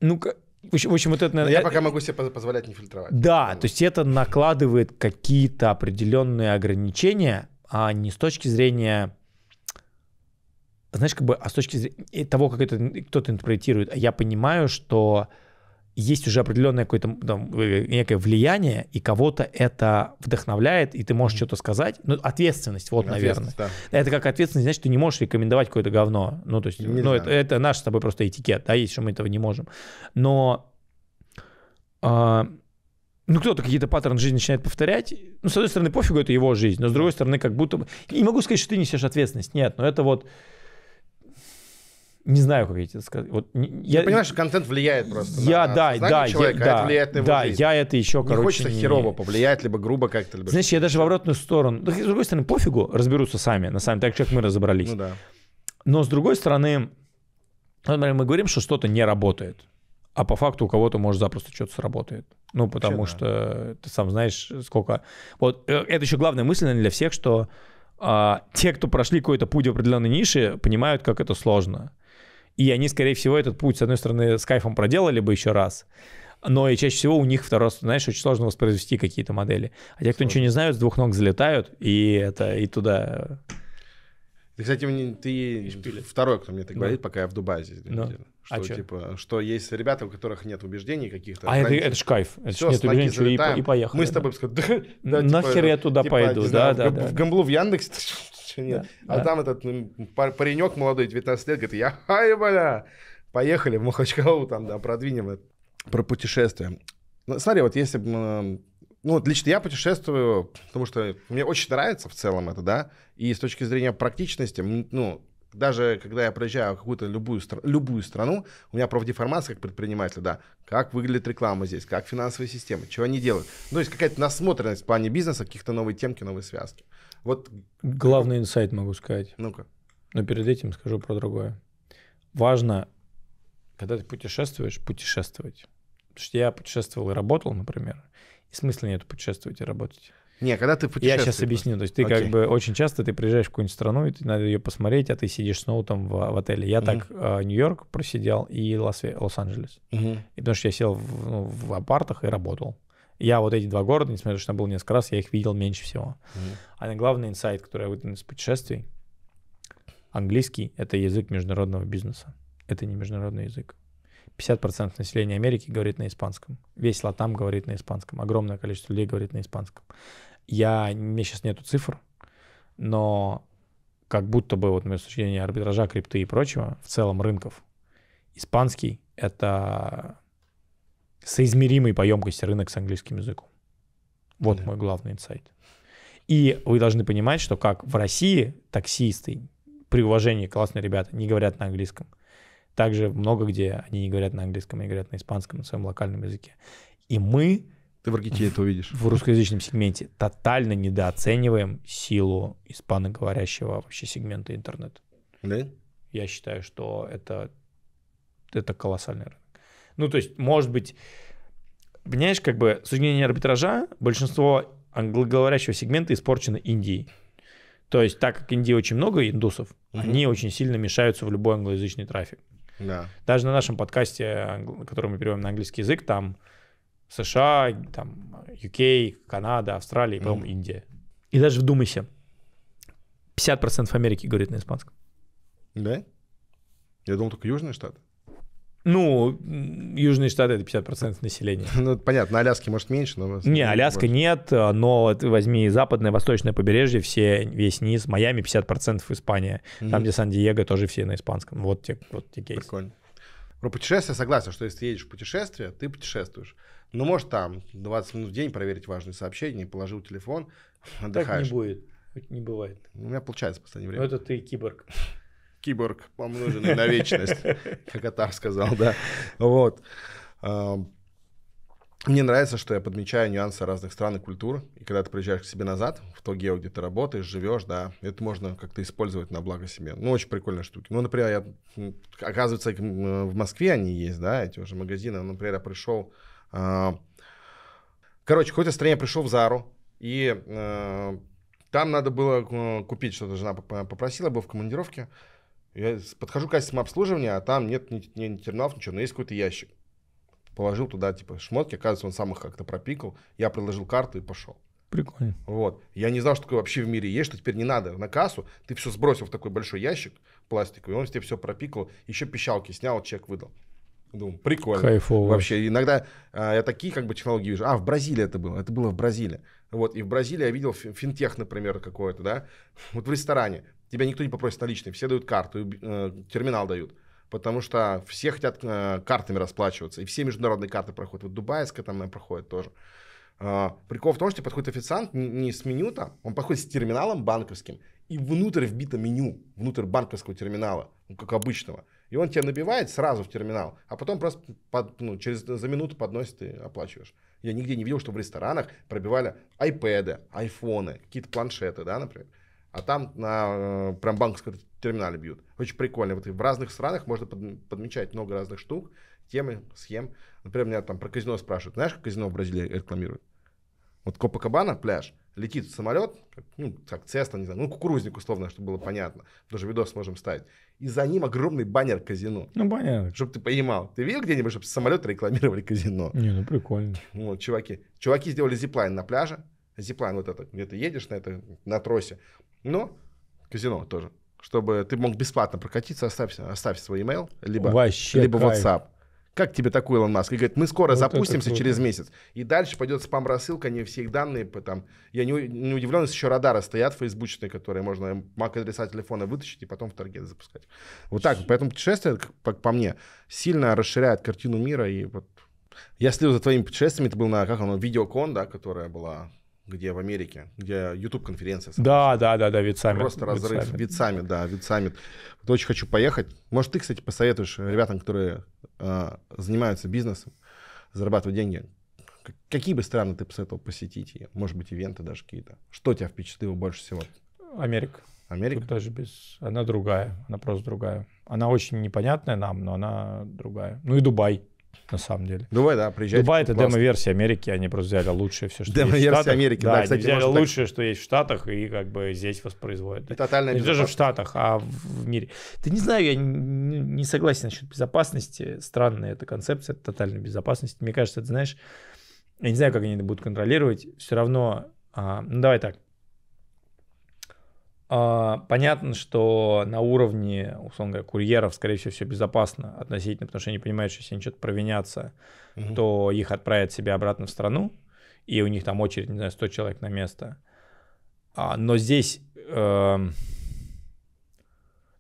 Ну, в общем, вот это... Но я пока могу себе позволять не фильтровать. Да, Понятно. то есть это накладывает какие-то определенные ограничения, а не с точки зрения... Знаешь, как бы, а с точки зрения того, как это кто-то интерпретирует, я понимаю, что есть уже определенное какое-то там, некое влияние, и кого-то это вдохновляет, и ты можешь что-то сказать. Ну, ответственность, вот, ответственность, наверное. Да. Это как ответственность, значит, ты не можешь рекомендовать какое-то говно. Ну, то есть, ну, это, это наш с тобой просто этикет, да, есть, что мы этого не можем. Но а, ну, кто-то какие-то паттерны жизни начинает повторять. Ну, с одной стороны, пофигу, это его жизнь, но с другой стороны, как будто бы... Не могу сказать, что ты несешь ответственность. Нет, но это вот не знаю, как я тебе сказать. Вот, я, Ты понимаешь, что контент влияет просто я, на да, да, человека, я, а да, это влияет на его да, жизнь. я это еще, не короче, хочется не... херово повлиять, либо грубо как-то. Либо Знаешь, я даже в обратную сторону. С другой стороны, пофигу, разберутся сами, на самом деле, так как мы разобрались. Ну да. Но с другой стороны, например, мы говорим, что что-то не работает, а по факту у кого-то, может, запросто что-то сработает. Ну, потому Вообще, что ты сам знаешь, сколько... Вот э, это еще главная мысль, наверное, для всех, что а, те, кто прошли какой-то путь в определенной нише, понимают, как это сложно. И они, скорее всего, этот путь, с одной стороны, с кайфом проделали бы еще раз, но и чаще всего у них второй раз, знаешь, очень сложно воспроизвести какие-то модели. А те, кто ничего не знают, с двух ног залетают, и это, и туда... Ты, кстати, мне, ты второй, кто мне так говорит, пока я в Дубае здесь. Ну. А что, а типа, что? что есть ребята, у которых нет убеждений каких-то. А это, это ж кайф. Это Все, нет убеждений, залетаем, и, и поехали. Мы с тобой сказали, да, да, типа, нахер типа, я туда типа, пойду, да, знаю, да, в, да. В гамблу в Яндексе нет. А да, а там этот ну, паренек молодой, 19 лет, говорит, я хай, бля, поехали в Махачкалу там, да, продвинем это. Про путешествия. Ну, смотри, вот если бы ну, вот лично я путешествую, потому что мне очень нравится в целом это, да, и с точки зрения практичности, ну, даже когда я проезжаю какую-то любую, любую страну, у меня профдеформация как предпринимателя, да, как выглядит реклама здесь, как финансовая система, чего они делают. Ну, то есть какая-то насмотренность в плане бизнеса, каких-то новой темки, новой связки. Вот. Главный инсайт могу сказать. Ну-ка. Но перед этим скажу про другое. Важно, когда ты путешествуешь, путешествовать. Потому что я путешествовал и работал, например, и смысла нет путешествовать и работать. Не, когда ты путешествуешь. Я сейчас типа. объясню. То есть ты okay. как бы очень часто ты приезжаешь в какую-нибудь страну, и ты надо ее посмотреть, а ты сидишь снова там в, в отеле. Я mm-hmm. так э, Нью-Йорк просидел и Лас-Ве- Лос-Анджелес. Mm-hmm. И потому что я сел в, ну, в апартах и работал. Я вот эти два города, несмотря на то, что я был несколько раз, я их видел меньше всего. Mm-hmm. А главный инсайт, который я вытянул из путешествий, английский — это язык международного бизнеса. Это не международный язык. 50% населения Америки говорит на испанском. Весь Латам говорит на испанском. Огромное количество людей говорит на испанском. Я, у меня сейчас нету цифр, но как будто бы вот с точки зрения арбитража, крипты и прочего, в целом рынков, испанский — это соизмеримый по емкости рынок с английским языком. Вот да. мой главный инсайт. И вы должны понимать, что как в России таксисты, при уважении классные ребята, не говорят на английском. Также много где они не говорят на английском, они говорят на испанском, на своем локальном языке. И мы ты в Аргентине это увидишь. В русскоязычном сегменте тотально недооцениваем силу испаноговорящего вообще сегмента интернета. Да? Я считаю, что это, это колоссальный рынок. Ну, то есть, может быть, понимаешь, как бы суждение арбитража, большинство англоговорящего сегмента испорчено Индией. То есть, так как Индии очень много индусов, угу. они очень сильно мешаются в любой англоязычный трафик. Да. Даже на нашем подкасте, который мы переводим на английский язык, там США, там, UK, Канада, Австралия, mm. по Индия. И даже вдумайся, 50% Америки говорит на испанском. Да? Я думал, только Южный штат. Ну, Южные Штаты — это 50% населения. Ну, понятно, Аляски, может, меньше, но... Не, Аляска может. нет, но вот возьми западное, восточное побережье, все, весь низ, Майами 50% Испания, mm-hmm. там, где Сан-Диего, тоже все на испанском. Вот те, вот те кейсы. Прикольно. Про путешествия согласен, что если ты едешь в путешествие, ты путешествуешь. Ну, может, там 20 минут в день проверить важные сообщения, положил телефон, отдыхаешь. Так не будет. Не бывает. У меня получается в последнее ну, время. Но это ты киборг. Киборг, помноженный на вечность, как Атар сказал, да. Вот. Мне нравится, что я подмечаю нюансы разных стран и культур. И когда ты приезжаешь к себе назад, в то гео, где ты работаешь, живешь, да, это можно как-то использовать на благо себе. Ну, очень прикольные штуки. Ну, например, я, оказывается, в Москве они есть, да, эти уже магазины. Ну, например, я пришел Короче, какой-то стране пришел в Зару, и э, там надо было э, купить что-то, жена э, попросила, был в командировке. Я подхожу к кассе обслуживания, а там нет ни, ни, ни терминалов, ничего, но есть какой-то ящик. Положил туда, типа, шмотки, оказывается, он сам их как-то пропикал. Я приложил карту и пошел. Прикольно. Вот. Я не знал, что такое вообще в мире есть, что теперь не надо на кассу. Ты все сбросил в такой большой ящик пластиковый, он тебе все пропикал, еще пищалки снял, чек выдал. Думаю, прикольно. Кайфово. Вообще, иногда а, я такие как бы технологии вижу. А, в Бразилии это было. Это было в Бразилии. Вот, и в Бразилии я видел финтех, например, какой-то, да. Вот в ресторане тебя никто не попросит наличные, все дают карту, э, терминал дают. Потому что все хотят э, картами расплачиваться, и все международные карты проходят. Вот дубайская там проходит тоже. Э, прикол в том, что подходит официант не, не с меню там, он подходит с терминалом банковским, и внутрь вбито меню, внутрь банковского терминала, ну, как обычного. И он тебе набивает сразу в терминал, а потом просто под, ну, через, за минуту подносит и оплачиваешь. Я нигде не видел, что в ресторанах пробивали айпэды, айфоны, какие-то планшеты, да, например. А там на э, прям банковском терминале бьют. Очень прикольно. Вот в разных странах можно подмечать много разных штук, темы, схем. Например, меня там про казино спрашивают. Знаешь, как казино в Бразилии рекламируют? Вот Копакабана, пляж, летит самолет, ну, как Цесна, не знаю, ну, кукурузник условно, чтобы было понятно. даже видос можем ставить. И за ним огромный баннер казино. Ну, баннер, Чтобы ты понимал. Ты видел где-нибудь, чтобы самолет рекламировали казино? Не, ну, прикольно. Вот, чуваки. Чуваки сделали зиплайн на пляже. Зиплайн вот это, где ты едешь на, это, на тросе. Но казино тоже. Чтобы ты мог бесплатно прокатиться, оставь, оставь свой email, либо, Вообще либо кайф. WhatsApp. Как тебе такой Илон Маск? И говорит, мы скоро вот запустимся через месяц. И дальше пойдет спам-рассылка, не все их данные. Там, я не, не удивлен, если еще радары стоят фейсбучные, которые можно MAC-адреса телефона вытащить и потом в таргет запускать. Вот так. Поэтому путешествие, как по мне, сильно расширяет картину мира. И вот я следил за твоими путешествиями. Это был на, как оно, видеокон, да, которая была где в Америке, где YouTube конференция. Да, да, да, да, Витсаммит. Просто разрыв Витсаммит, да, Витсаммит. Вот очень хочу поехать. Может, ты, кстати, посоветуешь ребятам, которые а, занимаются бизнесом, зарабатывают деньги, какие бы страны ты посоветовал посетить? Может быть, ивенты даже какие-то. Что тебя впечатлило больше всего? Америка. Америка? Тут даже без... Она другая. Она просто другая. Она очень непонятная нам, но она другая. Ну и Дубай на самом деле. Думаю, да, приезжайте. Дубай это демо-версия Америки, они просто взяли лучшее все, что демо есть в Штатах. Америки, да, да кстати, взяли лучшее, так... что есть в Штатах, и как бы здесь воспроизводят. И тотальная Не даже в Штатах, а в мире. Ты не знаю, я не согласен насчет безопасности. Странная эта концепция тотальной безопасности. Мне кажется, ты знаешь, я не знаю, как они это будут контролировать. Все равно, а, ну давай так, а, понятно, что на уровне, условно говоря, курьеров, скорее всего, все безопасно относительно, потому что они понимают, что если они что-то провинятся, угу. то их отправят себе обратно в страну, и у них там очередь, не знаю, 100 человек на место. А, но здесь, э,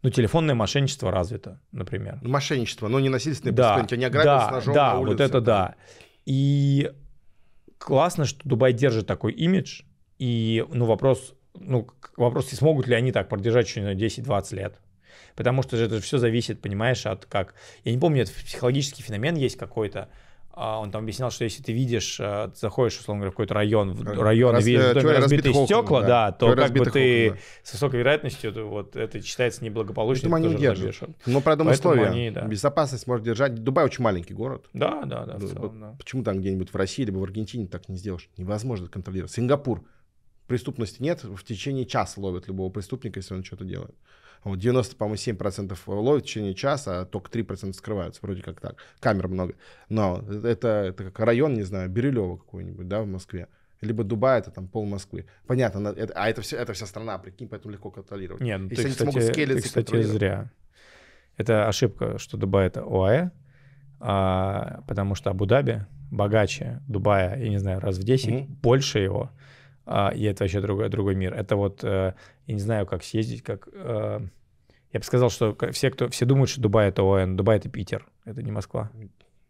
ну, телефонное мошенничество развито, например. Мошенничество, но не насильственное да, преступление, не ограбил да, с ножом да, на улице. вот это да. И классно, что Дубай держит такой имидж, и, ну, вопрос ну, вопрос, смогут ли они так продержать еще 10-20 лет. Потому что это же все зависит, понимаешь, от как... Я не помню, это психологический феномен есть какой-то, а, он там объяснял, что если ты видишь, э, заходишь, условно говоря, в какой-то район, в э, район Раз, видишь э, в доме разбитые Хокон, стекла, да, да то как бы Хокон, ты да. с высокой вероятностью вот это считается неблагополучным. Поэтому они держат. Но про дом условия. Они, да. Безопасность может держать. Дубай очень маленький город. Да, да, да. Целом, да. Почему там где-нибудь в России либо в Аргентине так не сделаешь? Невозможно контролировать. Сингапур – преступности нет, в течение часа ловят любого преступника, если он что-то делает. А вот 90, по-моему, 7% ловят в течение часа, а только 3% скрываются, вроде как так. Камер много. Но это, это как район, не знаю, Бирюлево какой-нибудь, да, в Москве. Либо Дубай, это там пол Москвы. Понятно, это, а это, все, это вся страна, прикинь, поэтому легко контролировать. Нет, ну, ты, они кстати, смогут скелиться, ты, кстати, зря. Это ошибка, что Дубай — это ОАЭ, а, потому что Абу-Даби богаче Дубая, я не знаю, раз в 10, угу. больше его — а, и это вообще другой, другой мир. Это вот, э, я не знаю, как съездить, как... Э, я бы сказал, что все, кто, все думают, что Дубай — это ОН. Дубай — это Питер, это не Москва.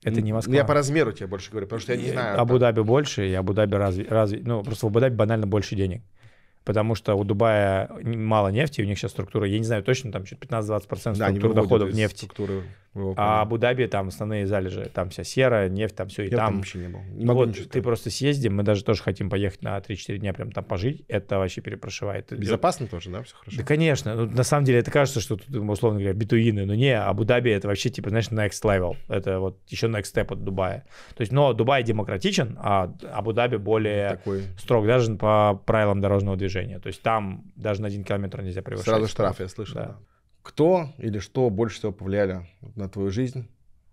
Это не Москва. Я по размеру тебе больше говорю, потому что я не э, знаю. Абу-Даби больше, и Абу-Даби разве, разве... Ну, просто в Абу-Даби банально больше денег. Потому что у Дубая мало нефти, у них сейчас структура, я не знаю точно, там что-то 15-20% структура да, доходов нефти. Структуры а Абу-Даби там основные залежи, там вся сера, нефть, там все. И Я там, там вообще не был. Не могу вот ты просто съезди, мы даже тоже хотим поехать на 3-4 дня прям там пожить, это вообще перепрошивает. Безопасно тоже, да, все хорошо? Да, конечно. Ну, на самом деле это кажется, что тут, условно говоря, битуины, но не, Абу-Даби это вообще типа, знаешь, next level, это вот еще next step от Дубая. То есть, но Дубай демократичен, а Абу-Даби более ну, Такой. строг, даже по правилам дорожного движения. То есть там даже на один километр нельзя превышать. Сразу штраф, я слышал. Да. да. Кто или что больше всего повлияли на твою жизнь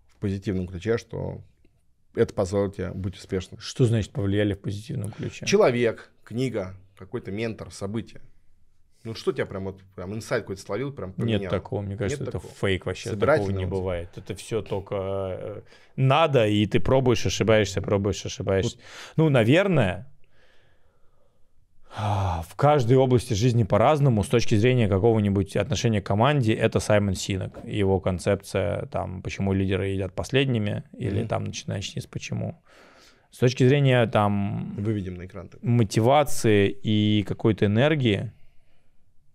в позитивном ключе, что это позволит тебе быть успешным? Что значит повлияли в позитивном ключе? Человек, книга, какой-то ментор, событие. Ну что тебя прям вот прям инсайт какой-то словил, прям поменял? Нет такого, мне кажется, Нет это такого. фейк вообще, такого не бывает. Это все только э, надо, и ты пробуешь, ошибаешься, пробуешь, ошибаешься. Вот. Ну, наверное, а, в каждой области жизни по-разному. С точки зрения какого-нибудь отношения к команде, это Саймон Синок. Его концепция, там, почему лидеры едят последними, или mm-hmm. там, начинаешь с почему. С точки зрения там... Выведем на экран. Так. Мотивации и какой-то энергии,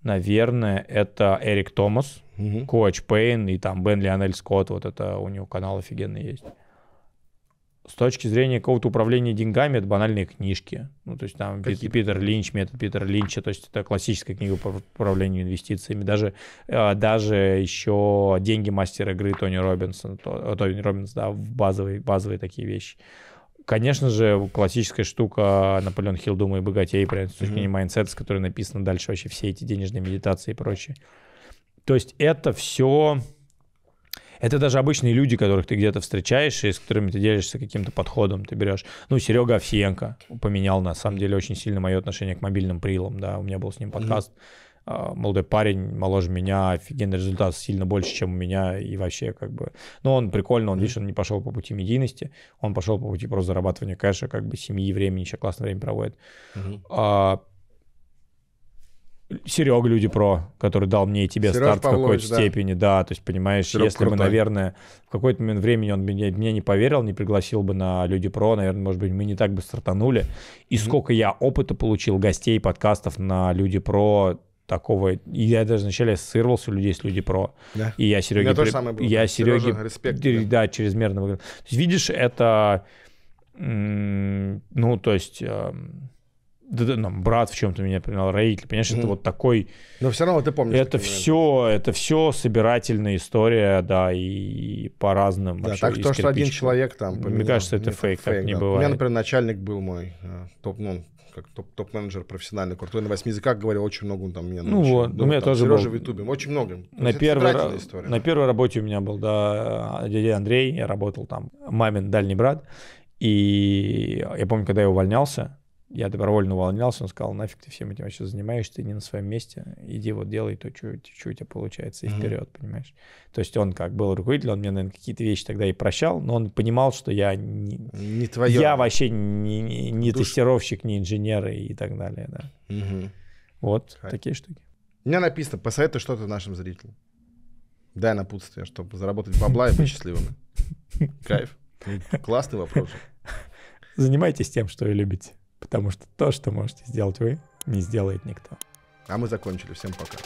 наверное, это Эрик Томас, угу. Коуч Пейн и там Бен Лионель Скотт. Вот это у него канал офигенный есть с точки зрения какого-то управления деньгами, это банальные книжки. Ну, то есть там Какие? Питер Линч, метод Питера Линча, то есть это классическая книга по управлению инвестициями. Даже, э, даже еще «Деньги мастера игры» Тони Робинсон, э, Тони Робинс, да, в базовые, базовые такие вещи. Конечно же, классическая штука Наполеон Хилл «Думай богатей», прям с точки зрения mm-hmm. с которой написано дальше вообще все эти денежные медитации и прочее. То есть это все это даже обычные люди, которых ты где-то встречаешь и с которыми ты делишься каким-то подходом. Ты берешь, ну, Серега Овсиенко поменял, на самом деле, очень сильно мое отношение к мобильным прилам, да, у меня был с ним подкаст. Mm-hmm. Молодой парень, моложе меня, офигенный результат, сильно больше, чем у меня, и вообще как бы... Но ну, он прикольно, он, mm он не пошел по пути медийности, он пошел по пути просто зарабатывания кэша, как бы семьи, времени, еще классное время проводит. Mm-hmm. А, Серега Люди Про, который дал мне и тебе Сереж старт Павлович, в какой-то да. степени, да, то есть, понимаешь, Серег если крутой. бы, наверное, в какой-то момент времени он мне, мне не поверил, не пригласил бы на Люди Про, наверное, может быть, мы не так бы стартанули. И mm-hmm. сколько я опыта получил, гостей, подкастов на Люди Про, такого. Я даже вначале ассоциировался у людей с Люди Про. Да. И я Сереге... Я при... самое было. Я Сереге... Сережа, респект. Да, да чрезмерно выиграл. Видишь, это... Ну, то есть... Эм, да, да, нам брат в чем-то меня принял, родители, понимаешь, mm-hmm. это вот такой... Но все равно ты помнишь. Это все, это все собирательная история, да, и по разным Да, так то, что один человек там... Поменял. Мне кажется, это фейк, фейк, так да. не бывает. У меня, например, начальник был мой, э, топ, ну, как топ, топ-менеджер профессиональный, крутой на восьми языках говорил, очень много он там меня ну научил. Ну вот, Думаю, у меня там, тоже Сережа был. в Ютубе, очень много. На, первой, история, на да. первой работе у меня был, да, дядя Андрей, я работал там, мамин дальний брат, и я помню, когда я увольнялся, я добровольно увольнялся, он сказал, нафиг ты всем этим вообще занимаешься, ты не на своем месте, иди вот делай то, что, что у тебя получается, и mm-hmm. вперед, понимаешь. То есть он как был руководитель, он мне, наверное, какие-то вещи тогда и прощал, но он понимал, что я не, не твое. Я вообще не, не, не тестировщик, не инженер и так далее, да. Mm-hmm. Вот Хай. такие штуки. У меня написано, посоветуй что-то нашим зрителям. Дай напутствие, чтобы заработать бабла и быть счастливыми. Кайф. Ну, классный вопрос. Занимайтесь тем, что вы любите. Потому что то, что можете сделать вы, не сделает никто. А мы закончили. Всем пока.